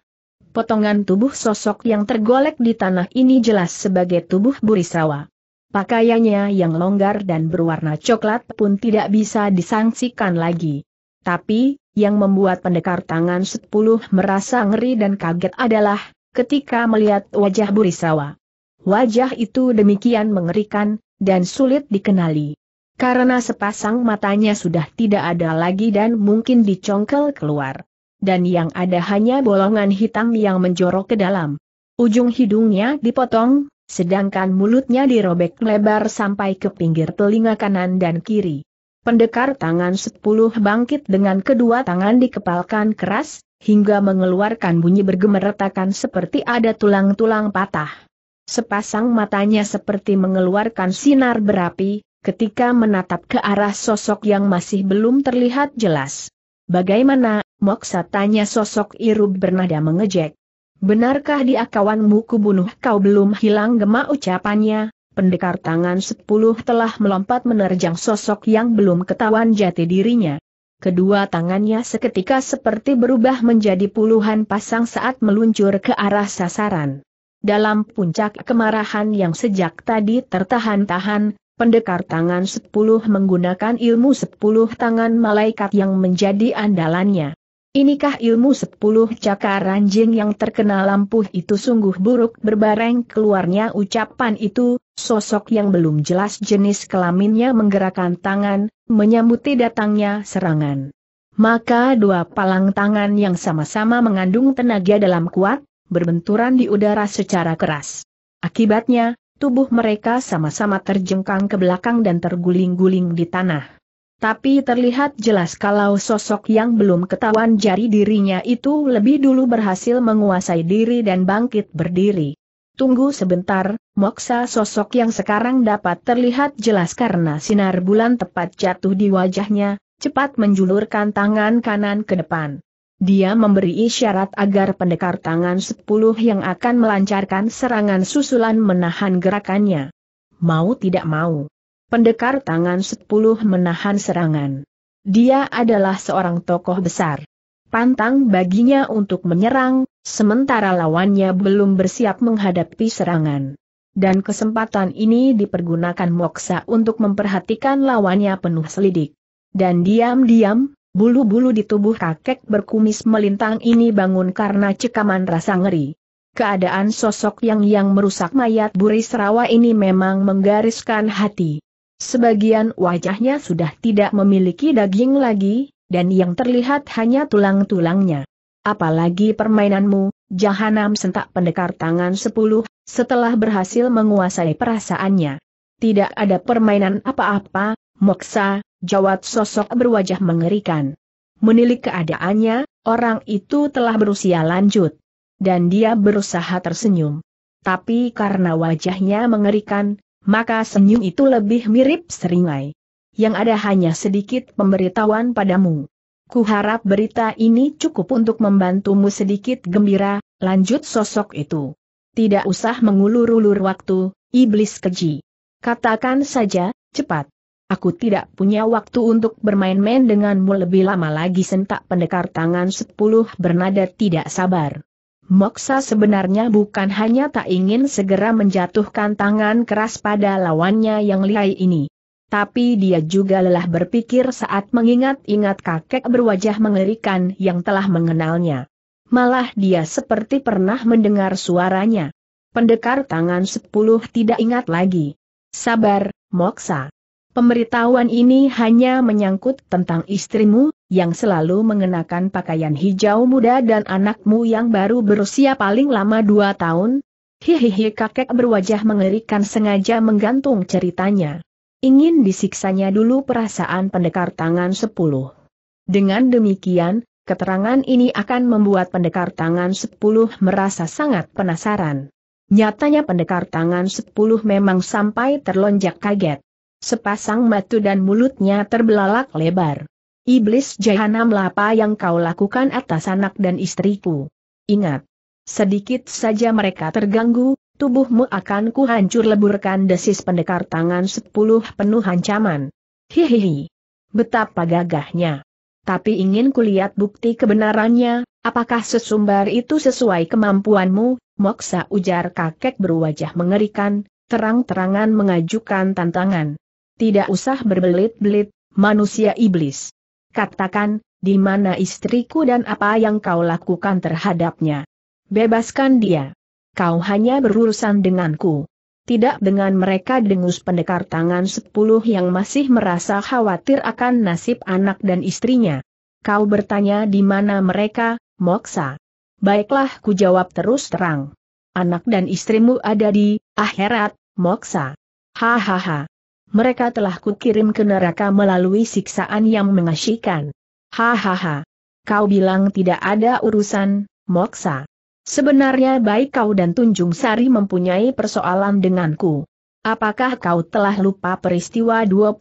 Potongan tubuh sosok yang tergolek di tanah ini jelas sebagai tubuh Burisawa. Pakaiannya yang longgar dan berwarna coklat pun tidak bisa disangsikan lagi. Tapi, yang membuat pendekar tangan sepuluh merasa ngeri dan kaget adalah, ketika melihat wajah Burisawa. Wajah itu demikian mengerikan, dan sulit dikenali. Karena sepasang matanya sudah tidak ada lagi dan mungkin dicongkel keluar. Dan yang ada hanya bolongan hitam yang menjorok ke dalam. Ujung hidungnya dipotong, sedangkan mulutnya dirobek lebar sampai ke pinggir telinga kanan dan kiri. Pendekar tangan sepuluh bangkit dengan kedua tangan dikepalkan keras, hingga mengeluarkan bunyi bergemeretakan seperti ada tulang-tulang patah. Sepasang matanya seperti mengeluarkan sinar berapi, ketika menatap ke arah sosok yang masih belum terlihat jelas. Bagaimana, Moksa tanya sosok Irub bernada mengejek. Benarkah dia kawanmu kubunuh kau belum hilang gema ucapannya, pendekar tangan sepuluh telah melompat menerjang sosok yang belum ketahuan jati dirinya. Kedua tangannya seketika seperti berubah menjadi puluhan pasang saat meluncur ke arah sasaran. Dalam puncak kemarahan yang sejak tadi tertahan-tahan, pendekar tangan sepuluh menggunakan ilmu sepuluh tangan malaikat yang menjadi andalannya. Inikah ilmu sepuluh cakar anjing yang terkena lampu itu sungguh buruk berbareng keluarnya ucapan itu, sosok yang belum jelas jenis kelaminnya menggerakkan tangan, menyambuti datangnya serangan. Maka dua palang tangan yang sama-sama mengandung tenaga dalam kuat, berbenturan di udara secara keras. Akibatnya, tubuh mereka sama-sama terjengkang ke belakang dan terguling-guling di tanah. Tapi terlihat jelas kalau sosok yang belum ketahuan jari dirinya itu lebih dulu berhasil menguasai diri dan bangkit berdiri. Tunggu sebentar, moksa sosok yang sekarang dapat terlihat jelas karena sinar bulan tepat jatuh di wajahnya, cepat menjulurkan tangan kanan ke depan. Dia memberi isyarat agar pendekar tangan sepuluh yang akan melancarkan serangan susulan menahan gerakannya. Mau tidak mau. Pendekar tangan sepuluh menahan serangan. Dia adalah seorang tokoh besar. Pantang baginya untuk menyerang, sementara lawannya belum bersiap menghadapi serangan. Dan kesempatan ini dipergunakan Moksa untuk memperhatikan lawannya penuh selidik. Dan diam-diam, Bulu-bulu di tubuh kakek berkumis melintang ini bangun karena cekaman rasa ngeri. Keadaan sosok yang yang merusak mayat Buris Rawa ini memang menggariskan hati. Sebagian wajahnya sudah tidak memiliki daging lagi, dan yang terlihat hanya tulang-tulangnya. Apalagi permainanmu, Jahanam sentak pendekar tangan sepuluh, setelah berhasil menguasai perasaannya. Tidak ada permainan apa-apa, Moksa, jawab sosok berwajah mengerikan. Menilik keadaannya, orang itu telah berusia lanjut. Dan dia berusaha tersenyum. Tapi karena wajahnya mengerikan, maka senyum itu lebih mirip seringai. Yang ada hanya sedikit pemberitahuan padamu. Kuharap berita ini cukup untuk membantumu sedikit gembira, lanjut sosok itu. Tidak usah mengulur-ulur waktu, iblis keji. Katakan saja, cepat. Aku tidak punya waktu untuk bermain-main denganmu lebih lama lagi sentak pendekar tangan sepuluh bernada tidak sabar. Moksa sebenarnya bukan hanya tak ingin segera menjatuhkan tangan keras pada lawannya yang lihai ini. Tapi dia juga lelah berpikir saat mengingat-ingat kakek berwajah mengerikan yang telah mengenalnya. Malah dia seperti pernah mendengar suaranya. Pendekar tangan sepuluh tidak ingat lagi. Sabar, Moksa. Pemberitahuan ini hanya menyangkut tentang istrimu, yang selalu mengenakan pakaian hijau muda dan anakmu yang baru berusia paling lama dua tahun. Hihihi kakek berwajah mengerikan sengaja menggantung ceritanya. Ingin disiksanya dulu perasaan pendekar tangan sepuluh. Dengan demikian, keterangan ini akan membuat pendekar tangan sepuluh merasa sangat penasaran. Nyatanya pendekar tangan sepuluh memang sampai terlonjak kaget sepasang matu dan mulutnya terbelalak lebar. Iblis jahanam lapa yang kau lakukan atas anak dan istriku. Ingat, sedikit saja mereka terganggu, tubuhmu akan kuhancur leburkan desis pendekar tangan sepuluh penuh ancaman. Hihihi. Betapa gagahnya. Tapi ingin kulihat bukti kebenarannya, apakah sesumbar itu sesuai kemampuanmu, Moksa ujar kakek berwajah mengerikan, terang-terangan mengajukan tantangan. Tidak usah berbelit-belit, manusia iblis. Katakan, di mana istriku dan apa yang kau lakukan terhadapnya. Bebaskan dia. Kau hanya berurusan denganku. Tidak dengan mereka dengus pendekar tangan sepuluh yang masih merasa khawatir akan nasib anak dan istrinya. Kau bertanya di mana mereka, Moksa. Baiklah ku jawab terus terang. Anak dan istrimu ada di akhirat, Moksa. Hahaha. Mereka telah kukirim ke neraka melalui siksaan yang mengasyikan. Hahaha. Kau bilang tidak ada urusan, Moksa. Sebenarnya baik kau dan Tunjung Sari mempunyai persoalan denganku. Apakah kau telah lupa peristiwa 25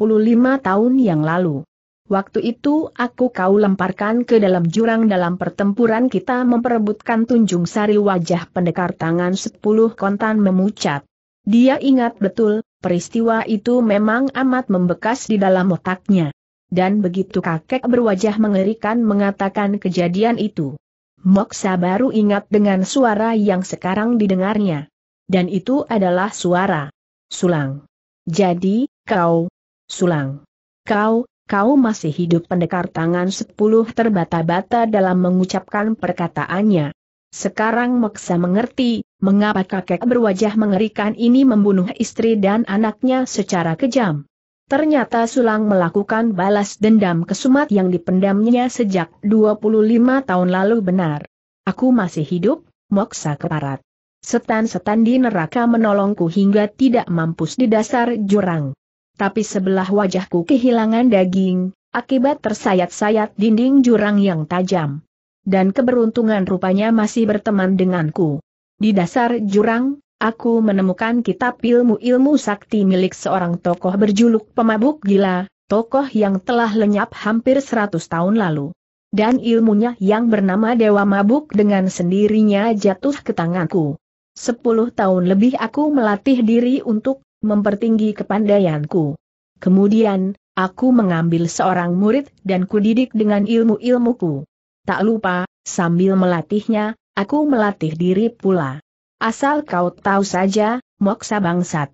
tahun yang lalu? Waktu itu aku kau lemparkan ke dalam jurang dalam pertempuran kita memperebutkan Tunjung Sari wajah pendekar tangan sepuluh kontan memucat. Dia ingat betul, Peristiwa itu memang amat membekas di dalam otaknya. Dan begitu kakek berwajah mengerikan mengatakan kejadian itu. Moksa baru ingat dengan suara yang sekarang didengarnya. Dan itu adalah suara sulang. Jadi, kau, sulang. Kau, kau masih hidup pendekar tangan sepuluh terbata-bata dalam mengucapkan perkataannya. Sekarang Moksa mengerti, mengapa kakek berwajah mengerikan ini membunuh istri dan anaknya secara kejam. Ternyata Sulang melakukan balas dendam kesumat yang dipendamnya sejak 25 tahun lalu benar. Aku masih hidup, Moksa keparat. Setan-setan di neraka menolongku hingga tidak mampus di dasar jurang. Tapi sebelah wajahku kehilangan daging, akibat tersayat-sayat dinding jurang yang tajam dan keberuntungan rupanya masih berteman denganku. Di dasar jurang, aku menemukan kitab ilmu-ilmu sakti milik seorang tokoh berjuluk pemabuk gila, tokoh yang telah lenyap hampir 100 tahun lalu. Dan ilmunya yang bernama Dewa Mabuk dengan sendirinya jatuh ke tanganku. Sepuluh tahun lebih aku melatih diri untuk mempertinggi kepandaianku. Kemudian, aku mengambil seorang murid dan kudidik dengan ilmu-ilmuku. Tak lupa, sambil melatihnya, aku melatih diri pula. Asal kau tahu saja, moksa bangsat.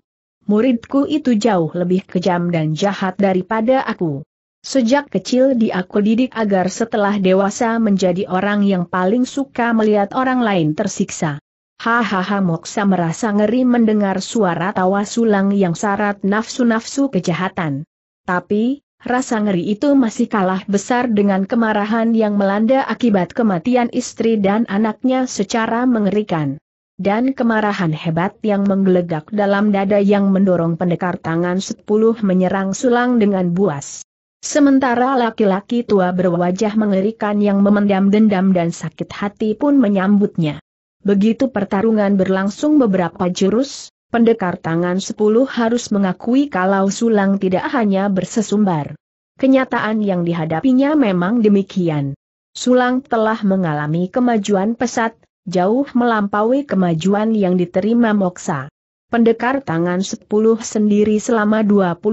Muridku itu jauh lebih kejam dan jahat daripada aku. Sejak kecil dia aku didik agar setelah dewasa menjadi orang yang paling suka melihat orang lain tersiksa. Hahaha Moksa merasa ngeri mendengar suara tawa sulang yang syarat nafsu-nafsu kejahatan. Tapi, Rasa ngeri itu masih kalah besar dengan kemarahan yang melanda akibat kematian istri dan anaknya secara mengerikan. Dan kemarahan hebat yang menggelegak dalam dada yang mendorong pendekar tangan sepuluh menyerang sulang dengan buas. Sementara laki-laki tua berwajah mengerikan yang memendam dendam dan sakit hati pun menyambutnya. Begitu pertarungan berlangsung beberapa jurus, pendekar tangan sepuluh harus mengakui kalau Sulang tidak hanya bersesumbar. Kenyataan yang dihadapinya memang demikian. Sulang telah mengalami kemajuan pesat, jauh melampaui kemajuan yang diterima Moksa. Pendekar tangan sepuluh sendiri selama 25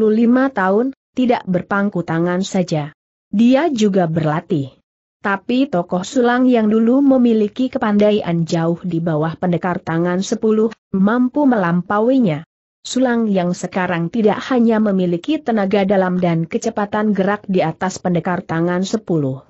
tahun, tidak berpangku tangan saja. Dia juga berlatih. Tapi tokoh sulang yang dulu memiliki kepandaian jauh di bawah pendekar tangan sepuluh, mampu melampauinya. Sulang yang sekarang tidak hanya memiliki tenaga dalam dan kecepatan gerak di atas pendekar tangan sepuluh.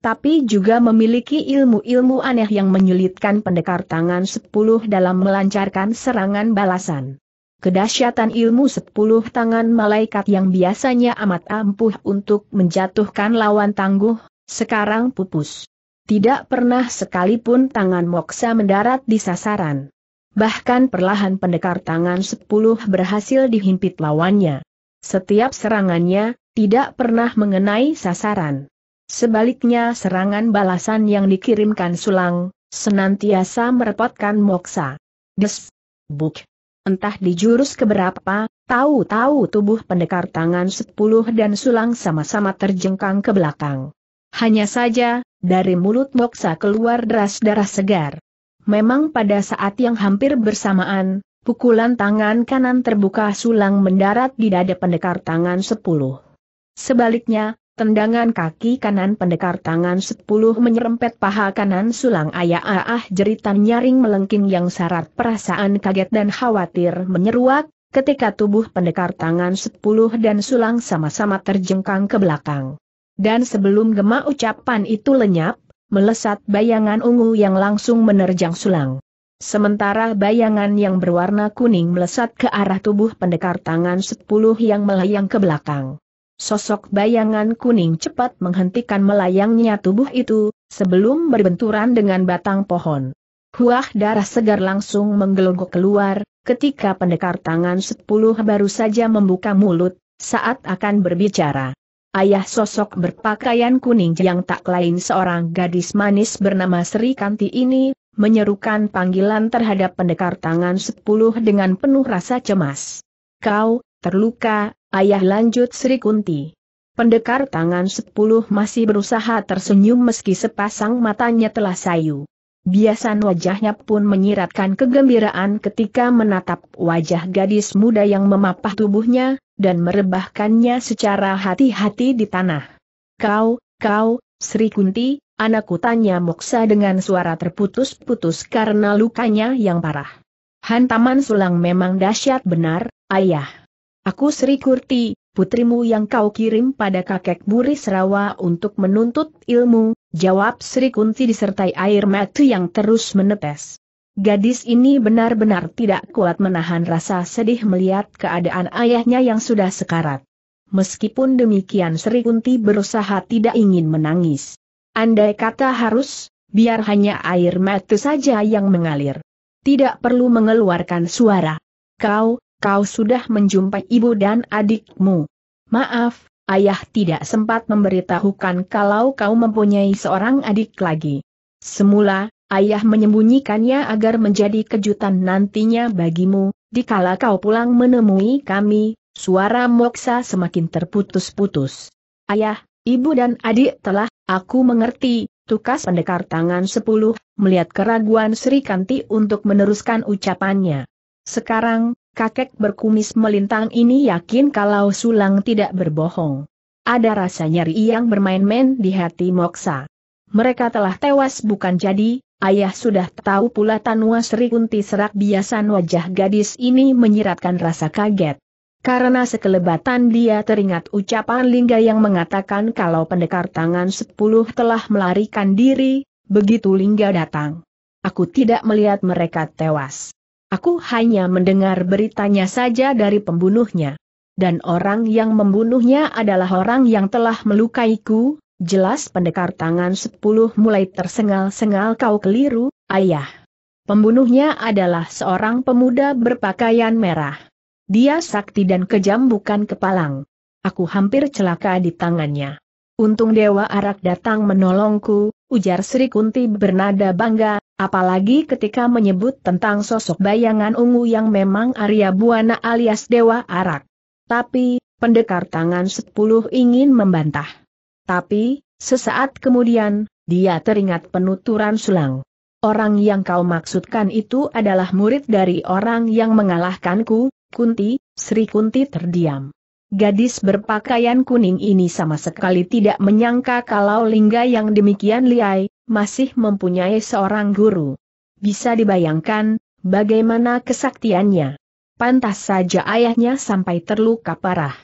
Tapi juga memiliki ilmu-ilmu aneh yang menyulitkan pendekar tangan sepuluh dalam melancarkan serangan balasan. Kedahsyatan ilmu sepuluh tangan malaikat yang biasanya amat ampuh untuk menjatuhkan lawan tangguh, sekarang pupus. Tidak pernah sekalipun tangan Moksa mendarat di sasaran. Bahkan perlahan pendekar tangan sepuluh berhasil dihimpit lawannya. Setiap serangannya, tidak pernah mengenai sasaran. Sebaliknya serangan balasan yang dikirimkan Sulang, senantiasa merepotkan Moksa. Des. Buk. Entah di jurus keberapa, tahu-tahu tubuh pendekar tangan sepuluh dan Sulang sama-sama terjengkang ke belakang. Hanya saja, dari mulut Moksa keluar deras darah segar. Memang pada saat yang hampir bersamaan, pukulan tangan kanan terbuka sulang mendarat di dada pendekar tangan sepuluh. Sebaliknya, tendangan kaki kanan pendekar tangan sepuluh menyerempet paha kanan sulang ayah ah jeritan nyaring melengking yang syarat perasaan kaget dan khawatir menyeruak, ketika tubuh pendekar tangan sepuluh dan sulang sama-sama terjengkang ke belakang. Dan sebelum gema ucapan itu lenyap, melesat bayangan ungu yang langsung menerjang sulang. Sementara bayangan yang berwarna kuning melesat ke arah tubuh pendekar tangan sepuluh yang melayang ke belakang. Sosok bayangan kuning cepat menghentikan melayangnya tubuh itu, sebelum berbenturan dengan batang pohon. Huah darah segar langsung menggelogok keluar, ketika pendekar tangan sepuluh baru saja membuka mulut, saat akan berbicara. Ayah sosok berpakaian kuning yang tak lain seorang gadis manis bernama Sri Kanti ini, menyerukan panggilan terhadap pendekar tangan sepuluh dengan penuh rasa cemas. Kau, terluka, ayah lanjut Sri Kunti. Pendekar tangan sepuluh masih berusaha tersenyum meski sepasang matanya telah sayu. Biasan wajahnya pun menyiratkan kegembiraan ketika menatap wajah gadis muda yang memapah tubuhnya, dan merebahkannya secara hati-hati di tanah. Kau, kau, Sri Kunti, anakku tanya Moksa dengan suara terputus-putus karena lukanya yang parah. Hantaman sulang memang dahsyat benar, ayah. Aku Sri Kurti, putrimu yang kau kirim pada kakek Buri Serawa untuk menuntut ilmu, jawab Sri Kunti disertai air mata yang terus menetes. Gadis ini benar-benar tidak kuat menahan rasa sedih melihat keadaan ayahnya yang sudah sekarat. Meskipun demikian Sri Kunti berusaha tidak ingin menangis. Andai kata harus, biar hanya air mata saja yang mengalir. Tidak perlu mengeluarkan suara. Kau, kau sudah menjumpai ibu dan adikmu. Maaf, ayah tidak sempat memberitahukan kalau kau mempunyai seorang adik lagi. Semula, Ayah menyembunyikannya agar menjadi kejutan nantinya bagimu, dikala kau pulang menemui kami, suara Moksa semakin terputus-putus. Ayah, ibu dan adik telah, aku mengerti, tukas pendekar tangan sepuluh, melihat keraguan Sri Kanti untuk meneruskan ucapannya. Sekarang, kakek berkumis melintang ini yakin kalau Sulang tidak berbohong. Ada rasa nyeri yang bermain-main di hati Moksa. Mereka telah tewas bukan jadi, Ayah sudah tahu pula Tanwa Sri Kunti serak biasan wajah gadis ini menyiratkan rasa kaget. Karena sekelebatan dia teringat ucapan Lingga yang mengatakan kalau pendekar tangan sepuluh telah melarikan diri, begitu Lingga datang. Aku tidak melihat mereka tewas. Aku hanya mendengar beritanya saja dari pembunuhnya. Dan orang yang membunuhnya adalah orang yang telah melukaiku, Jelas pendekar tangan sepuluh mulai tersengal-sengal kau keliru, ayah. Pembunuhnya adalah seorang pemuda berpakaian merah. Dia sakti dan kejam bukan kepalang. Aku hampir celaka di tangannya. Untung Dewa Arak datang menolongku, ujar Sri Kunti bernada bangga, apalagi ketika menyebut tentang sosok bayangan ungu yang memang Arya Buana alias Dewa Arak. Tapi, pendekar tangan sepuluh ingin membantah. Tapi, sesaat kemudian, dia teringat penuturan sulang. Orang yang kau maksudkan itu adalah murid dari orang yang mengalahkanku, Kunti, Sri Kunti terdiam. Gadis berpakaian kuning ini sama sekali tidak menyangka kalau Lingga yang demikian liai, masih mempunyai seorang guru. Bisa dibayangkan, bagaimana kesaktiannya. Pantas saja ayahnya sampai terluka parah.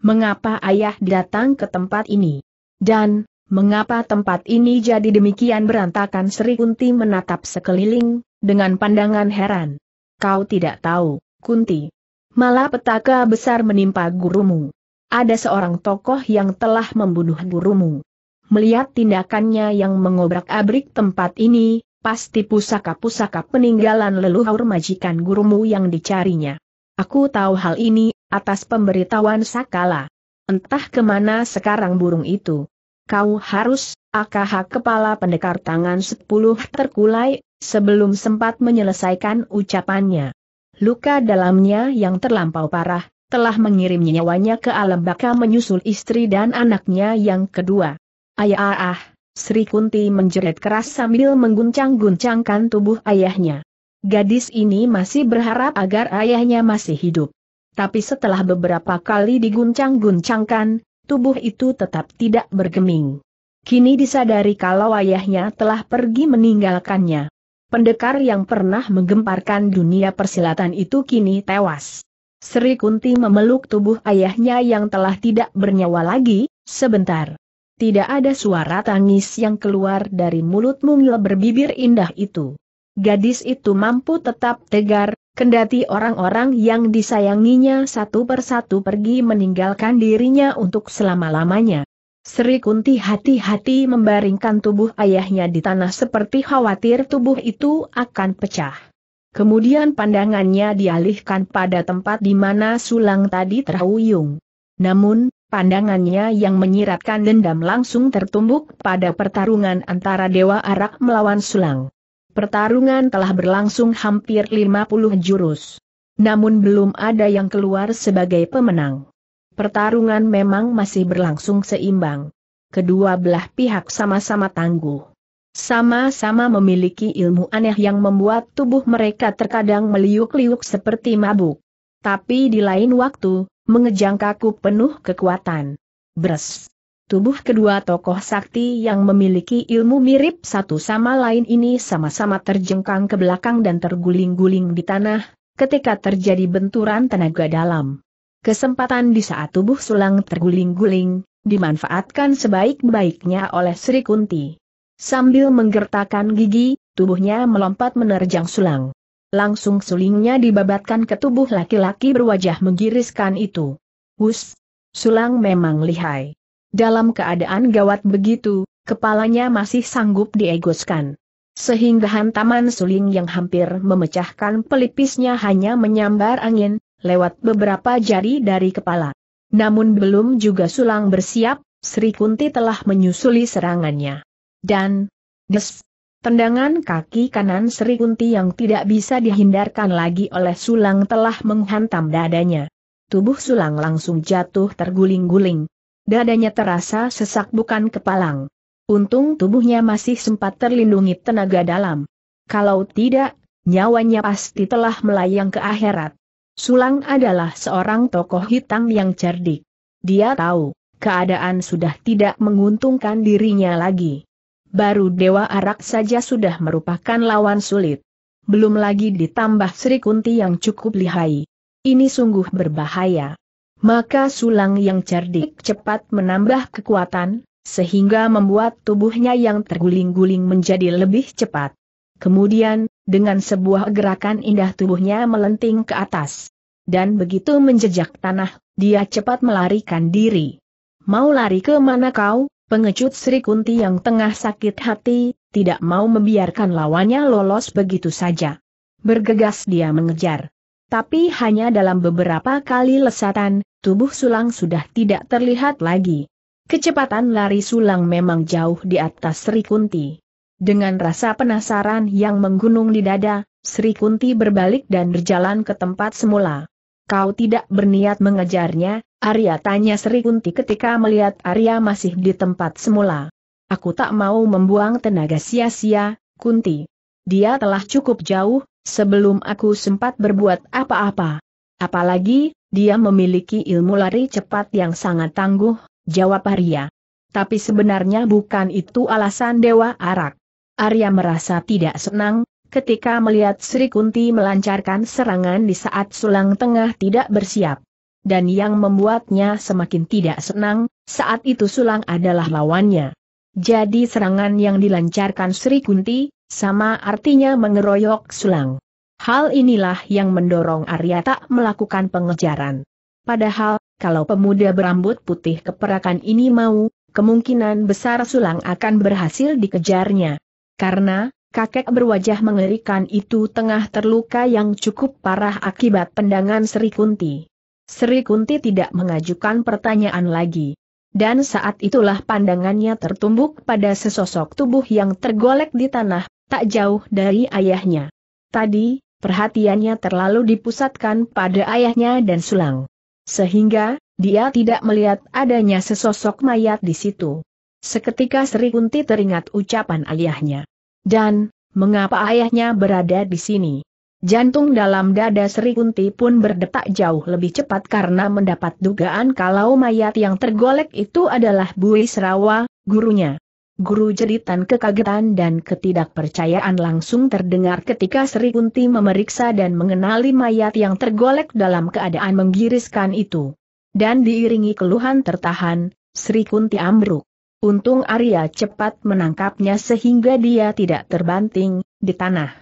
Mengapa ayah datang ke tempat ini? Dan, mengapa tempat ini jadi demikian berantakan Sri Kunti menatap sekeliling, dengan pandangan heran. Kau tidak tahu, Kunti. Malah petaka besar menimpa gurumu. Ada seorang tokoh yang telah membunuh gurumu. Melihat tindakannya yang mengobrak-abrik tempat ini, pasti pusaka-pusaka peninggalan leluhur majikan gurumu yang dicarinya. Aku tahu hal ini, atas pemberitahuan Sakala. Entah kemana sekarang burung itu kau harus, akah kepala pendekar tangan sepuluh terkulai, sebelum sempat menyelesaikan ucapannya. Luka dalamnya yang terlampau parah, telah mengirim nyawanya ke alam baka menyusul istri dan anaknya yang kedua. Ayah ah, ah, Sri Kunti menjerit keras sambil mengguncang-guncangkan tubuh ayahnya. Gadis ini masih berharap agar ayahnya masih hidup. Tapi setelah beberapa kali diguncang-guncangkan, tubuh itu tetap tidak bergeming. Kini disadari kalau ayahnya telah pergi meninggalkannya. Pendekar yang pernah menggemparkan dunia persilatan itu kini tewas. Sri Kunti memeluk tubuh ayahnya yang telah tidak bernyawa lagi, sebentar. Tidak ada suara tangis yang keluar dari mulut mungil berbibir indah itu. Gadis itu mampu tetap tegar, Kendati orang-orang yang disayanginya satu persatu pergi meninggalkan dirinya untuk selama-lamanya. Sri Kunti hati-hati membaringkan tubuh ayahnya di tanah seperti khawatir tubuh itu akan pecah. Kemudian pandangannya dialihkan pada tempat di mana sulang tadi terhuyung. Namun, pandangannya yang menyiratkan dendam langsung tertumbuk pada pertarungan antara Dewa Arak melawan sulang. Pertarungan telah berlangsung hampir 50 jurus. Namun belum ada yang keluar sebagai pemenang. Pertarungan memang masih berlangsung seimbang. Kedua belah pihak sama-sama tangguh. Sama-sama memiliki ilmu aneh yang membuat tubuh mereka terkadang meliuk-liuk seperti mabuk. Tapi di lain waktu, mengejang kaku penuh kekuatan. Bres. Tubuh kedua tokoh sakti yang memiliki ilmu mirip satu sama lain ini sama-sama terjengkang ke belakang dan terguling-guling di tanah, ketika terjadi benturan tenaga dalam. Kesempatan di saat tubuh sulang terguling-guling, dimanfaatkan sebaik-baiknya oleh Sri Kunti. Sambil menggertakkan gigi, tubuhnya melompat menerjang sulang. Langsung sulingnya dibabatkan ke tubuh laki-laki berwajah menggiriskan itu. Hus! Sulang memang lihai. Dalam keadaan gawat begitu, kepalanya masih sanggup diegoskan. Sehingga hantaman suling yang hampir memecahkan pelipisnya hanya menyambar angin, lewat beberapa jari dari kepala. Namun belum juga sulang bersiap, Sri Kunti telah menyusuli serangannya. Dan, des, tendangan kaki kanan Sri Kunti yang tidak bisa dihindarkan lagi oleh sulang telah menghantam dadanya. Tubuh sulang langsung jatuh terguling-guling, Dadanya terasa sesak bukan kepalang. Untung tubuhnya masih sempat terlindungi tenaga dalam. Kalau tidak, nyawanya pasti telah melayang ke akhirat. Sulang adalah seorang tokoh hitam yang cerdik. Dia tahu, keadaan sudah tidak menguntungkan dirinya lagi. Baru Dewa Arak saja sudah merupakan lawan sulit. Belum lagi ditambah Sri Kunti yang cukup lihai. Ini sungguh berbahaya. Maka sulang yang cerdik cepat menambah kekuatan, sehingga membuat tubuhnya yang terguling-guling menjadi lebih cepat. Kemudian, dengan sebuah gerakan indah tubuhnya melenting ke atas. Dan begitu menjejak tanah, dia cepat melarikan diri. Mau lari ke mana kau, pengecut Sri Kunti yang tengah sakit hati, tidak mau membiarkan lawannya lolos begitu saja. Bergegas dia mengejar. Tapi hanya dalam beberapa kali lesatan, tubuh Sulang sudah tidak terlihat lagi. Kecepatan lari Sulang memang jauh di atas Sri Kunti. Dengan rasa penasaran yang menggunung di dada, Sri Kunti berbalik dan berjalan ke tempat semula. Kau tidak berniat mengejarnya, Arya tanya Sri Kunti ketika melihat Arya masih di tempat semula. Aku tak mau membuang tenaga sia-sia, Kunti. Dia telah cukup jauh, Sebelum aku sempat berbuat apa-apa. Apalagi, dia memiliki ilmu lari cepat yang sangat tangguh, jawab Arya. Tapi sebenarnya bukan itu alasan Dewa Arak. Arya merasa tidak senang, ketika melihat Sri Kunti melancarkan serangan di saat sulang tengah tidak bersiap. Dan yang membuatnya semakin tidak senang, saat itu sulang adalah lawannya. Jadi serangan yang dilancarkan Sri Kunti, sama artinya mengeroyok sulang. Hal inilah yang mendorong Arya tak melakukan pengejaran. Padahal, kalau pemuda berambut putih keperakan ini mau, kemungkinan besar sulang akan berhasil dikejarnya. Karena, kakek berwajah mengerikan itu tengah terluka yang cukup parah akibat tendangan Sri Kunti. Sri Kunti tidak mengajukan pertanyaan lagi. Dan saat itulah pandangannya tertumbuk pada sesosok tubuh yang tergolek di tanah, tak jauh dari ayahnya. Tadi, perhatiannya terlalu dipusatkan pada ayahnya dan sulang. Sehingga, dia tidak melihat adanya sesosok mayat di situ. Seketika Sri Kunti teringat ucapan ayahnya. Dan, mengapa ayahnya berada di sini? Jantung dalam dada Sri Kunti pun berdetak jauh lebih cepat karena mendapat dugaan kalau mayat yang tergolek itu adalah Bui Serawa, gurunya. Guru jeritan kekagetan dan ketidakpercayaan langsung terdengar ketika Sri Kunti memeriksa dan mengenali mayat yang tergolek dalam keadaan menggiriskan itu. Dan diiringi keluhan tertahan, Sri Kunti ambruk. Untung Arya cepat menangkapnya sehingga dia tidak terbanting di tanah.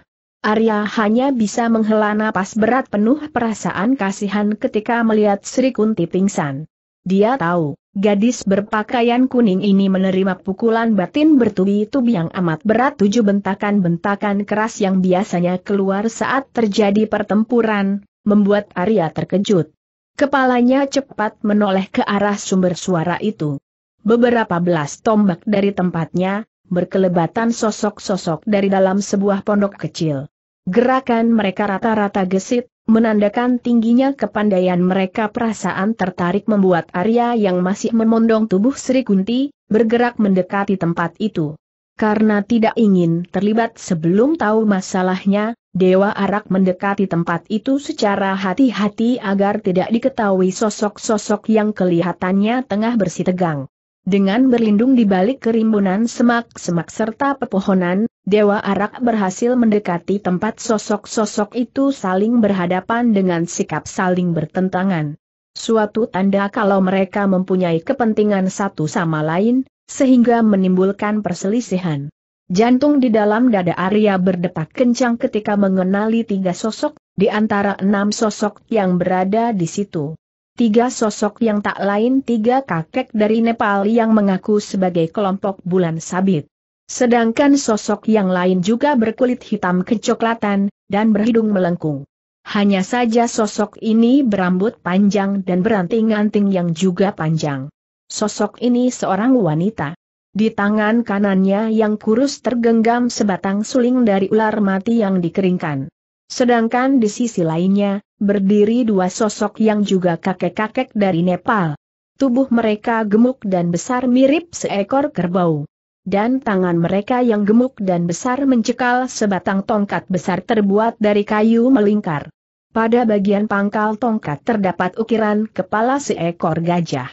Arya hanya bisa menghela napas berat penuh perasaan kasihan ketika melihat Sri Kunti pingsan. Dia tahu, gadis berpakaian kuning ini menerima pukulan batin bertubi-tubi yang amat berat tujuh bentakan-bentakan keras yang biasanya keluar saat terjadi pertempuran, membuat Arya terkejut. Kepalanya cepat menoleh ke arah sumber suara itu. Beberapa belas tombak dari tempatnya, berkelebatan sosok-sosok dari dalam sebuah pondok kecil. Gerakan mereka rata-rata gesit, Menandakan tingginya kepandaian mereka perasaan tertarik membuat Arya yang masih memondong tubuh Sri Kunti, bergerak mendekati tempat itu. Karena tidak ingin terlibat sebelum tahu masalahnya, Dewa Arak mendekati tempat itu secara hati-hati agar tidak diketahui sosok-sosok yang kelihatannya tengah bersitegang. Dengan berlindung di balik kerimbunan semak-semak serta pepohonan, Dewa Arak berhasil mendekati tempat sosok-sosok itu saling berhadapan dengan sikap saling bertentangan. Suatu tanda kalau mereka mempunyai kepentingan satu sama lain, sehingga menimbulkan perselisihan. Jantung di dalam dada Arya berdetak kencang ketika mengenali tiga sosok, di antara enam sosok yang berada di situ. Tiga sosok yang tak lain tiga kakek dari Nepal yang mengaku sebagai kelompok bulan sabit. Sedangkan sosok yang lain juga berkulit hitam kecoklatan, dan berhidung melengkung. Hanya saja sosok ini berambut panjang dan beranting-anting yang juga panjang. Sosok ini seorang wanita. Di tangan kanannya yang kurus tergenggam sebatang suling dari ular mati yang dikeringkan. Sedangkan di sisi lainnya, berdiri dua sosok yang juga kakek-kakek dari Nepal. Tubuh mereka gemuk dan besar mirip seekor kerbau dan tangan mereka yang gemuk dan besar mencekal sebatang tongkat besar terbuat dari kayu melingkar. Pada bagian pangkal tongkat terdapat ukiran kepala seekor gajah.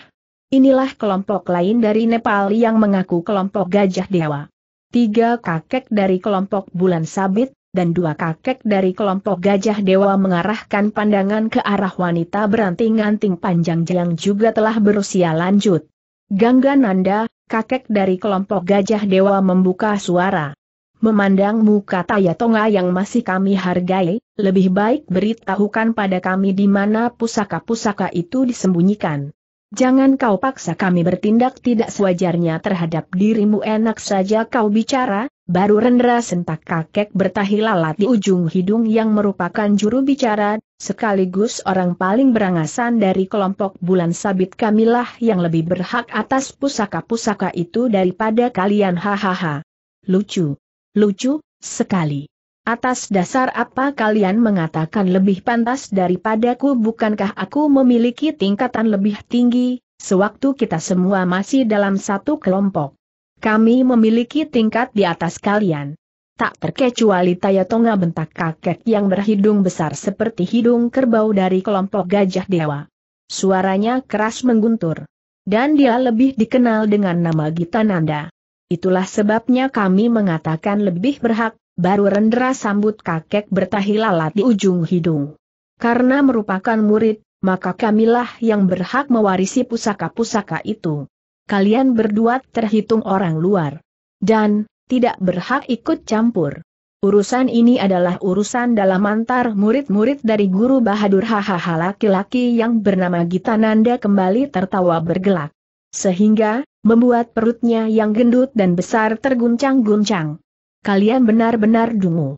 Inilah kelompok lain dari Nepal yang mengaku kelompok gajah dewa. Tiga kakek dari kelompok bulan sabit, dan dua kakek dari kelompok gajah dewa mengarahkan pandangan ke arah wanita beranting-anting panjang yang juga telah berusia lanjut. Gangga Nanda, kakek dari kelompok gajah dewa membuka suara. Memandang muka Tayatonga yang masih kami hargai, lebih baik beritahukan pada kami di mana pusaka-pusaka itu disembunyikan. Jangan kau paksa kami bertindak tidak sewajarnya terhadap dirimu enak saja kau bicara, baru rendra sentak kakek bertahi lalat di ujung hidung yang merupakan juru bicara Sekaligus orang paling berangasan dari kelompok bulan sabit kamilah yang lebih berhak atas pusaka-pusaka itu daripada kalian hahaha. Lucu. Lucu, sekali. Atas dasar apa kalian mengatakan lebih pantas daripadaku bukankah aku memiliki tingkatan lebih tinggi, sewaktu kita semua masih dalam satu kelompok. Kami memiliki tingkat di atas kalian. Tak terkecuali Taya Tonga bentak kakek yang berhidung besar seperti hidung kerbau dari kelompok gajah dewa. Suaranya keras mengguntur. Dan dia lebih dikenal dengan nama Gitananda. Itulah sebabnya kami mengatakan lebih berhak, baru rendera sambut kakek bertahi lalat di ujung hidung. Karena merupakan murid, maka kamilah yang berhak mewarisi pusaka-pusaka itu. Kalian berdua terhitung orang luar. Dan, tidak berhak ikut campur. Urusan ini adalah urusan dalam antar murid-murid dari guru Bahadur hahaha laki-laki yang bernama Gitananda kembali tertawa bergelak. Sehingga, membuat perutnya yang gendut dan besar terguncang-guncang. Kalian benar-benar dungu.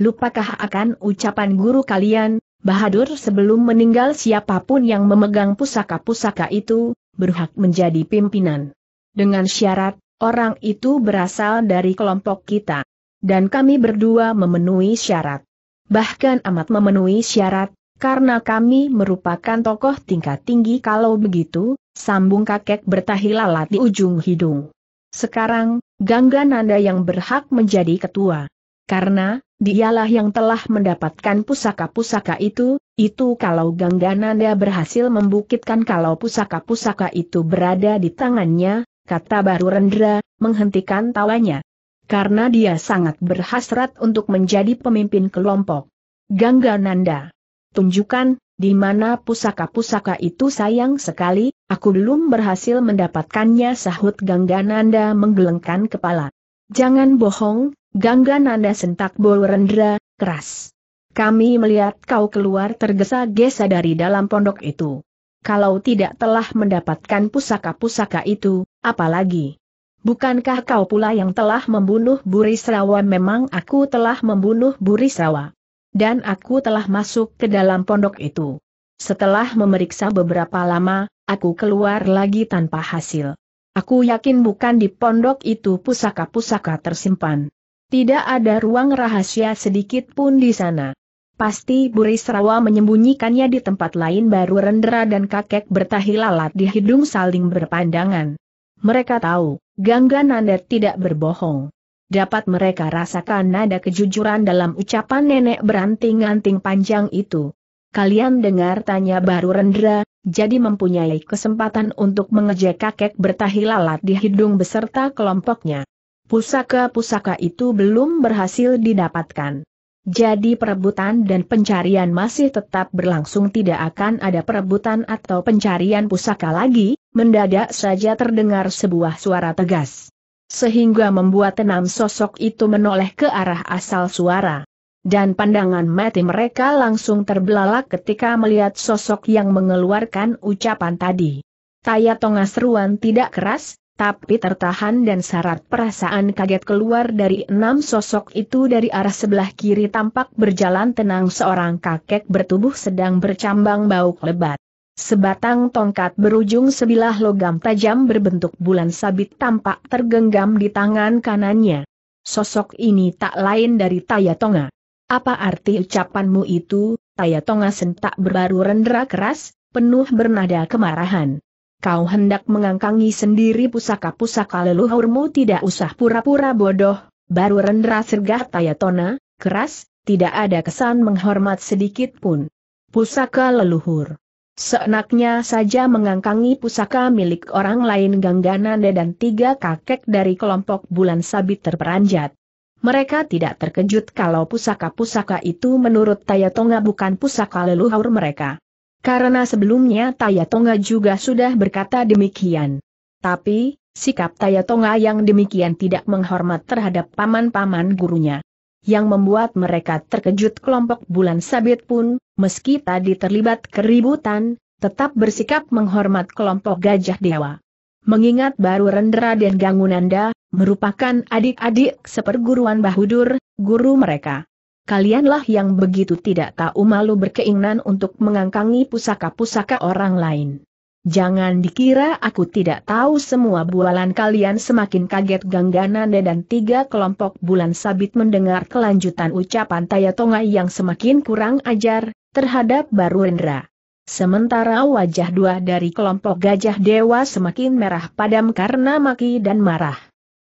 Lupakah akan ucapan guru kalian, Bahadur sebelum meninggal siapapun yang memegang pusaka-pusaka itu, berhak menjadi pimpinan. Dengan syarat, Orang itu berasal dari kelompok kita. Dan kami berdua memenuhi syarat. Bahkan amat memenuhi syarat, karena kami merupakan tokoh tingkat tinggi kalau begitu, sambung kakek bertahi di ujung hidung. Sekarang, Gangga Nanda yang berhak menjadi ketua. Karena, dialah yang telah mendapatkan pusaka-pusaka itu, itu kalau Gangga Nanda berhasil membukitkan kalau pusaka-pusaka itu berada di tangannya, kata baru Rendra, menghentikan tawanya. Karena dia sangat berhasrat untuk menjadi pemimpin kelompok. Gangga Nanda. Tunjukkan, di mana pusaka-pusaka itu sayang sekali, aku belum berhasil mendapatkannya sahut Gangga Nanda menggelengkan kepala. Jangan bohong, Gangga Nanda sentak bol Rendra, keras. Kami melihat kau keluar tergesa-gesa dari dalam pondok itu kalau tidak telah mendapatkan pusaka-pusaka itu, apalagi? Bukankah kau pula yang telah membunuh Burisrawa? Memang aku telah membunuh Burisrawa. Dan aku telah masuk ke dalam pondok itu. Setelah memeriksa beberapa lama, aku keluar lagi tanpa hasil. Aku yakin bukan di pondok itu pusaka-pusaka tersimpan. Tidak ada ruang rahasia sedikit pun di sana. Pasti Buri Serawa menyembunyikannya di tempat lain baru Rendera dan kakek bertahi lalat di hidung saling berpandangan. Mereka tahu, Gangga Nanda tidak berbohong. Dapat mereka rasakan nada kejujuran dalam ucapan nenek beranting-anting panjang itu. Kalian dengar tanya baru Rendra, jadi mempunyai kesempatan untuk mengejek kakek bertahi lalat di hidung beserta kelompoknya. Pusaka-pusaka itu belum berhasil didapatkan. Jadi perebutan dan pencarian masih tetap berlangsung tidak akan ada perebutan atau pencarian pusaka lagi, mendadak saja terdengar sebuah suara tegas. Sehingga membuat enam sosok itu menoleh ke arah asal suara. Dan pandangan mati mereka langsung terbelalak ketika melihat sosok yang mengeluarkan ucapan tadi. Taya tongas seruan tidak keras, tapi tertahan dan syarat perasaan kaget keluar dari enam sosok itu dari arah sebelah kiri tampak berjalan tenang seorang kakek bertubuh sedang bercambang bau lebat. Sebatang tongkat berujung sebilah logam tajam berbentuk bulan sabit tampak tergenggam di tangan kanannya. Sosok ini tak lain dari Tayatonga. Apa arti ucapanmu itu, Tayatonga sentak berbaru rendera keras, penuh bernada kemarahan kau hendak mengangkangi sendiri pusaka-pusaka leluhurmu tidak usah pura-pura bodoh, baru rendra sergah tayatona, keras, tidak ada kesan menghormat sedikit pun. Pusaka leluhur. Seenaknya saja mengangkangi pusaka milik orang lain Ganggananda dan tiga kakek dari kelompok bulan sabit terperanjat. Mereka tidak terkejut kalau pusaka-pusaka itu menurut Tayatonga bukan pusaka leluhur mereka. Karena sebelumnya Tayatonga juga sudah berkata demikian. Tapi, sikap Tayatonga yang demikian tidak menghormat terhadap paman-paman gurunya. Yang membuat mereka terkejut kelompok bulan sabit pun, meski tadi terlibat keributan, tetap bersikap menghormat kelompok gajah dewa. Mengingat baru Rendra dan Gangunanda, merupakan adik-adik seperguruan Bahudur, guru mereka kalianlah yang begitu tidak tahu malu berkeinginan untuk mengangkangi pusaka-pusaka orang lain. Jangan dikira aku tidak tahu semua bualan kalian semakin kaget gangganan dan tiga kelompok bulan sabit mendengar kelanjutan ucapan Tayatonga yang semakin kurang ajar, terhadap Baruendra. Sementara wajah dua dari kelompok gajah dewa semakin merah padam karena maki dan marah.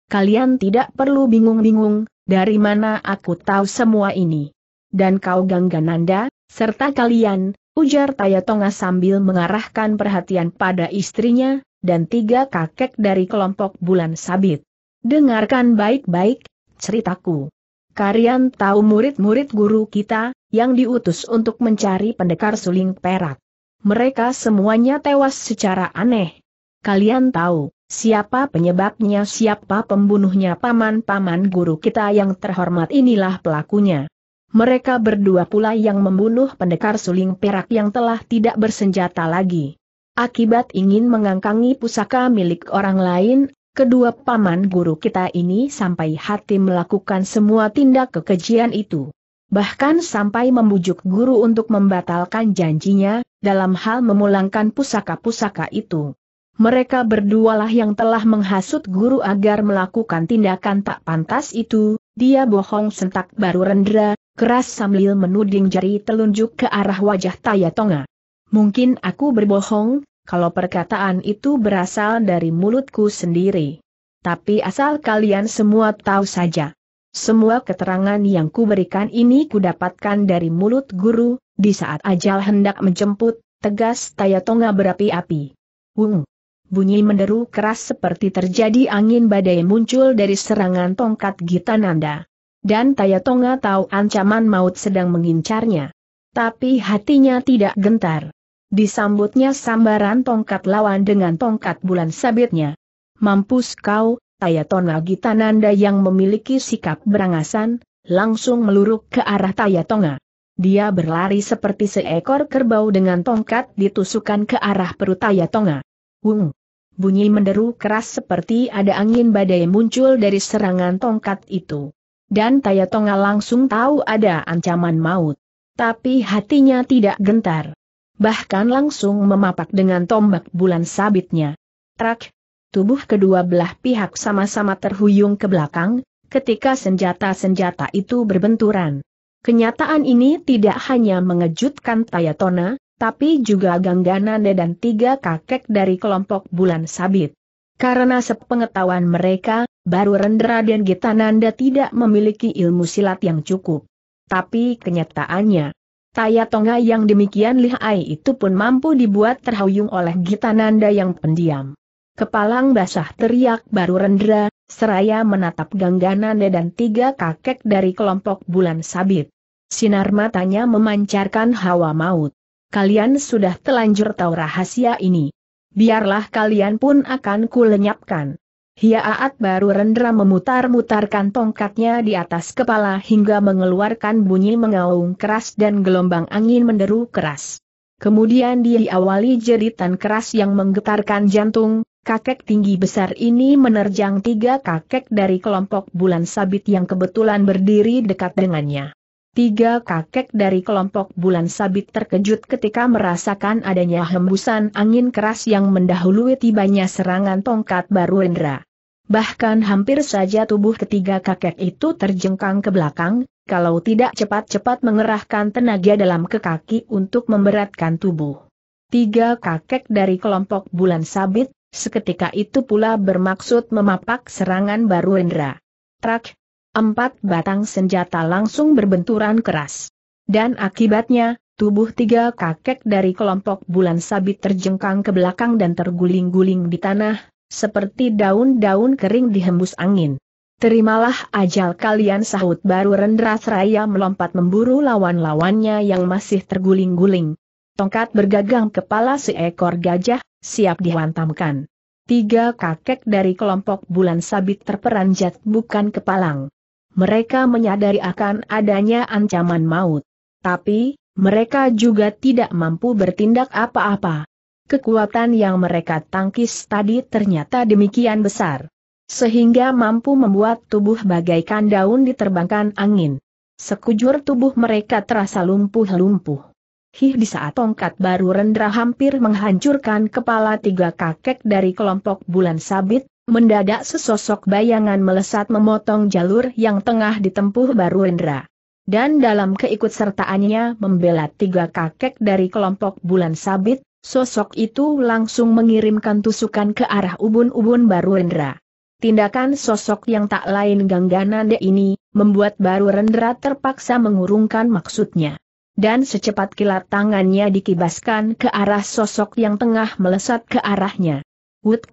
Kalian tidak perlu bingung-bingung, dari mana aku tahu semua ini? Dan kau Ganggananda, serta kalian, ujar Tonga sambil mengarahkan perhatian pada istrinya, dan tiga kakek dari kelompok bulan sabit. Dengarkan baik-baik, ceritaku. Kalian tahu murid-murid guru kita, yang diutus untuk mencari pendekar suling perak. Mereka semuanya tewas secara aneh. Kalian tahu, Siapa penyebabnya siapa pembunuhnya paman-paman guru kita yang terhormat inilah pelakunya. Mereka berdua pula yang membunuh pendekar suling perak yang telah tidak bersenjata lagi. Akibat ingin mengangkangi pusaka milik orang lain, kedua paman guru kita ini sampai hati melakukan semua tindak kekejian itu. Bahkan sampai membujuk guru untuk membatalkan janjinya, dalam hal memulangkan pusaka-pusaka itu mereka berdualah yang telah menghasut guru agar melakukan tindakan tak pantas itu, dia bohong sentak baru rendra, keras sambil menuding jari telunjuk ke arah wajah Taya Tonga. Mungkin aku berbohong, kalau perkataan itu berasal dari mulutku sendiri. Tapi asal kalian semua tahu saja. Semua keterangan yang kuberikan ini kudapatkan dari mulut guru, di saat ajal hendak menjemput, tegas Taya Tonga berapi-api. Wung! bunyi menderu keras seperti terjadi angin badai muncul dari serangan tongkat Gitananda. Dan Tayatonga tahu ancaman maut sedang mengincarnya. Tapi hatinya tidak gentar. Disambutnya sambaran tongkat lawan dengan tongkat bulan sabitnya. Mampus kau, Tayatonga Gitananda yang memiliki sikap berangasan, langsung meluruk ke arah Tayatonga. Dia berlari seperti seekor kerbau dengan tongkat ditusukan ke arah perut Tayatonga. Wung! bunyi menderu keras seperti ada angin badai muncul dari serangan tongkat itu. Dan Taya Tonga langsung tahu ada ancaman maut. Tapi hatinya tidak gentar. Bahkan langsung memapak dengan tombak bulan sabitnya. Trak, tubuh kedua belah pihak sama-sama terhuyung ke belakang, ketika senjata-senjata itu berbenturan. Kenyataan ini tidak hanya mengejutkan Tayatona, tapi juga Gangganande dan tiga kakek dari kelompok bulan sabit. Karena sepengetahuan mereka, baru Rendra dan Nanda tidak memiliki ilmu silat yang cukup. Tapi kenyataannya, Taya Tonga yang demikian lihai itu pun mampu dibuat terhuyung oleh Gita Nanda yang pendiam. Kepalang basah teriak baru rendra, seraya menatap Nanda dan tiga kakek dari kelompok bulan sabit. Sinar matanya memancarkan hawa maut kalian sudah telanjur tahu rahasia ini. Biarlah kalian pun akan kulenyapkan. Hiaat baru rendra memutar-mutarkan tongkatnya di atas kepala hingga mengeluarkan bunyi mengaung keras dan gelombang angin menderu keras. Kemudian dia diawali jeritan keras yang menggetarkan jantung, kakek tinggi besar ini menerjang tiga kakek dari kelompok bulan sabit yang kebetulan berdiri dekat dengannya. Tiga kakek dari kelompok bulan sabit terkejut ketika merasakan adanya hembusan angin keras yang mendahului tibanya serangan tongkat baru Indra. Bahkan hampir saja tubuh ketiga kakek itu terjengkang ke belakang, kalau tidak cepat-cepat mengerahkan tenaga dalam ke kaki untuk memberatkan tubuh. Tiga kakek dari kelompok bulan sabit, seketika itu pula bermaksud memapak serangan baru Indra. Trak, empat batang senjata langsung berbenturan keras. Dan akibatnya, tubuh tiga kakek dari kelompok bulan sabit terjengkang ke belakang dan terguling-guling di tanah, seperti daun-daun kering dihembus angin. Terimalah ajal kalian sahut baru Rendra Seraya melompat memburu lawan-lawannya yang masih terguling-guling. Tongkat bergagang kepala seekor gajah, siap dihantamkan. Tiga kakek dari kelompok bulan sabit terperanjat bukan kepalang mereka menyadari akan adanya ancaman maut. Tapi, mereka juga tidak mampu bertindak apa-apa. Kekuatan yang mereka tangkis tadi ternyata demikian besar. Sehingga mampu membuat tubuh bagaikan daun diterbangkan angin. Sekujur tubuh mereka terasa lumpuh-lumpuh. Hih di saat tongkat baru rendra hampir menghancurkan kepala tiga kakek dari kelompok bulan sabit, Mendadak sesosok bayangan melesat memotong jalur yang tengah ditempuh baru Indra. Dan dalam keikutsertaannya membela tiga kakek dari kelompok bulan sabit, sosok itu langsung mengirimkan tusukan ke arah ubun-ubun baru Indra. Tindakan sosok yang tak lain de ini, membuat baru Rendra terpaksa mengurungkan maksudnya dan secepat kilat tangannya dikibaskan ke arah sosok yang tengah melesat ke arahnya. Wut,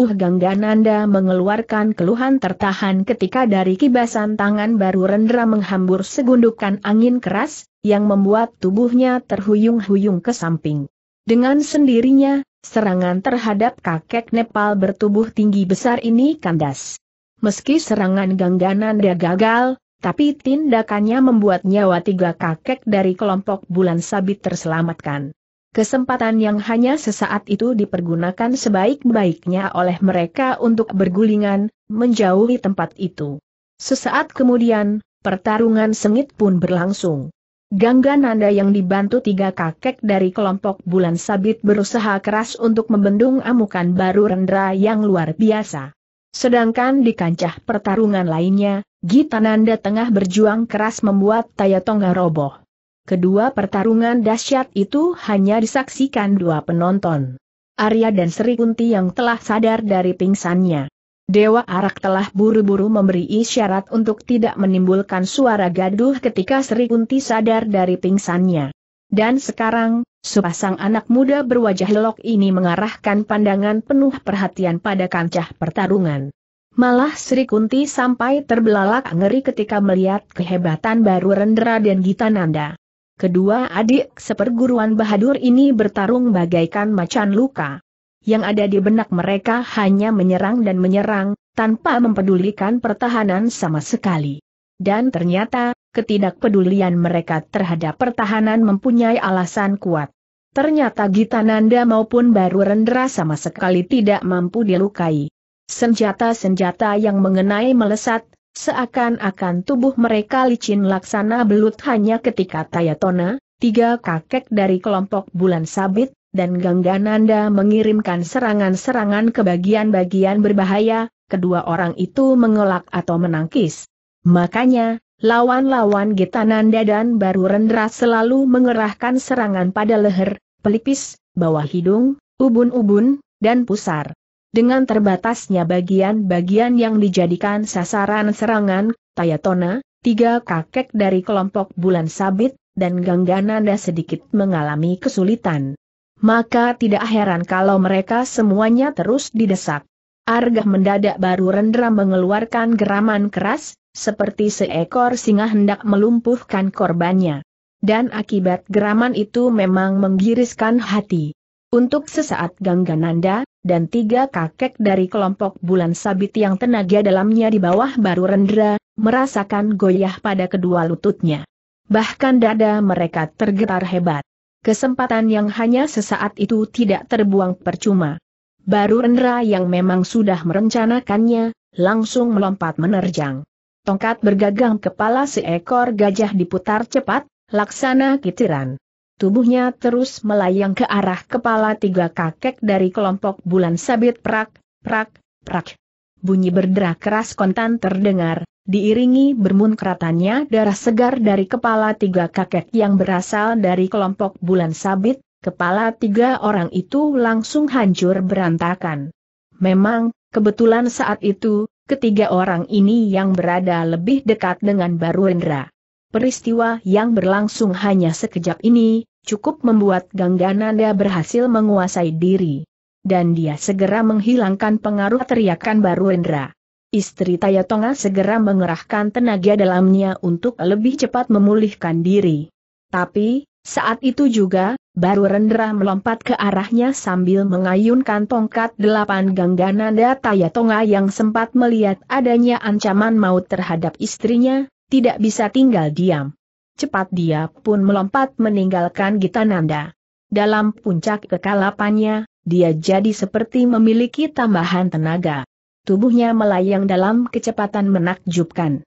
Uh Ganggananda mengeluarkan keluhan tertahan ketika dari kibasan tangan baru Rendra menghambur segundukan angin keras, yang membuat tubuhnya terhuyung-huyung ke samping. Dengan sendirinya, serangan terhadap kakek Nepal bertubuh tinggi besar ini kandas. Meski serangan Ganggananda gagal, tapi tindakannya membuat nyawa tiga kakek dari kelompok bulan sabit terselamatkan. Kesempatan yang hanya sesaat itu dipergunakan sebaik-baiknya oleh mereka untuk bergulingan, menjauhi tempat itu. Sesaat kemudian, pertarungan sengit pun berlangsung. Gangga Nanda yang dibantu tiga kakek dari kelompok bulan sabit berusaha keras untuk membendung amukan baru rendra yang luar biasa. Sedangkan di kancah pertarungan lainnya, Gita Nanda tengah berjuang keras membuat Tayatonga roboh. Kedua pertarungan dahsyat itu hanya disaksikan dua penonton. Arya dan Sri Kunti yang telah sadar dari pingsannya. Dewa Arak telah buru-buru memberi isyarat untuk tidak menimbulkan suara gaduh ketika Sri Kunti sadar dari pingsannya. Dan sekarang, sepasang anak muda berwajah lelok ini mengarahkan pandangan penuh perhatian pada kancah pertarungan. Malah Sri Kunti sampai terbelalak ngeri ketika melihat kehebatan baru Rendra dan Gitananda. Kedua adik seperguruan Bahadur ini bertarung bagaikan macan luka. Yang ada di benak mereka hanya menyerang dan menyerang, tanpa mempedulikan pertahanan sama sekali. Dan ternyata, ketidakpedulian mereka terhadap pertahanan mempunyai alasan kuat. Ternyata Gita Nanda maupun Baru Rendra sama sekali tidak mampu dilukai. Senjata-senjata yang mengenai melesat, Seakan-akan tubuh mereka licin laksana belut hanya ketika Tayatona, tiga kakek dari kelompok bulan sabit, dan Gangga Nanda mengirimkan serangan-serangan ke bagian-bagian berbahaya, kedua orang itu mengelak atau menangkis. Makanya, lawan-lawan Gitananda dan Baru Rendra selalu mengerahkan serangan pada leher, pelipis, bawah hidung, ubun-ubun, dan pusar. Dengan terbatasnya bagian-bagian yang dijadikan sasaran serangan, Tayatona, tiga kakek dari kelompok bulan sabit, dan Ganggananda sedikit mengalami kesulitan. Maka tidak heran kalau mereka semuanya terus didesak. Argah mendadak baru rendra mengeluarkan geraman keras, seperti seekor singa hendak melumpuhkan korbannya. Dan akibat geraman itu memang menggiriskan hati. Untuk sesaat Nanda dan tiga kakek dari kelompok bulan sabit yang tenaga dalamnya di bawah baru rendra, merasakan goyah pada kedua lututnya. Bahkan dada mereka tergetar hebat. Kesempatan yang hanya sesaat itu tidak terbuang percuma. Baru Rendra yang memang sudah merencanakannya, langsung melompat menerjang. Tongkat bergagang kepala seekor gajah diputar cepat, laksana kitiran. Tubuhnya terus melayang ke arah kepala tiga kakek dari kelompok bulan sabit prak, prak, prak. Bunyi berderak keras kontan terdengar, diiringi bermunkratannya darah segar dari kepala tiga kakek yang berasal dari kelompok bulan sabit, kepala tiga orang itu langsung hancur berantakan. Memang, kebetulan saat itu, ketiga orang ini yang berada lebih dekat dengan Baruendra. Peristiwa yang berlangsung hanya sekejap ini, cukup membuat Gangga Nanda berhasil menguasai diri. Dan dia segera menghilangkan pengaruh teriakan baru Indra. Istri Tayatonga segera mengerahkan tenaga dalamnya untuk lebih cepat memulihkan diri. Tapi, saat itu juga, baru Rendra melompat ke arahnya sambil mengayunkan tongkat delapan Gangga ganggananda Tayatonga yang sempat melihat adanya ancaman maut terhadap istrinya, tidak bisa tinggal diam cepat dia pun melompat meninggalkan Gitananda. Dalam puncak kekalapannya, dia jadi seperti memiliki tambahan tenaga. Tubuhnya melayang dalam kecepatan menakjubkan.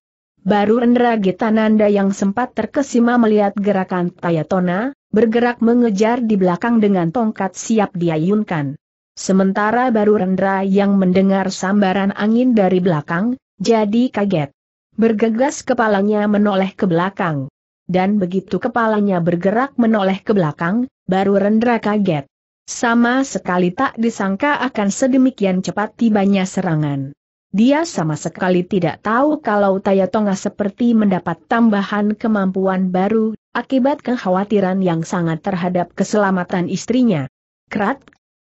Baru Rendra Gitananda yang sempat terkesima melihat gerakan Tayatona, bergerak mengejar di belakang dengan tongkat siap diayunkan. Sementara baru Rendra yang mendengar sambaran angin dari belakang, jadi kaget. Bergegas kepalanya menoleh ke belakang dan begitu kepalanya bergerak menoleh ke belakang, baru Rendra kaget. Sama sekali tak disangka akan sedemikian cepat tibanya serangan. Dia sama sekali tidak tahu kalau Tayatonga seperti mendapat tambahan kemampuan baru, akibat kekhawatiran yang sangat terhadap keselamatan istrinya. Krat,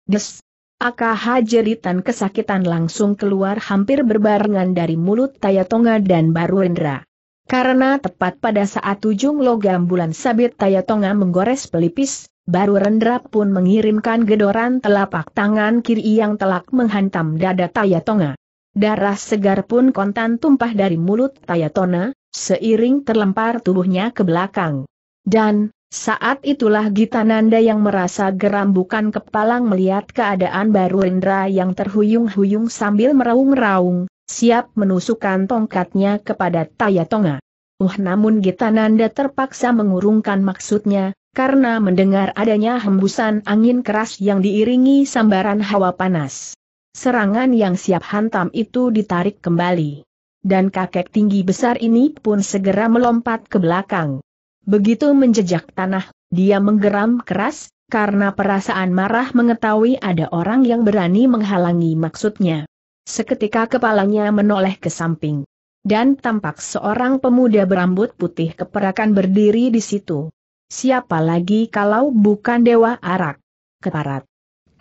des, Aka jeritan kesakitan langsung keluar hampir berbarengan dari mulut Tayatonga dan baru Rendra. Karena tepat pada saat ujung logam bulan sabit Tayatonga menggores pelipis, baru Rendra pun mengirimkan gedoran telapak tangan kiri yang telak menghantam dada Tayatonga. Darah segar pun kontan tumpah dari mulut Tayatona, seiring terlempar tubuhnya ke belakang. Dan, saat itulah Gitananda yang merasa geram bukan kepalang melihat keadaan baru Rendra yang terhuyung-huyung sambil meraung-raung, siap menusukkan tongkatnya kepada Tayatonga. Uh namun Nanda terpaksa mengurungkan maksudnya, karena mendengar adanya hembusan angin keras yang diiringi sambaran hawa panas. Serangan yang siap hantam itu ditarik kembali. Dan kakek tinggi besar ini pun segera melompat ke belakang. Begitu menjejak tanah, dia menggeram keras, karena perasaan marah mengetahui ada orang yang berani menghalangi maksudnya. Seketika kepalanya menoleh ke samping. Dan tampak seorang pemuda berambut putih keperakan berdiri di situ. Siapa lagi kalau bukan Dewa Arak? Keparat.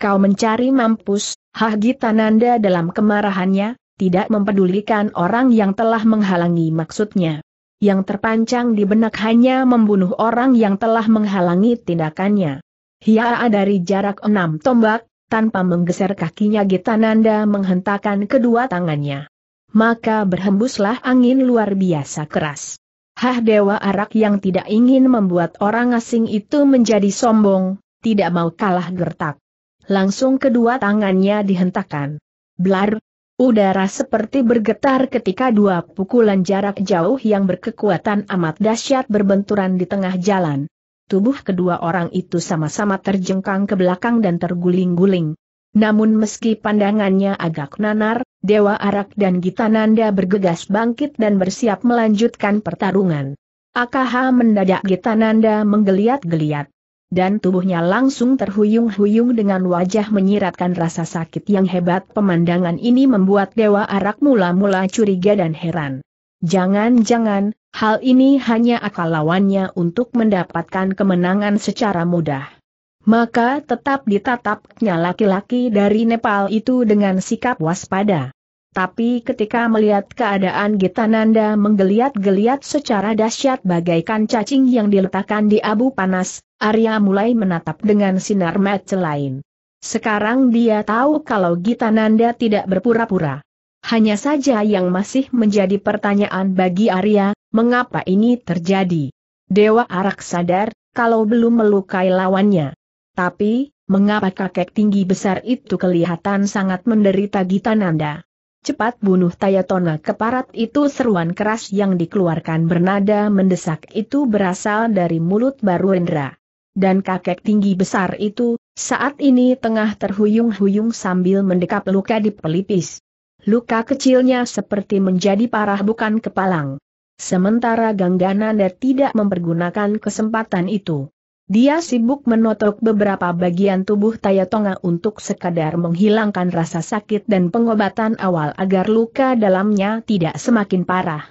Kau mencari mampus, Tananda dalam kemarahannya, tidak mempedulikan orang yang telah menghalangi maksudnya. Yang terpancang di benak hanya membunuh orang yang telah menghalangi tindakannya. Hiaa dari jarak enam tombak, tanpa menggeser kakinya Gitananda menghentakkan kedua tangannya. Maka berhembuslah angin luar biasa keras. Hah dewa arak yang tidak ingin membuat orang asing itu menjadi sombong, tidak mau kalah gertak. Langsung kedua tangannya dihentakkan. Blar, udara seperti bergetar ketika dua pukulan jarak jauh yang berkekuatan amat dahsyat berbenturan di tengah jalan tubuh kedua orang itu sama-sama terjengkang ke belakang dan terguling-guling. Namun meski pandangannya agak nanar, Dewa Arak dan Gitananda bergegas bangkit dan bersiap melanjutkan pertarungan. AKH mendadak Gitananda menggeliat-geliat. Dan tubuhnya langsung terhuyung-huyung dengan wajah menyiratkan rasa sakit yang hebat. Pemandangan ini membuat Dewa Arak mula-mula curiga dan heran. Jangan-jangan, hal ini hanya akal lawannya untuk mendapatkan kemenangan secara mudah. Maka tetap ditatapnya laki-laki dari Nepal itu dengan sikap waspada. Tapi ketika melihat keadaan Gitananda menggeliat-geliat secara dahsyat bagaikan cacing yang diletakkan di abu panas, Arya mulai menatap dengan sinar mata lain. Sekarang dia tahu kalau Gitananda tidak berpura-pura. Hanya saja yang masih menjadi pertanyaan bagi Arya, mengapa ini terjadi? Dewa Arak sadar, kalau belum melukai lawannya. Tapi, mengapa kakek tinggi besar itu kelihatan sangat menderita gita nanda? Cepat bunuh Tayatona keparat itu seruan keras yang dikeluarkan bernada mendesak itu berasal dari mulut Baruendra, Dan kakek tinggi besar itu, saat ini tengah terhuyung-huyung sambil mendekap luka di pelipis luka kecilnya seperti menjadi parah bukan kepalang. Sementara Ganggananda tidak mempergunakan kesempatan itu. Dia sibuk menotok beberapa bagian tubuh Tayatonga untuk sekadar menghilangkan rasa sakit dan pengobatan awal agar luka dalamnya tidak semakin parah.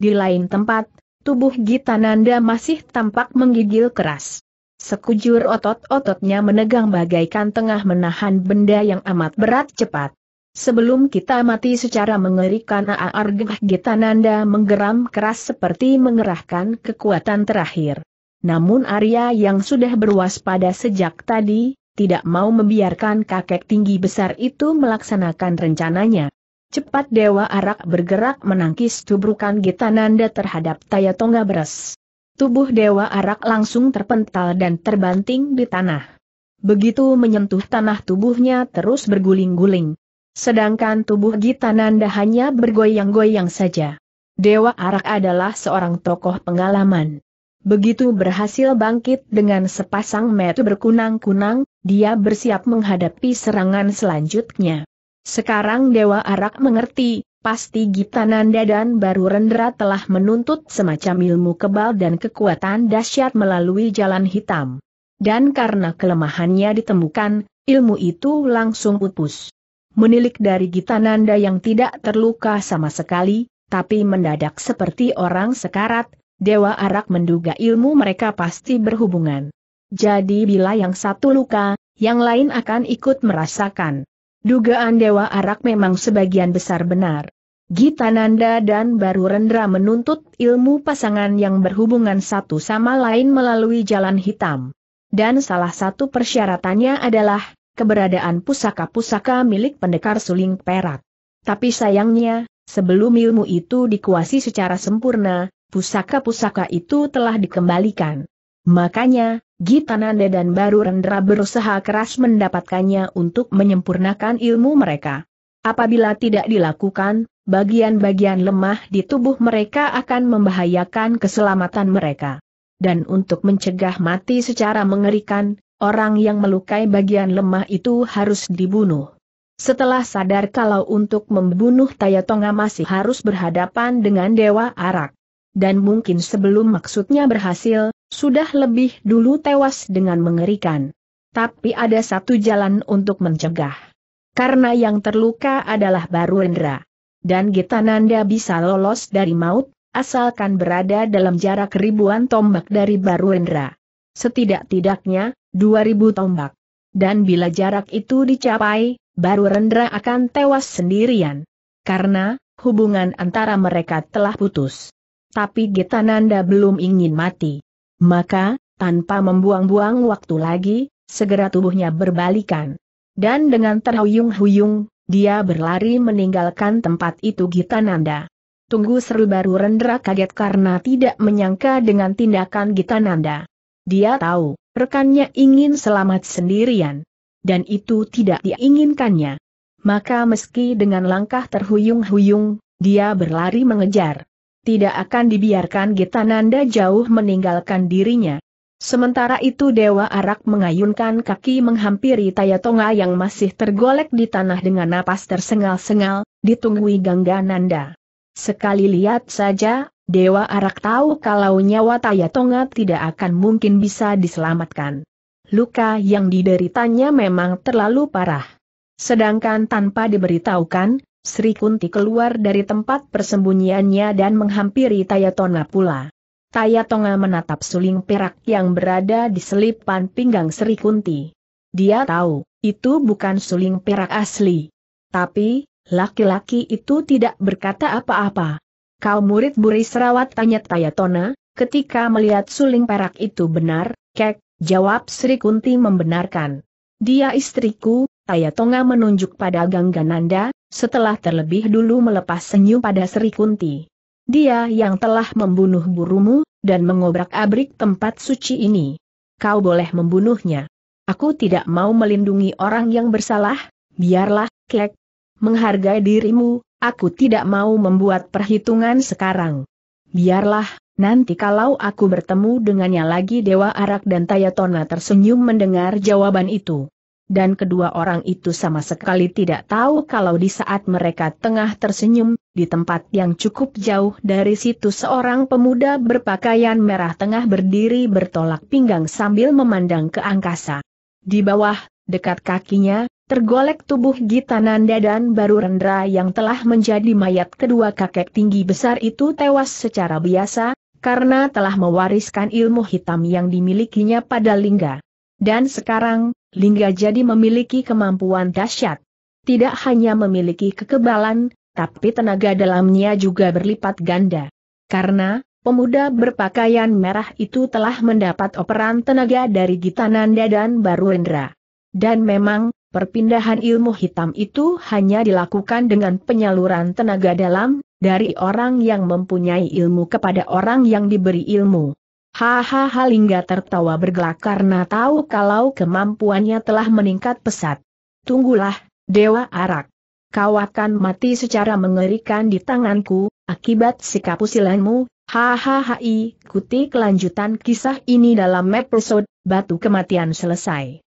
Di lain tempat, tubuh Gitananda masih tampak menggigil keras. Sekujur otot-ototnya menegang bagaikan tengah menahan benda yang amat berat cepat. Sebelum kita mati secara mengerikan Aargah Gitananda menggeram keras seperti mengerahkan kekuatan terakhir. Namun Arya yang sudah berwaspada sejak tadi, tidak mau membiarkan kakek tinggi besar itu melaksanakan rencananya. Cepat Dewa Arak bergerak menangkis tubrukan Gitananda terhadap Tayatonga Beres. Tubuh Dewa Arak langsung terpental dan terbanting di tanah. Begitu menyentuh tanah tubuhnya terus berguling-guling sedangkan tubuh Gita Nanda hanya bergoyang-goyang saja. Dewa Arak adalah seorang tokoh pengalaman. Begitu berhasil bangkit dengan sepasang metu berkunang-kunang, dia bersiap menghadapi serangan selanjutnya. Sekarang Dewa Arak mengerti, pasti Gita Nanda dan Baru Rendra telah menuntut semacam ilmu kebal dan kekuatan dahsyat melalui jalan hitam. Dan karena kelemahannya ditemukan, ilmu itu langsung putus menilik dari Gitananda yang tidak terluka sama sekali, tapi mendadak seperti orang sekarat, Dewa Arak menduga ilmu mereka pasti berhubungan. Jadi bila yang satu luka, yang lain akan ikut merasakan. Dugaan Dewa Arak memang sebagian besar benar. Gitananda dan Baru Rendra menuntut ilmu pasangan yang berhubungan satu sama lain melalui jalan hitam. Dan salah satu persyaratannya adalah, keberadaan pusaka-pusaka milik pendekar suling perak. Tapi sayangnya, sebelum ilmu itu dikuasai secara sempurna, pusaka-pusaka itu telah dikembalikan. Makanya, Gitananda dan Baru Rendra berusaha keras mendapatkannya untuk menyempurnakan ilmu mereka. Apabila tidak dilakukan, bagian-bagian lemah di tubuh mereka akan membahayakan keselamatan mereka. Dan untuk mencegah mati secara mengerikan, Orang yang melukai bagian lemah itu harus dibunuh. Setelah sadar kalau untuk membunuh Tayatonga masih harus berhadapan dengan Dewa Arak. Dan mungkin sebelum maksudnya berhasil, sudah lebih dulu tewas dengan mengerikan. Tapi ada satu jalan untuk mencegah. Karena yang terluka adalah Baruendra, Dan Gitananda bisa lolos dari maut, asalkan berada dalam jarak ribuan tombak dari Baruendra. Setidak-tidaknya, 2000 tombak. Dan bila jarak itu dicapai, baru Rendra akan tewas sendirian. Karena, hubungan antara mereka telah putus. Tapi Getananda belum ingin mati. Maka, tanpa membuang-buang waktu lagi, segera tubuhnya berbalikan. Dan dengan terhuyung-huyung, dia berlari meninggalkan tempat itu Gitananda. Tunggu seru baru Rendra kaget karena tidak menyangka dengan tindakan Gitananda. Dia tahu, rekannya ingin selamat sendirian. Dan itu tidak diinginkannya. Maka meski dengan langkah terhuyung-huyung, dia berlari mengejar. Tidak akan dibiarkan Gitananda jauh meninggalkan dirinya. Sementara itu Dewa Arak mengayunkan kaki menghampiri Tayatonga yang masih tergolek di tanah dengan napas tersengal-sengal, ditunggui Gangga Nanda. Sekali lihat saja, Dewa Arak tahu kalau nyawa Taya Tonga tidak akan mungkin bisa diselamatkan. Luka yang dideritanya memang terlalu parah. Sedangkan tanpa diberitahukan, Sri Kunti keluar dari tempat persembunyiannya dan menghampiri Tayatonga pula. Tayatonga menatap suling perak yang berada di selipan pinggang Sri Kunti. Dia tahu, itu bukan suling perak asli. Tapi, laki-laki itu tidak berkata apa-apa. Kau murid buri serawat tanya Tona, ketika melihat suling perak itu benar, kek, jawab Sri Kunti membenarkan. Dia istriku, Tonga menunjuk pada Ganggananda, setelah terlebih dulu melepas senyum pada Sri Kunti. Dia yang telah membunuh burumu, dan mengobrak-abrik tempat suci ini. Kau boleh membunuhnya. Aku tidak mau melindungi orang yang bersalah, biarlah, kek. Menghargai dirimu, Aku tidak mau membuat perhitungan sekarang. Biarlah, nanti kalau aku bertemu dengannya lagi Dewa Arak dan Tayatona tersenyum mendengar jawaban itu. Dan kedua orang itu sama sekali tidak tahu kalau di saat mereka tengah tersenyum, di tempat yang cukup jauh dari situ seorang pemuda berpakaian merah tengah berdiri bertolak pinggang sambil memandang ke angkasa. Di bawah, dekat kakinya, Tergolek tubuh Gita Nanda dan baru Rendra yang telah menjadi mayat kedua kakek tinggi besar itu tewas secara biasa, karena telah mewariskan ilmu hitam yang dimilikinya pada Lingga. Dan sekarang, Lingga jadi memiliki kemampuan dahsyat. Tidak hanya memiliki kekebalan, tapi tenaga dalamnya juga berlipat ganda. Karena, pemuda berpakaian merah itu telah mendapat operan tenaga dari Gita Nanda dan Rendra. Dan memang, Perpindahan ilmu hitam itu hanya dilakukan dengan penyaluran tenaga dalam, dari orang yang mempunyai ilmu kepada orang yang diberi ilmu. Hahaha Lingga tertawa bergelak karena tahu kalau kemampuannya telah meningkat pesat. Tunggulah, Dewa Arak. Kau akan mati secara mengerikan di tanganku, akibat sikap usilanmu, hahaha ikuti kelanjutan kisah ini dalam episode, Batu Kematian Selesai.